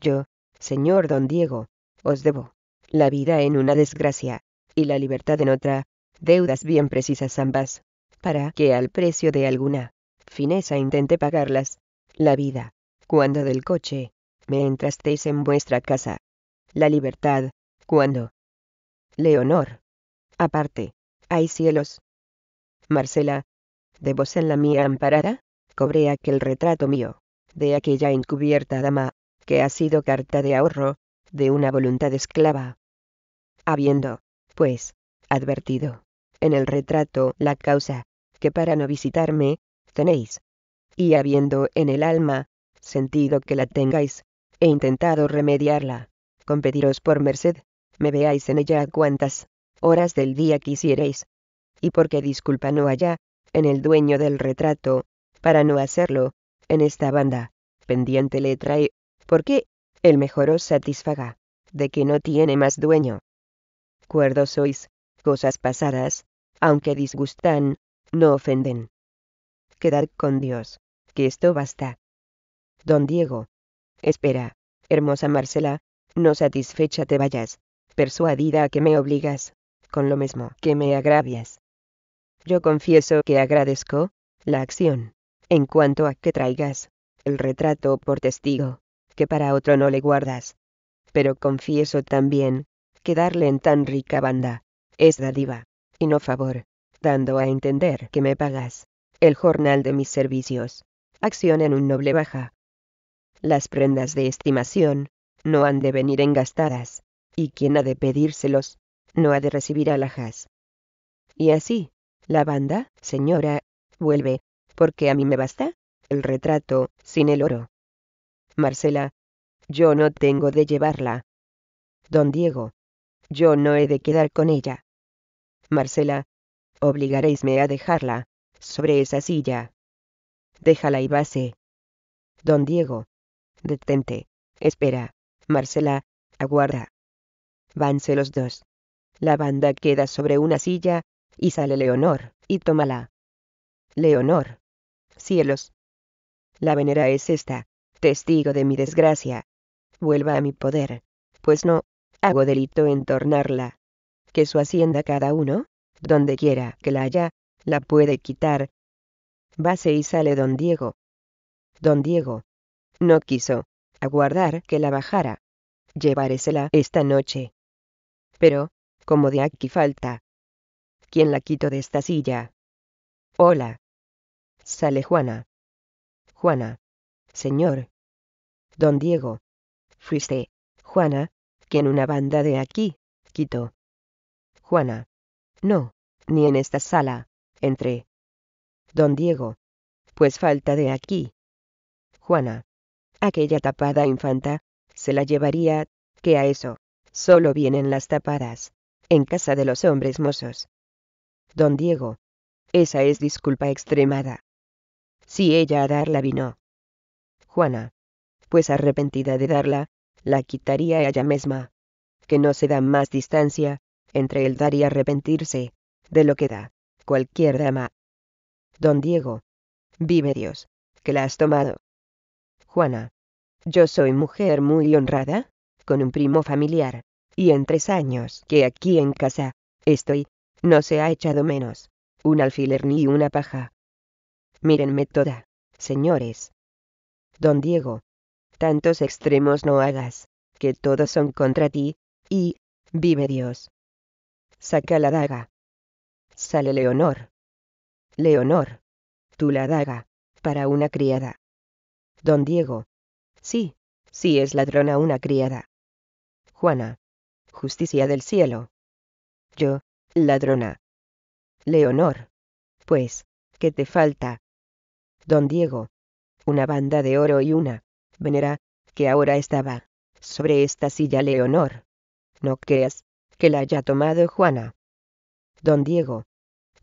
Speaker 1: yo, señor don Diego, os debo la vida en una desgracia, y la libertad en otra, deudas bien precisas ambas para que al precio de alguna fineza intente pagarlas. La vida, cuando del coche, me entrasteis en vuestra casa. La libertad, cuando. Leonor. Aparte, hay cielos. Marcela. De vos en la mía amparada, cobré aquel retrato mío, de aquella encubierta dama, que ha sido carta de ahorro, de una voluntad esclava. Habiendo, pues, advertido, en el retrato la causa, que para no visitarme, tenéis. Y habiendo en el alma, sentido que la tengáis, he intentado remediarla, pediros por merced, me veáis en ella cuantas horas del día quisiereis. Y porque disculpa no haya, en el dueño del retrato, para no hacerlo, en esta banda, pendiente le trae, porque, el mejor os satisfaga, de que no tiene más dueño. Cuerdo sois, cosas pasadas, aunque disgustan, no ofenden. Quedar con Dios, que esto basta. Don Diego. Espera, hermosa Marcela, no satisfecha te vayas, persuadida a que me obligas, con lo mismo que me agravias. Yo confieso que agradezco la acción, en cuanto a que traigas el retrato por testigo, que para otro no le guardas. Pero confieso también que darle en tan rica banda es dádiva, y no favor dando a entender que me pagas el jornal de mis servicios. Acción en un noble baja. Las prendas de estimación no han de venir engastadas, y quien ha de pedírselos no ha de recibir alhajas. Y así, la banda, señora, vuelve, porque a mí me basta el retrato sin el oro. Marcela, yo no tengo de llevarla. Don Diego, yo no he de quedar con ella. Marcela, obligaréisme a dejarla, sobre esa silla. Déjala y base. Don Diego. Detente. Espera. Marcela, aguarda. Vanse los dos. La banda queda sobre una silla, y sale Leonor, y tómala. Leonor. Cielos. La venera es esta, testigo de mi desgracia. Vuelva a mi poder, pues no, hago delito en tornarla. Que su hacienda cada uno, donde quiera que la haya, la puede quitar. Vase y sale don Diego. Don Diego. No quiso aguardar que la bajara. Lleváresela esta noche. Pero, como de aquí falta. ¿Quién la quito de esta silla? Hola. Sale Juana. Juana. Señor. Don Diego. Fuiste, Juana, quien una banda de aquí, quitó. Juana. No, ni en esta sala, entré. Don Diego, pues falta de aquí. Juana, aquella tapada infanta, se la llevaría, que a eso, solo vienen las tapadas, en casa de los hombres mozos. Don Diego, esa es disculpa extremada. Si ella a darla vino. Juana, pues arrepentida de darla, la quitaría ella misma, que no se da más distancia, entre el dar y arrepentirse, de lo que da, cualquier dama. Don Diego. Vive Dios, que la has tomado. Juana. Yo soy mujer muy honrada, con un primo familiar, y en tres años que aquí en casa, estoy, no se ha echado menos, un alfiler ni una paja. Mírenme toda, señores. Don Diego. Tantos extremos no hagas, que todos son contra ti, y, vive Dios, Saca la daga. Sale Leonor. Leonor. Tú la daga. Para una criada. Don Diego. Sí, sí es ladrona una criada. Juana. Justicia del cielo. Yo, ladrona. Leonor. Pues, ¿qué te falta? Don Diego. Una banda de oro y una, venera, que ahora estaba, sobre esta silla Leonor. No creas, que la haya tomado Juana. Don Diego.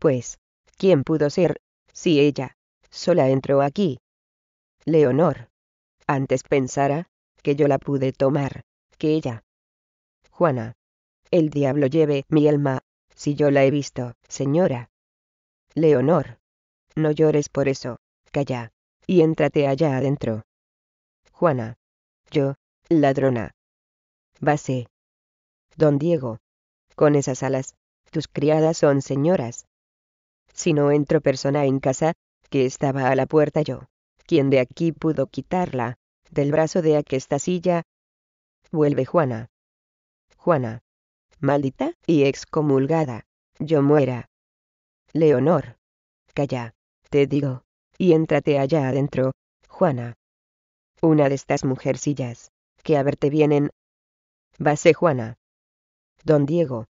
Speaker 1: Pues, ¿quién pudo ser, si ella, sola entró aquí? Leonor. Antes pensara que yo la pude tomar, que ella. Juana. El diablo lleve mi alma, si yo la he visto, señora. Leonor. No llores por eso, calla, y éntrate allá adentro. Juana. Yo, ladrona. Base. Don Diego con esas alas, tus criadas son señoras. Si no entro persona en casa, que estaba a la puerta yo, quien de aquí pudo quitarla, del brazo de aquesta silla. Vuelve Juana. Juana. Maldita y excomulgada. Yo muera. Leonor. Calla, te digo, y éntrate allá adentro, Juana. Una de estas mujercillas, que a verte vienen. Vase Juana. Don Diego,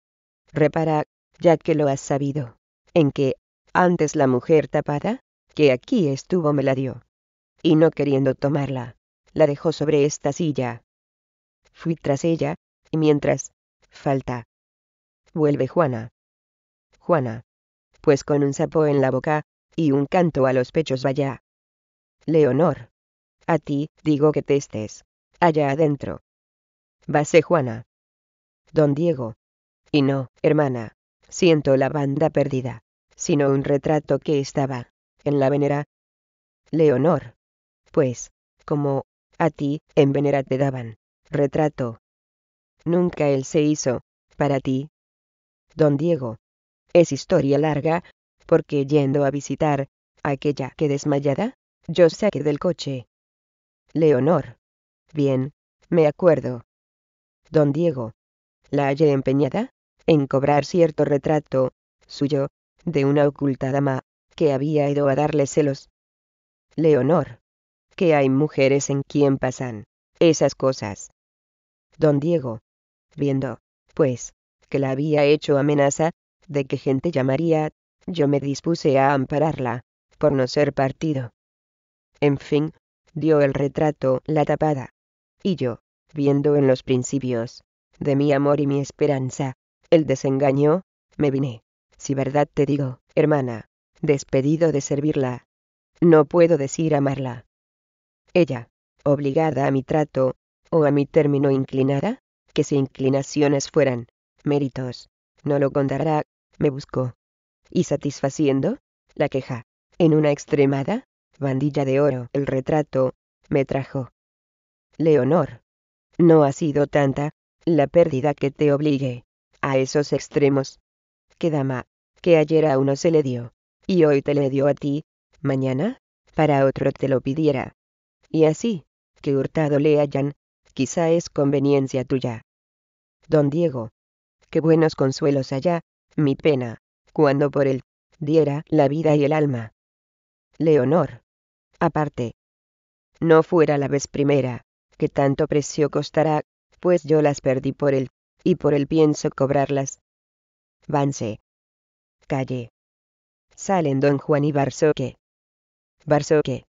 Speaker 1: repara, ya que lo has sabido, en que antes la mujer tapada, que aquí estuvo, me la dio, y no queriendo tomarla, la dejó sobre esta silla. Fui tras ella, y mientras falta. Vuelve Juana. Juana, pues con un sapo en la boca, y un canto a los pechos vaya. Leonor, a ti digo que te estés, allá adentro. Vase Juana don Diego. Y no, hermana, siento la banda perdida, sino un retrato que estaba, en la venera. Leonor. Pues, como, a ti, en venera te daban, retrato. Nunca él se hizo, para ti. Don Diego. Es historia larga, porque yendo a visitar, aquella que desmayada, yo saqué del coche. Leonor. Bien, me acuerdo. Don Diego la hallé empeñada en cobrar cierto retrato, suyo, de una oculta dama, que había ido a darle celos. Leonor. Que hay mujeres en quien pasan esas cosas. Don Diego. Viendo, pues, que la había hecho amenaza, de que gente llamaría, yo me dispuse a ampararla, por no ser partido. En fin, dio el retrato la tapada. Y yo, viendo en los principios, de mi amor y mi esperanza. El desengaño, me vine. Si verdad te digo, hermana, despedido de servirla. No puedo decir amarla. Ella, obligada a mi trato, o a mi término inclinada, que si inclinaciones fueran, méritos, no lo contará, me buscó. Y satisfaciendo, la queja, en una extremada, bandilla de oro, el retrato, me trajo. Leonor. No ha sido tanta, la pérdida que te obligue a esos extremos. qué dama, que ayer a uno se le dio, y hoy te le dio a ti, mañana, para otro te lo pidiera. Y así, que hurtado le hayan, quizá es conveniencia tuya. Don Diego. Qué buenos consuelos allá, mi pena, cuando por él diera la vida y el alma. Leonor. Aparte. No fuera la vez primera, que tanto precio costará, pues yo las perdí por él, y por él pienso cobrarlas. Vanse. Calle. Salen don Juan y Barsoque. Barsoque.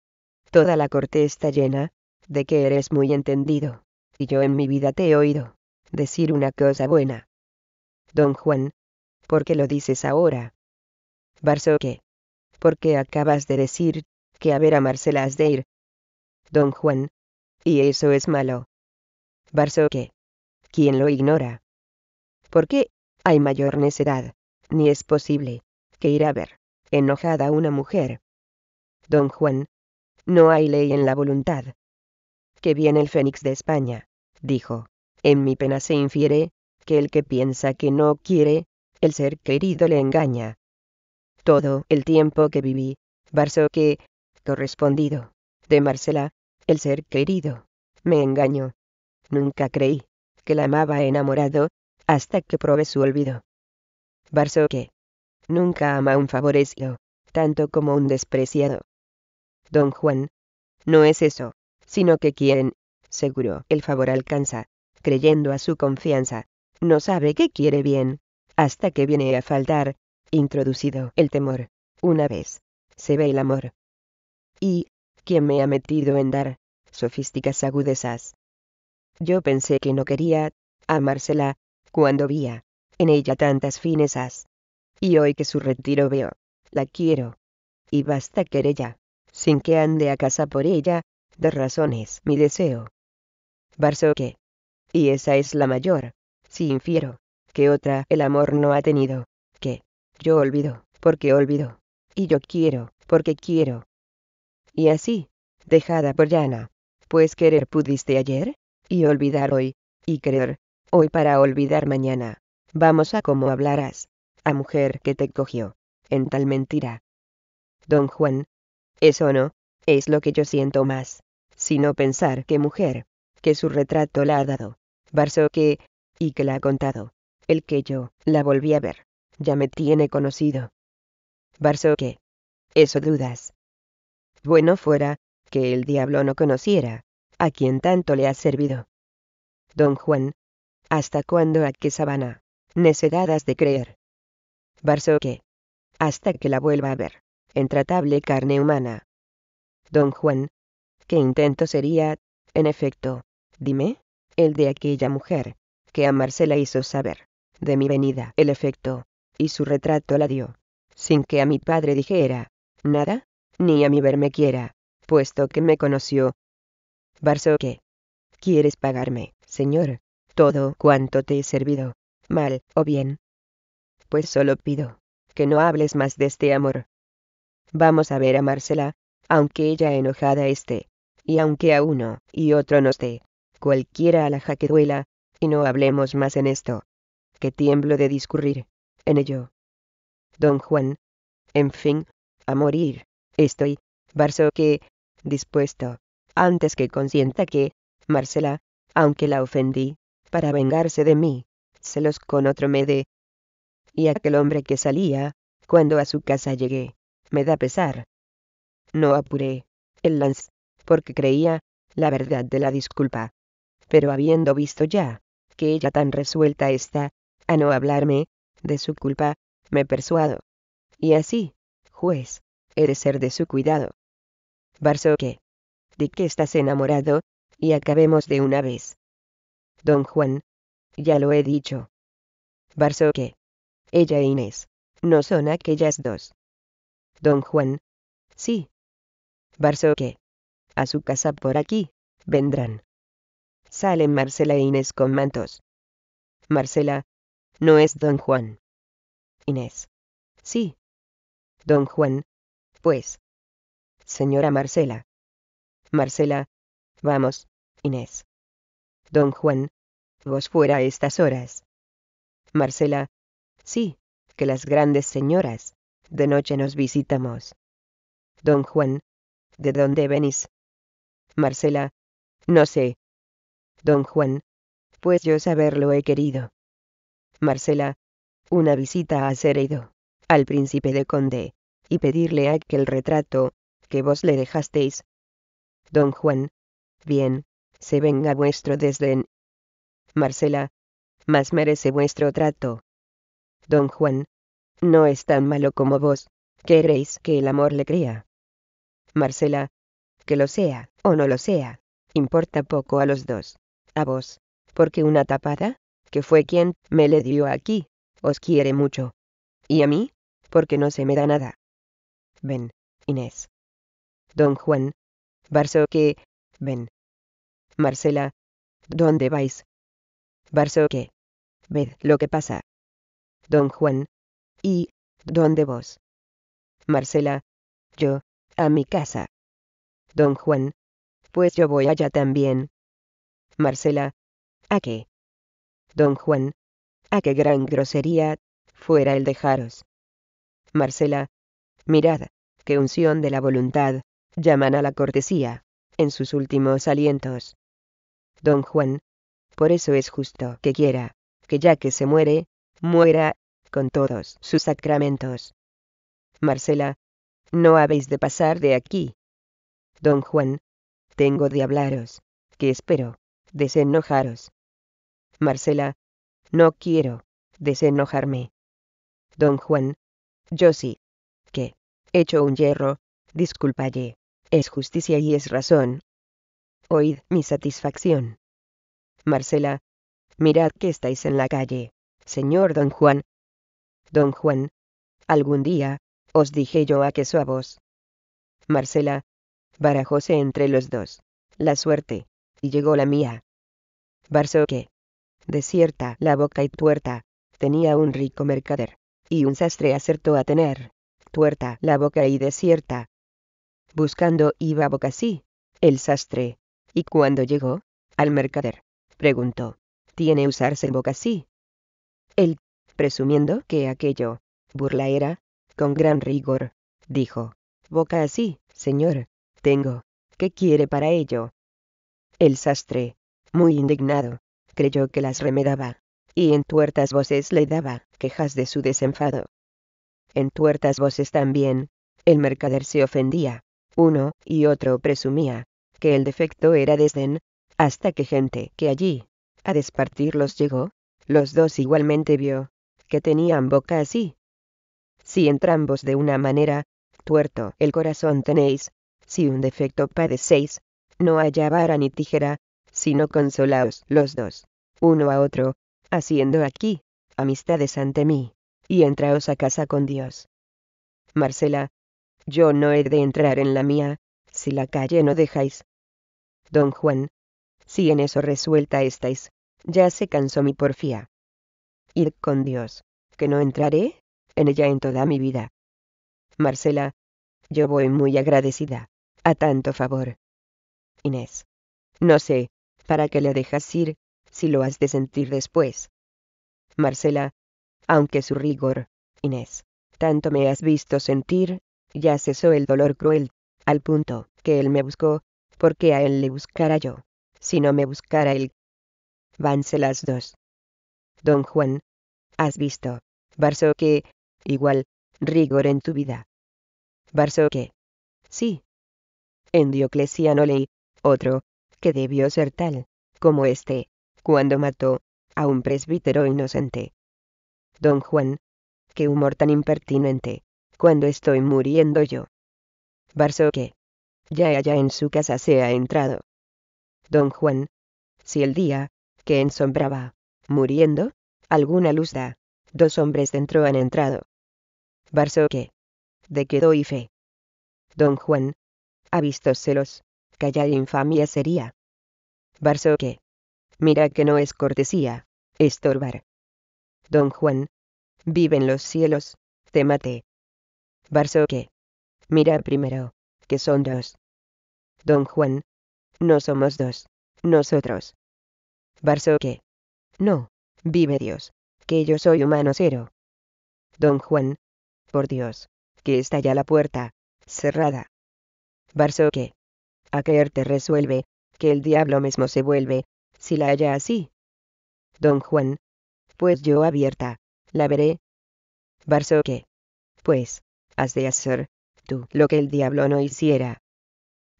Speaker 1: Toda la corte está llena, de que eres muy entendido, y yo en mi vida te he oído decir una cosa buena. Don Juan. ¿Por qué lo dices ahora? ¿Por Porque acabas de decir, que a ver a Marcela has de ir. Don Juan. Y eso es malo. Barsoque. ¿Quién lo ignora? ¿Por qué? Hay mayor necedad. Ni es posible que ir a ver, enojada una mujer. Don Juan. No hay ley en la voluntad. Que viene el Fénix de España, dijo. En mi pena se infiere, que el que piensa que no quiere, el ser querido le engaña. Todo el tiempo que viví, Barsoque, correspondido, de Marcela, el ser querido, me engañó. Nunca creí que la amaba enamorado hasta que probé su olvido. Barsoque. Nunca ama un favorecido, tanto como un despreciado. Don Juan. No es eso, sino que quien, seguro, el favor alcanza, creyendo a su confianza. No sabe que quiere bien, hasta que viene a faltar, introducido el temor. Una vez, se ve el amor. Y, ¿quién me ha metido en dar? Sofísticas agudezas, yo pensé que no quería amársela, cuando vi en ella tantas finezas. Y hoy que su retiro veo, la quiero. Y basta querella, sin que ande a casa por ella, de razones mi deseo. Barsoque. Y esa es la mayor, si infiero, que otra el amor no ha tenido, que, yo olvido, porque olvido, y yo quiero, porque quiero. Y así, dejada por llana, pues querer pudiste ayer, y olvidar hoy, y creer, hoy para olvidar mañana. Vamos a cómo hablarás, a mujer que te cogió, en tal mentira. Don Juan. Eso no, es lo que yo siento más, sino pensar que mujer, que su retrato la ha dado, Barsoque, y que la ha contado, el que yo, la volví a ver, ya me tiene conocido. Barsoque, Eso dudas. Bueno fuera, que el diablo no conociera, a quien tanto le ha servido. Don Juan. ¿Hasta cuándo a qué sabana? Necedadas de creer. Barsoque. Hasta que la vuelva a ver. En tratable carne humana. Don Juan. ¿Qué intento sería, en efecto? Dime, el de aquella mujer, que a Marcela hizo saber, de mi venida, el efecto, y su retrato la dio, sin que a mi padre dijera, nada, ni a mi verme quiera, puesto que me conoció, Barsoque. ¿Quieres pagarme, señor, todo cuanto te he servido, mal o bien? Pues solo pido que no hables más de este amor. Vamos a ver a Marcela, aunque ella enojada esté, y aunque a uno y otro nos dé, cualquiera a la que duela, y no hablemos más en esto. Que tiemblo de discurrir en ello. Don Juan. En fin, a morir, estoy, Barsoque, dispuesto antes que consienta que, Marcela, aunque la ofendí, para vengarse de mí, se los con otro me dé. Y aquel hombre que salía, cuando a su casa llegué, me da pesar. No apuré, el lance, porque creía, la verdad de la disculpa. Pero habiendo visto ya, que ella tan resuelta está, a no hablarme, de su culpa, me persuado. Y así, juez, he de ser de su cuidado. Barsoque de que estás enamorado, y acabemos de una vez. Don Juan. Ya lo he dicho. Barsoque, Ella e Inés. No son aquellas dos. Don Juan. Sí. Barsoque, A su casa por aquí. Vendrán. Salen Marcela e Inés con mantos. Marcela. No es don Juan. Inés. Sí. Don Juan. Pues. Señora Marcela. Marcela. Vamos, Inés. Don Juan, vos fuera a estas horas. Marcela. Sí, que las grandes señoras. De noche nos visitamos. Don Juan. ¿De dónde venís? Marcela. No sé. Don Juan. Pues yo saberlo he querido. Marcela. Una visita a Cereido, al príncipe de Conde, y pedirle aquel retrato que vos le dejasteis, Don Juan. Bien, se venga vuestro desdén. Marcela. Más merece vuestro trato. Don Juan. No es tan malo como vos. Queréis que el amor le cría. Marcela. Que lo sea, o no lo sea. Importa poco a los dos. A vos. Porque una tapada, que fue quien me le dio aquí, os quiere mucho. Y a mí, porque no se me da nada. Ven, Inés. Don Juan, Barsoque, ven. Marcela, ¿dónde vais? Barsoque, ved lo que pasa. Don Juan, ¿y dónde vos? Marcela, yo, a mi casa. Don Juan, pues yo voy allá también. Marcela, ¿a qué? Don Juan, ¿a qué gran grosería fuera el dejaros? Marcela, mirad, qué unción de la voluntad, llaman a la cortesía, en sus últimos alientos. Don Juan, por eso es justo que quiera, que ya que se muere, muera, con todos sus sacramentos. Marcela, no habéis de pasar de aquí. Don Juan, tengo de hablaros, que espero, desenojaros. Marcela, no quiero, desenojarme. Don Juan, yo sí, que, hecho un hierro, disculpalle. Es justicia y es razón. Oíd mi satisfacción. Marcela. Mirad que estáis en la calle, señor don Juan. Don Juan. Algún día, os dije yo a que vos. Marcela. Barajóse entre los dos. La suerte. Y llegó la mía. Barsoque, Desierta la boca y tuerta. Tenía un rico mercader. Y un sastre acertó a tener. Tuerta la boca y desierta, buscando iba a el sastre, y cuando llegó, al mercader, preguntó, ¿tiene usarse Bocasí? Bocací? Él, presumiendo que aquello, burla era, con gran rigor, dijo, Boca señor, tengo, ¿qué quiere para ello? El sastre, muy indignado, creyó que las remedaba, y en tuertas voces le daba quejas de su desenfado. En tuertas voces también, el mercader se ofendía, uno y otro presumía que el defecto era desdén, hasta que gente que allí a despartirlos llegó, los dos igualmente vio que tenían boca así. Si entrambos de una manera, tuerto el corazón tenéis, si un defecto padecéis, no haya vara ni tijera, sino consolaos los dos, uno a otro, haciendo aquí amistades ante mí, y entraos a casa con Dios. Marcela, yo no he de entrar en la mía, si la calle no dejáis. Don Juan. Si en eso resuelta estáis, ya se cansó mi porfía. Id con Dios, que no entraré en ella en toda mi vida. Marcela. Yo voy muy agradecida, a tanto favor. Inés. No sé, para qué le dejas ir, si lo has de sentir después. Marcela. Aunque su rigor, Inés, tanto me has visto sentir, ya cesó el dolor cruel, al punto que él me buscó, porque a él le buscara yo, si no me buscara él. Vanse las dos. Don Juan. Has visto, Barsoque, igual, rigor en tu vida. Barsoque, Sí. En Diocleciano leí, otro, que debió ser tal, como este, cuando mató, a un presbítero inocente. Don Juan. Qué humor tan impertinente cuando estoy muriendo yo. Barsoque. Ya allá en su casa se ha entrado. Don Juan. Si el día, que ensombraba, muriendo, alguna luz da, dos hombres dentro han entrado. Barsoque. De qué doy fe. Don Juan. Ha visto celos, calla infamia sería. Barsoque. Mira que no es cortesía, estorbar. Don Juan. viven los cielos, te Barsoque. Mira primero, que son dos. Don Juan. No somos dos, nosotros. Barsoque. No, vive Dios, que yo soy humano cero. Don Juan. Por Dios, que está ya la puerta, cerrada. Barsoque. A creerte resuelve, que el diablo mismo se vuelve, si la halla así. Don Juan. Pues yo abierta, la veré. Barsoque. Pues, has de hacer, tú, lo que el diablo no hiciera.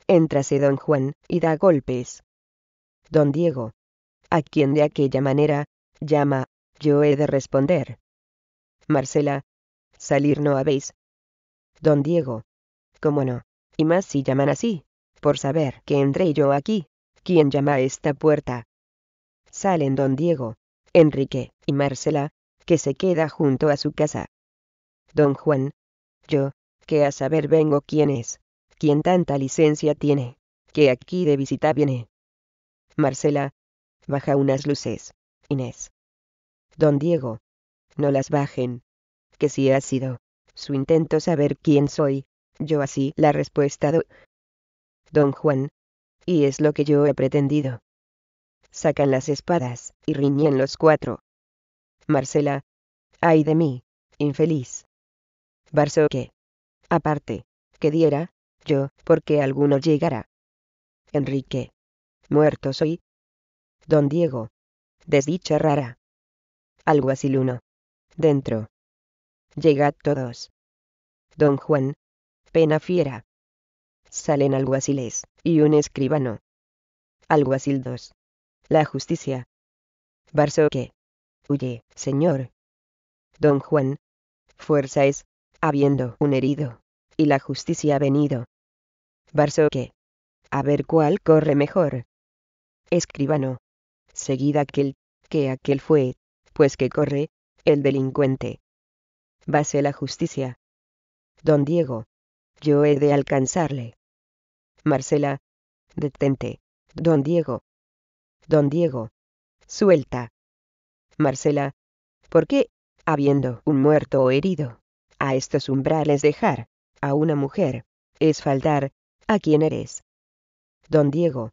Speaker 1: Entrase don Juan, y da golpes. Don Diego. A quién de aquella manera, llama, yo he de responder. Marcela. Salir no habéis. Don Diego. ¿Cómo no? Y más si llaman así, por saber que entré yo aquí. ¿Quién llama a esta puerta? Salen don Diego, Enrique y Marcela, que se queda junto a su casa. Don Juan, yo, que a saber vengo quién es, quién tanta licencia tiene, que aquí de visita viene. Marcela, baja unas luces, Inés. Don Diego, no las bajen, que si ha sido su intento saber quién soy, yo así la respuesta do. Don Juan, y es lo que yo he pretendido. Sacan las espadas, y riñen los cuatro. Marcela, ay de mí, infeliz, Barsoque. aparte, que diera, yo, porque alguno llegara. Enrique. Muerto soy. Don Diego. Desdicha rara. Alguacil 1. Dentro. Llegad todos. Don Juan. Pena fiera. Salen alguaciles, y un escribano. Alguacil 2. La justicia. barsoque, Huye, señor. Don Juan. Fuerza es, habiendo un herido, y la justicia ha venido. Barsoque. A ver cuál corre mejor. Escribano. Seguida aquel, que aquel fue, pues que corre, el delincuente. Base la justicia. Don Diego. Yo he de alcanzarle. Marcela. Detente. Don Diego. Don Diego. Suelta. Marcela. ¿Por qué, habiendo un muerto o herido, a estos umbrales dejar, a una mujer, es faltar, a quien eres. Don Diego.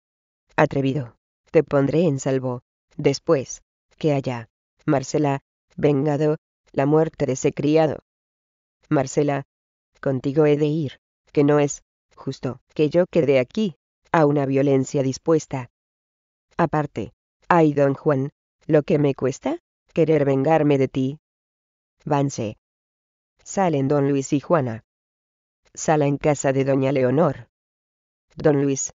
Speaker 1: Atrevido, te pondré en salvo, después, que allá. Marcela, vengado, la muerte de ese criado. Marcela, contigo he de ir, que no es, justo, que yo quede aquí, a una violencia dispuesta. Aparte, ay don Juan, lo que me cuesta, querer vengarme de ti. Vance, Salen don Luis y Juana. Sala en casa de doña Leonor. Don Luis.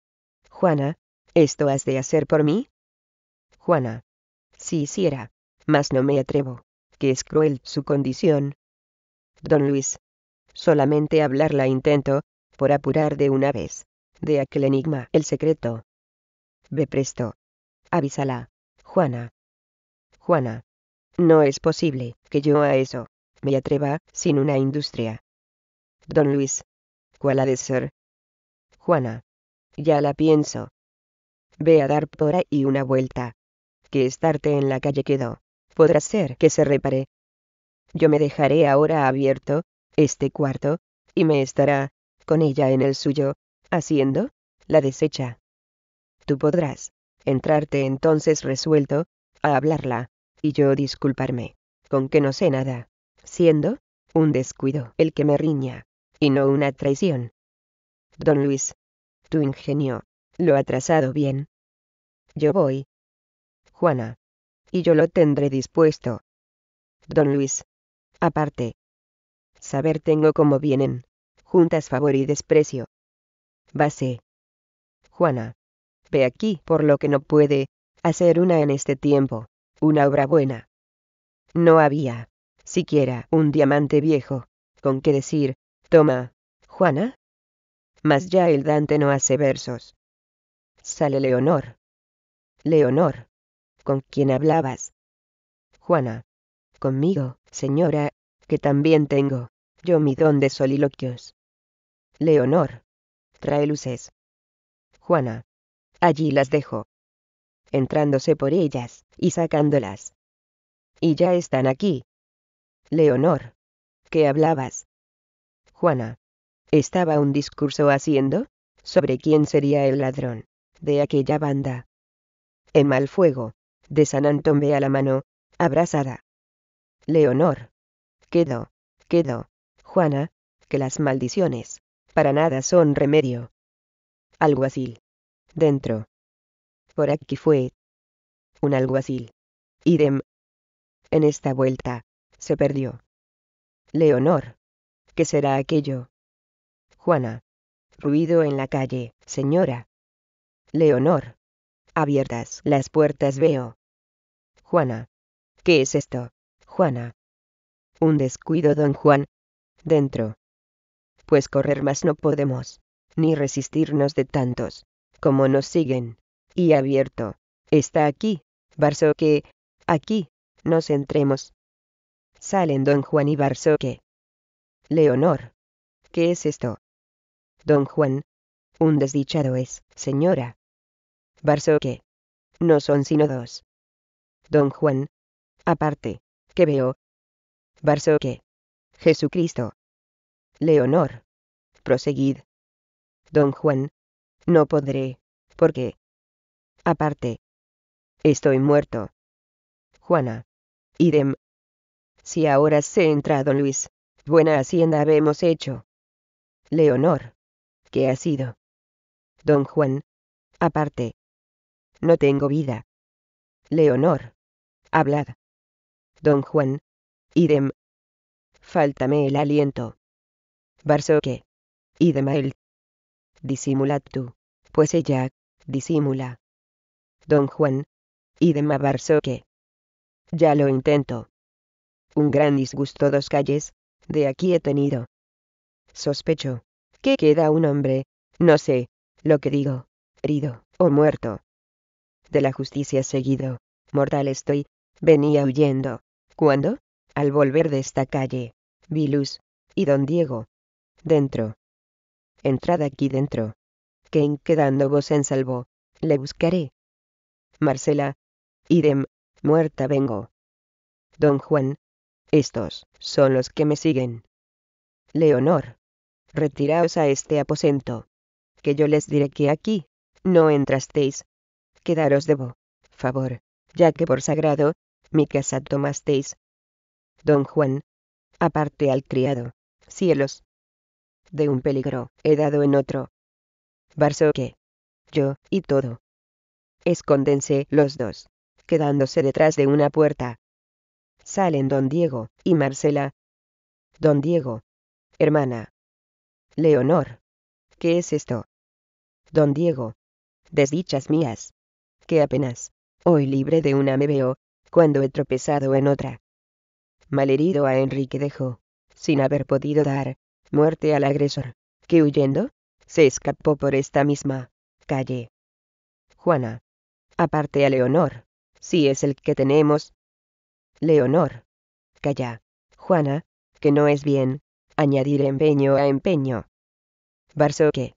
Speaker 1: Juana, ¿esto has de hacer por mí? Juana. Si hiciera, mas no me atrevo, que es cruel su condición. Don Luis. Solamente hablarla intento, por apurar de una vez, de aquel enigma el secreto. Ve presto. Avísala, Juana. Juana. No es posible que yo a eso me atreva, sin una industria. Don Luis. ¿Cuál ha de ser? Juana. Ya la pienso. Ve a dar por ahí una vuelta. Que estarte en la calle quedó. Podrá ser que se repare. Yo me dejaré ahora abierto, este cuarto, y me estará, con ella en el suyo, haciendo, la desecha. Tú podrás, entrarte entonces resuelto, a hablarla, y yo disculparme, con que no sé nada siendo un descuido el que me riña, y no una traición. Don Luis, tu ingenio, lo ha trazado bien. Yo voy. Juana. Y yo lo tendré dispuesto. Don Luis. Aparte. Saber tengo cómo vienen, juntas favor y desprecio. Base. Juana. Ve aquí por lo que no puede, hacer una en este tiempo, una obra buena. No había siquiera un diamante viejo, con qué decir, toma, Juana. Mas ya el Dante no hace versos. Sale Leonor. Leonor, con quién hablabas. Juana, conmigo, señora, que también tengo, yo mi don de soliloquios. Leonor, trae luces. Juana, allí las dejo. Entrándose por ellas, y sacándolas. Y ya están aquí, Leonor, ¿qué hablabas? Juana, estaba un discurso haciendo sobre quién sería el ladrón de aquella banda. En mal fuego, de San Antón ve a la mano, abrazada. Leonor, quedo, quedo, Juana, que las maldiciones, para nada son remedio. Alguacil. Dentro. Por aquí fue. Un alguacil. Idem. En esta vuelta, se perdió. Leonor, ¿qué será aquello? Juana, ruido en la calle, señora. Leonor, abiertas las puertas veo. Juana, ¿qué es esto? Juana, un descuido, don Juan. Dentro. Pues correr más no podemos, ni resistirnos de tantos, como nos siguen. Y abierto. Está aquí, Barso que, aquí, nos entremos. Salen don Juan y Barsoque. Leonor. ¿Qué es esto? Don Juan. Un desdichado es, señora. Barsoque. No son sino dos. Don Juan. Aparte, ¿Qué veo. Barsoque. Jesucristo. Leonor. Proseguid. Don Juan. No podré, porque. Aparte. Estoy muerto. Juana. Idem si ahora se entra don Luis, buena hacienda habemos hecho. Leonor, ¿qué ha sido? Don Juan, aparte. No tengo vida. Leonor, hablad. Don Juan, idem. Fáltame el aliento. Barsoque, idem a él. Disimulad tú, pues ella, disimula. Don Juan, idem a Barsoque. Ya lo intento. Un gran disgusto dos calles, de aquí he tenido. Sospecho. ¿Qué queda un hombre, no sé, lo que digo, herido, o muerto. De la justicia seguido, mortal estoy, venía huyendo. ¿Cuándo? Al volver de esta calle, vi luz, y don Diego. Dentro. Entrad aquí dentro. Que en quedando vos en salvo, le buscaré. Marcela. Idem, muerta vengo. Don Juan, estos son los que me siguen. Leonor, retiraos a este aposento. Que yo les diré que aquí no entrasteis. Quedaros debo, favor, ya que por sagrado, mi casa tomasteis. Don Juan, aparte al criado, cielos. De un peligro he dado en otro. Barsoque, yo y todo. Escóndense los dos, quedándose detrás de una puerta. Salen don Diego y Marcela. Don Diego. Hermana. Leonor. ¿Qué es esto? Don Diego. Desdichas mías. Que apenas. Hoy libre de una me veo, cuando he tropezado en otra. Malherido a Enrique dejó, sin haber podido dar, muerte al agresor, que huyendo, se escapó por esta misma calle. Juana. Aparte a Leonor, si es el que tenemos, Leonor. Calla, Juana, que no es bien, añadir empeño a empeño. Barsoque.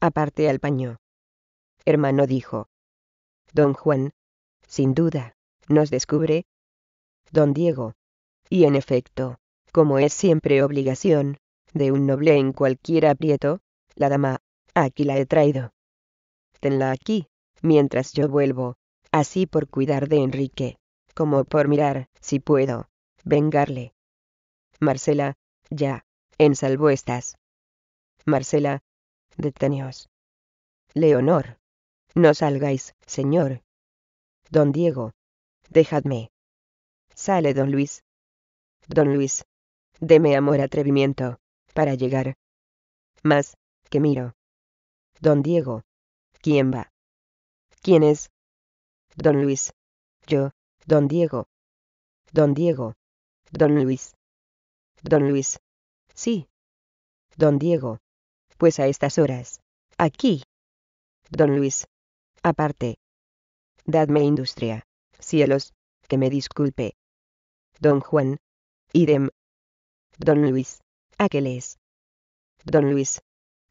Speaker 1: Aparte al paño. Hermano dijo. Don Juan. Sin duda, nos descubre. Don Diego. Y en efecto, como es siempre obligación, de un noble en cualquier aprieto, la dama, aquí la he traído. Tenla aquí, mientras yo vuelvo, así por cuidar de Enrique como por mirar, si puedo, vengarle. Marcela, ya, en salvo estás. Marcela, deteneos. Leonor, no salgáis, señor. Don Diego, dejadme. Sale don Luis. Don Luis, deme amor atrevimiento, para llegar. Más, que miro. Don Diego, ¿quién va? ¿Quién es? Don Luis, yo, Don Diego. Don Diego. Don Luis. Don Luis. Sí. Don Diego. Pues a estas horas. Aquí. Don Luis. Aparte. Dadme industria. Cielos. Que me disculpe. Don Juan. Idem. Don Luis. Aqueles. Don Luis.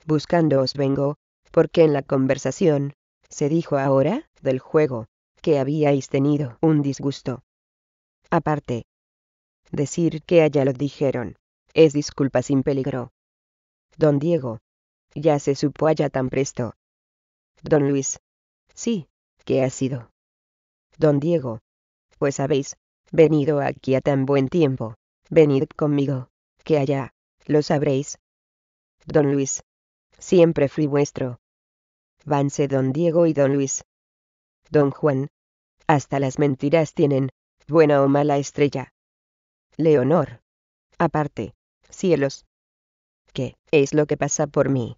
Speaker 1: Buscándoos vengo, porque en la conversación, se dijo ahora, del juego que habíais tenido un disgusto. Aparte, decir que allá lo dijeron, es disculpa sin peligro. Don Diego, ya se supo allá tan presto. Don Luis, sí, ¿qué ha sido? Don Diego, pues habéis venido aquí a tan buen tiempo, venid conmigo, que allá, lo sabréis. Don Luis, siempre fui vuestro. Vanse don Diego y don Luis, don Juan. Hasta las mentiras tienen, buena o mala estrella. Leonor. Aparte, cielos. ¿Qué es lo que pasa por mí?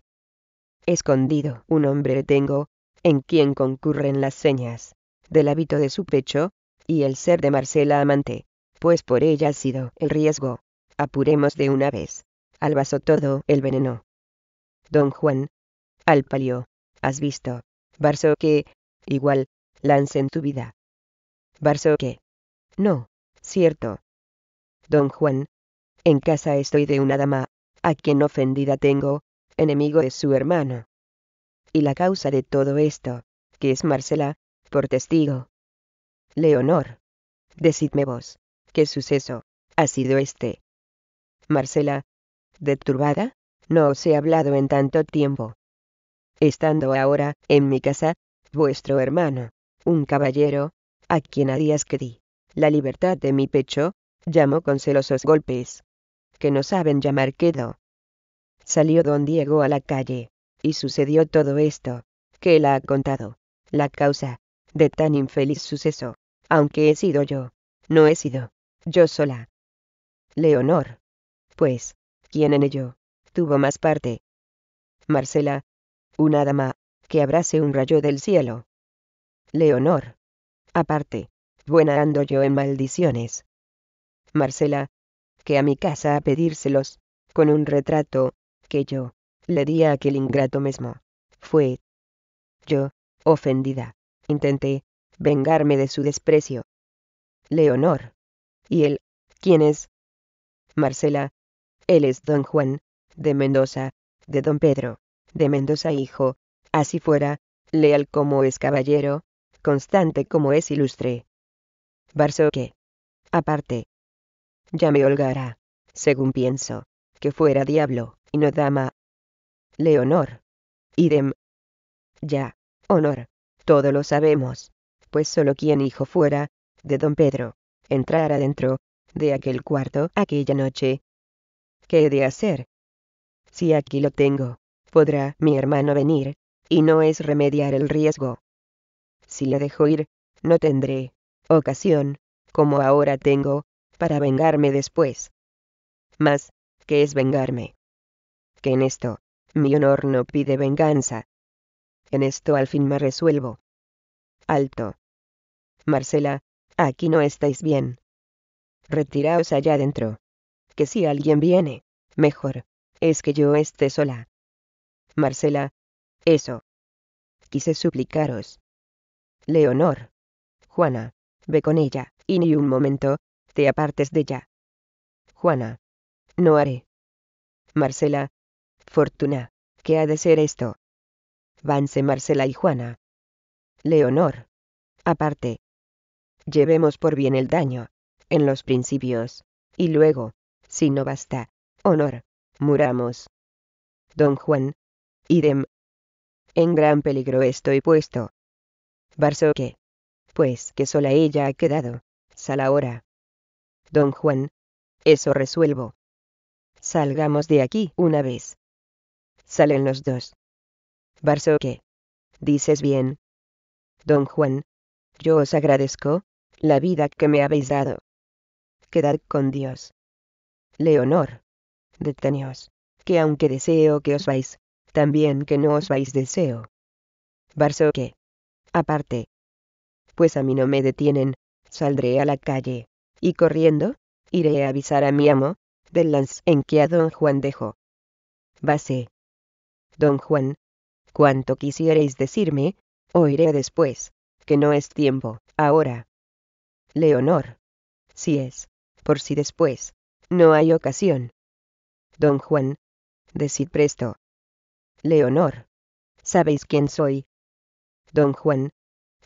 Speaker 1: Escondido, un hombre tengo, en quien concurren las señas, del hábito de su pecho, y el ser de Marcela amante, pues por ella ha sido el riesgo. Apuremos de una vez, al vaso todo el veneno. Don Juan, al palio, has visto, Barso que, igual, lance en tu vida. Barsoque. No, cierto. Don Juan. En casa estoy de una dama, a quien ofendida tengo, enemigo es su hermano. Y la causa de todo esto, que es Marcela, por testigo. Leonor. Decidme vos, ¿qué suceso ha sido este? Marcela. ¿De No os he hablado en tanto tiempo. Estando ahora en mi casa, vuestro hermano, un caballero, a quien a días que di la libertad de mi pecho, llamó con celosos golpes. Que no saben llamar quedo. Salió don Diego a la calle, y sucedió todo esto, que él ha contado. La causa, de tan infeliz suceso, aunque he sido yo, no he sido, yo sola. Leonor. Pues, ¿quién en ello? Tuvo más parte. Marcela. Una dama, que abrase un rayo del cielo, Leonor. Aparte, buena ando yo en maldiciones. Marcela, que a mi casa a pedírselos, con un retrato, que yo, le di a aquel ingrato mismo. Fue. Yo, ofendida, intenté, vengarme de su desprecio. Leonor. ¿Y él? ¿Quién es? Marcela. Él es don Juan, de Mendoza, de don Pedro, de Mendoza hijo, así fuera, leal como es caballero, constante como es ilustre. Barsoque. Aparte. Ya me holgará, según pienso, que fuera diablo, y no dama. Leonor. Idem. Ya, honor. Todo lo sabemos, pues solo quien hijo fuera, de don Pedro, entrara dentro, de aquel cuarto aquella noche. ¿Qué he de hacer? Si aquí lo tengo, podrá mi hermano venir, y no es remediar el riesgo si la dejo ir, no tendré ocasión, como ahora tengo, para vengarme después. Mas, ¿qué es vengarme? Que en esto, mi honor no pide venganza. En esto al fin me resuelvo. Alto. Marcela, aquí no estáis bien. Retiraos allá adentro. Que si alguien viene, mejor, es que yo esté sola. Marcela, eso. Quise suplicaros. Leonor. Juana, ve con ella, y ni un momento, te apartes de ella. Juana. No haré. Marcela. Fortuna, ¿qué ha de ser esto? Vanse Marcela y Juana. Leonor. Aparte. Llevemos por bien el daño, en los principios, y luego, si no basta, honor, muramos. Don Juan. Idem. En gran peligro estoy puesto, Barsoque. Pues que sola ella ha quedado. Sal ahora. Don Juan. Eso resuelvo. Salgamos de aquí una vez. Salen los dos. Barsoque. Dices bien. Don Juan. Yo os agradezco la vida que me habéis dado. Quedad con Dios. Leonor. Deteneos, que aunque deseo que os vais, también que no os vais deseo. Barsoque aparte. Pues a mí no me detienen, saldré a la calle, y corriendo, iré a avisar a mi amo, del lance en que a don Juan dejó. Base. Don Juan, cuanto quisierais decirme, oiré después, que no es tiempo, ahora. Leonor. Si es, por si después, no hay ocasión. Don Juan. Decid presto. Leonor. ¿Sabéis quién soy? Don Juan.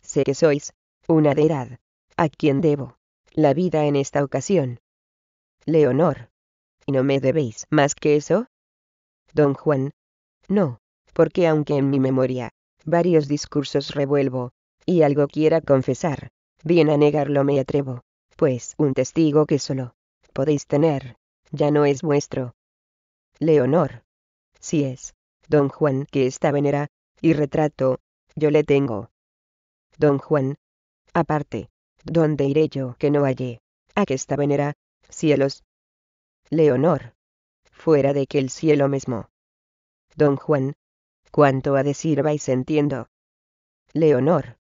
Speaker 1: Sé que sois, una de edad, a quien debo, la vida en esta ocasión. Leonor. ¿Y no me debéis más que eso? Don Juan. No, porque aunque en mi memoria, varios discursos revuelvo, y algo quiera confesar, bien a negarlo me atrevo, pues un testigo que solo podéis tener, ya no es vuestro. Leonor. Si es, don Juan que esta venera, y retrato, yo le tengo. Don Juan. Aparte. ¿Dónde iré yo que no hallé? ¿A qué esta venera? Cielos. Leonor. Fuera de que el cielo mismo. Don Juan. Cuánto a decir vais entiendo. Leonor.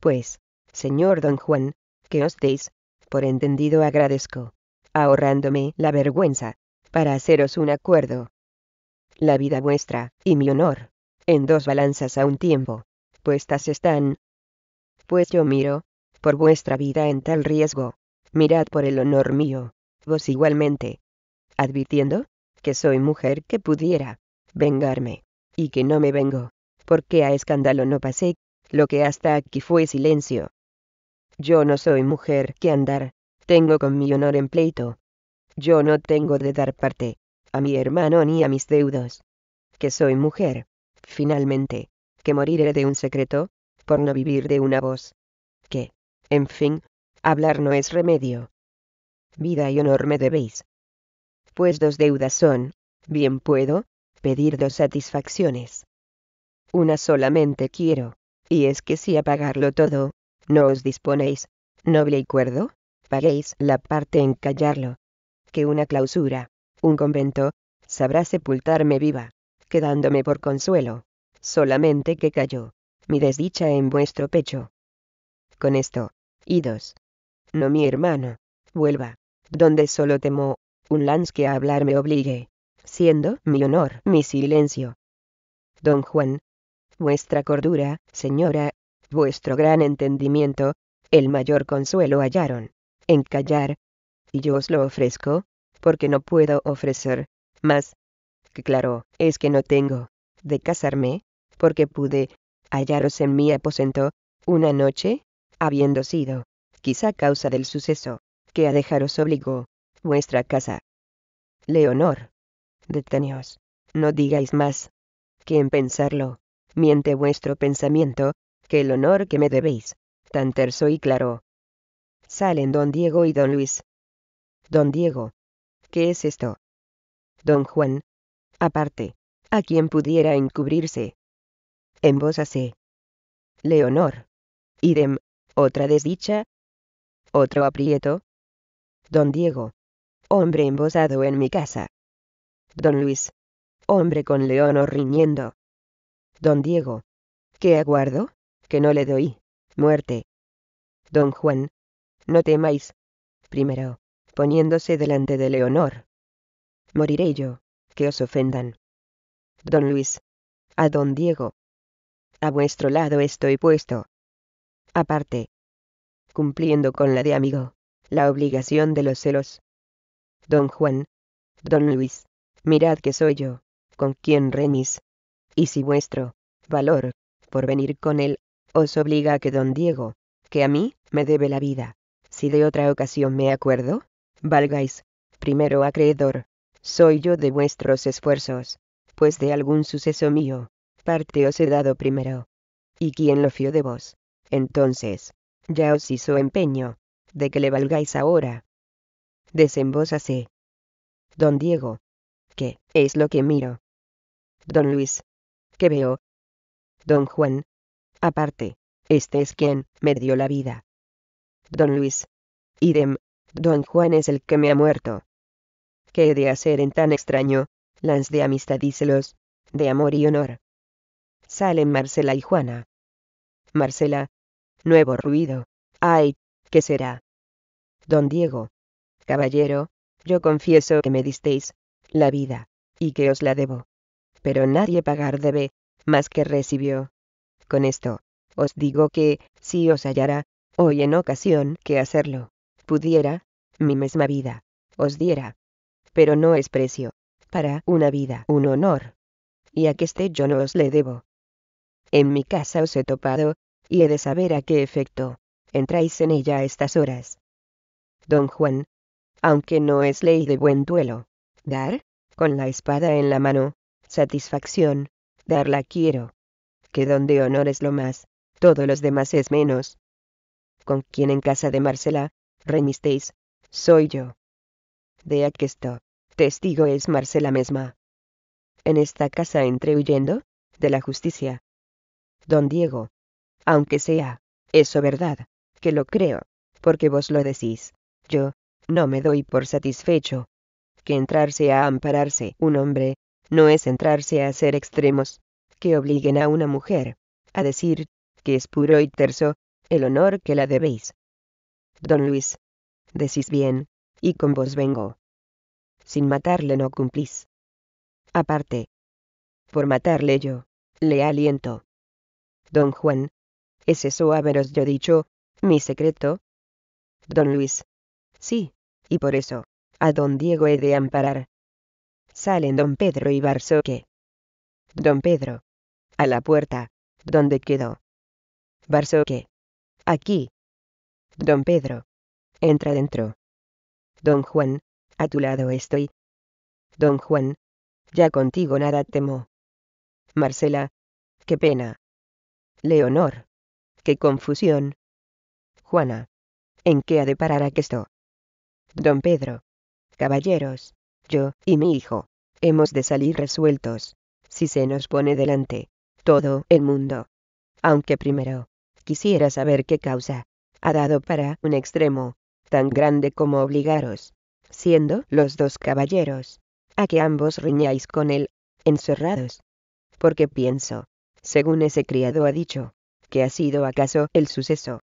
Speaker 1: Pues, señor don Juan, que os deis, por entendido agradezco, ahorrándome la vergüenza, para haceros un acuerdo. La vida vuestra, y mi honor, en dos balanzas a un tiempo, estas están. Pues yo miro, por vuestra vida en tal riesgo, mirad por el honor mío, vos igualmente. Advirtiendo, que soy mujer que pudiera, vengarme, y que no me vengo, porque a escándalo no pasé, lo que hasta aquí fue silencio. Yo no soy mujer que andar, tengo con mi honor en pleito. Yo no tengo de dar parte, a mi hermano ni a mis deudos. Que soy mujer, finalmente, que moriré de un secreto, por no vivir de una voz. Que, en fin, hablar no es remedio. Vida y honor me debéis. Pues dos deudas son, bien puedo, pedir dos satisfacciones. Una solamente quiero, y es que si a pagarlo todo, no os disponéis, noble y cuerdo, paguéis la parte en callarlo. Que una clausura, un convento, sabrá sepultarme viva, quedándome por consuelo solamente que cayó, mi desdicha en vuestro pecho. Con esto, idos. No mi hermano, vuelva, donde solo temo, un lance que a hablar me obligue, siendo mi honor mi silencio. Don Juan, vuestra cordura, señora, vuestro gran entendimiento, el mayor consuelo hallaron, en callar, y yo os lo ofrezco, porque no puedo ofrecer, mas, que claro, es que no tengo, de casarme, porque pude hallaros en mi aposento, una noche, habiendo sido, quizá causa del suceso, que a dejaros obligó, vuestra casa. Leonor. deteníos, No digáis más. Que en pensarlo, miente vuestro pensamiento, que el honor que me debéis, tan terso y claro. Salen don Diego y don Luis. Don Diego. ¿Qué es esto? Don Juan. Aparte, a quien pudiera encubrirse, en Leonor. Idem, otra desdicha. Otro aprieto. Don Diego. Hombre embosado en mi casa. Don Luis. Hombre con Leonor riñendo. Don Diego. ¿Qué aguardo? Que no le doy. Muerte. Don Juan. No temáis. Primero, poniéndose delante de Leonor. Moriré yo, que os ofendan. Don Luis. A don Diego. A vuestro lado estoy puesto. Aparte. Cumpliendo con la de amigo. La obligación de los celos. Don Juan. Don Luis. Mirad que soy yo. Con quien remis. Y si vuestro valor, por venir con él, os obliga a que don Diego, que a mí, me debe la vida, si de otra ocasión me acuerdo, valgáis, primero acreedor, soy yo de vuestros esfuerzos, pues de algún suceso mío, parte os he dado primero. Y quién lo fió de vos, entonces, ya os hizo empeño, de que le valgáis ahora. Desembósase. Don Diego. ¿Qué es lo que miro? Don Luis. ¿Qué veo? Don Juan. Aparte, este es quien me dio la vida. Don Luis. Idem, don Juan es el que me ha muerto. ¿Qué he de hacer en tan extraño, lance de amistad de amor y honor? Salen Marcela y Juana. Marcela. Nuevo ruido. Ay, ¿qué será? Don Diego. Caballero, yo confieso que me disteis la vida, y que os la debo. Pero nadie pagar debe, más que recibió. Con esto, os digo que, si os hallara, hoy en ocasión que hacerlo, pudiera, mi misma vida, os diera. Pero no es precio, para una vida un honor. Y a que esté yo no os le debo. En mi casa os he topado, y he de saber a qué efecto, entráis en ella a estas horas. Don Juan. Aunque no es ley de buen duelo. Dar, con la espada en la mano, satisfacción, darla quiero. Que donde honor es lo más, todos los demás es menos. Con quien en casa de Marcela, remisteis, soy yo. De aquesto, testigo es Marcela misma. En esta casa entré huyendo, de la justicia, don Diego, aunque sea, eso verdad, que lo creo, porque vos lo decís, yo, no me doy por satisfecho, que entrarse a ampararse un hombre, no es entrarse a hacer extremos, que obliguen a una mujer, a decir, que es puro y terso, el honor que la debéis. Don Luis, decís bien, y con vos vengo. Sin matarle no cumplís. Aparte, por matarle yo, le aliento. Don Juan. ¿Es eso haberos yo dicho, mi secreto? Don Luis. Sí, y por eso, a don Diego he de amparar. Salen don Pedro y Barsoque. Don Pedro. A la puerta, ¿Dónde quedó. Barsoque. Aquí. Don Pedro. Entra dentro. Don Juan, a tu lado estoy. Don Juan, ya contigo nada temo. Marcela, qué pena. Leonor. ¡Qué confusión! Juana. ¿En qué ha de parar aquesto? Don Pedro. Caballeros, yo y mi hijo, hemos de salir resueltos, si se nos pone delante, todo el mundo. Aunque primero, quisiera saber qué causa ha dado para un extremo, tan grande como obligaros, siendo los dos caballeros, a que ambos riñáis con él, encerrados. Porque pienso, según ese criado ha dicho, que ha sido acaso el suceso.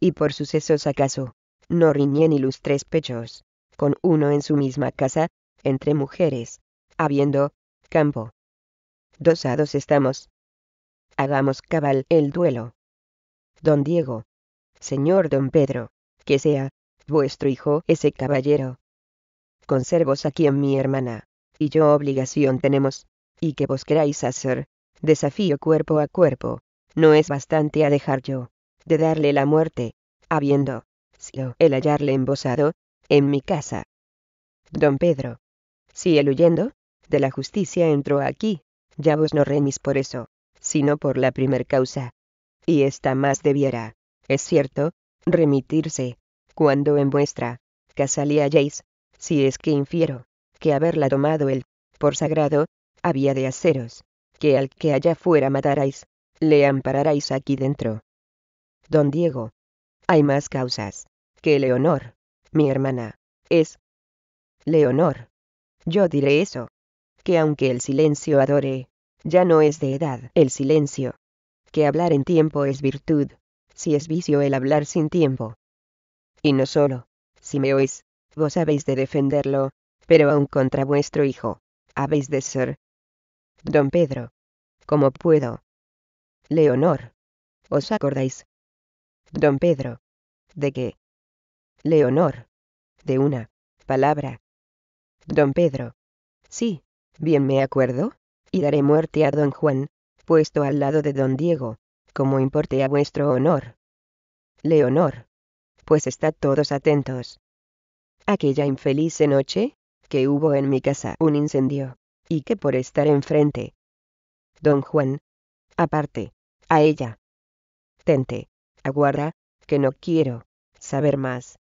Speaker 1: Y por sucesos acaso, no riñen ilustres pechos, con uno en su misma casa, entre mujeres, habiendo, campo. Dos dos estamos. Hagamos cabal el duelo. Don Diego. Señor don Pedro, que sea, vuestro hijo ese caballero. Conservos aquí en mi hermana, y yo obligación tenemos, y que vos queráis hacer, desafío cuerpo a cuerpo, no es bastante a dejar yo, de darle la muerte, habiendo, sido el hallarle embosado, en mi casa. Don Pedro. Si el huyendo, de la justicia entró aquí, ya vos no remis por eso, sino por la primer causa. Y esta más debiera, es cierto, remitirse, cuando en vuestra casa le halléis, si es que infiero, que haberla tomado él por sagrado, había de haceros, que al que allá fuera matarais, le ampararais aquí dentro. Don Diego, hay más causas, que Leonor, mi hermana, es... Leonor, yo diré eso, que aunque el silencio adore, ya no es de edad el silencio, que hablar en tiempo es virtud, si es vicio el hablar sin tiempo. Y no solo, si me oís, vos habéis de defenderlo, pero aun contra vuestro hijo, habéis de ser, Don Pedro. ¿cómo puedo. Leonor. ¿Os acordáis? Don Pedro. ¿De qué? Leonor. De una palabra. Don Pedro. Sí, bien me acuerdo, y daré muerte a don Juan, puesto al lado de don Diego, como importe a vuestro honor. Leonor. Pues está todos atentos. Aquella infeliz noche, que hubo en mi casa un incendio, y que por estar enfrente. Don Juan. Aparte. A ella. Tente. Aguarda, que no quiero saber más.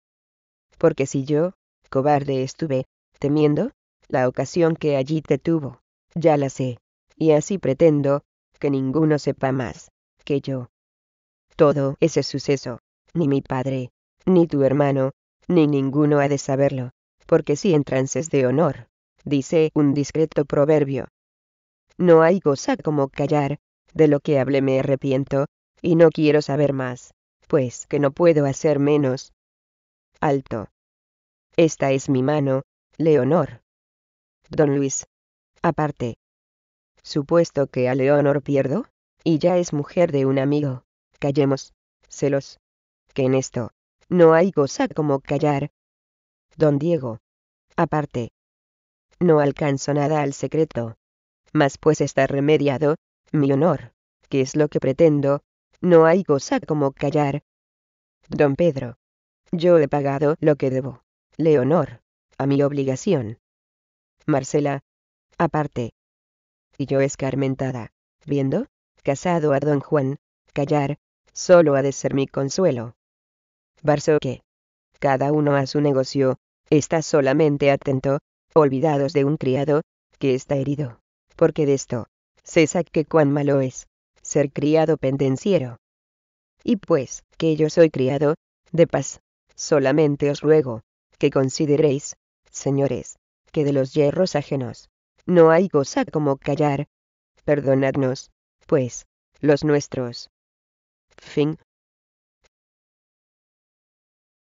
Speaker 1: Porque si yo, cobarde, estuve temiendo la ocasión que allí te tuvo, ya la sé, y así pretendo que ninguno sepa más que yo. Todo ese suceso, ni mi padre, ni tu hermano, ni ninguno ha de saberlo, porque si en trances de honor dice un discreto proverbio. No hay cosa como callar, de lo que hablé me arrepiento, y no quiero saber más, pues que no puedo hacer menos. Alto. Esta es mi mano, Leonor. Don Luis. Aparte. Supuesto que a Leonor pierdo, y ya es mujer de un amigo. Callemos. Celos. Que en esto. No hay cosa como callar. Don Diego. Aparte no alcanzo nada al secreto. Mas pues está remediado, mi honor, que es lo que pretendo, no hay cosa como callar. Don Pedro. Yo he pagado lo que debo. honor, A mi obligación. Marcela. Aparte. Y yo escarmentada. Viendo, casado a don Juan, callar, solo ha de ser mi consuelo. Barsoque, Cada uno a su negocio, está solamente atento, olvidados de un criado, que está herido. Porque de esto, se saque cuán malo es, ser criado pendenciero. Y pues, que yo soy criado, de paz, solamente os ruego, que consideréis, señores, que de los hierros ajenos, no hay cosa como callar. Perdonadnos, pues, los nuestros. Fin.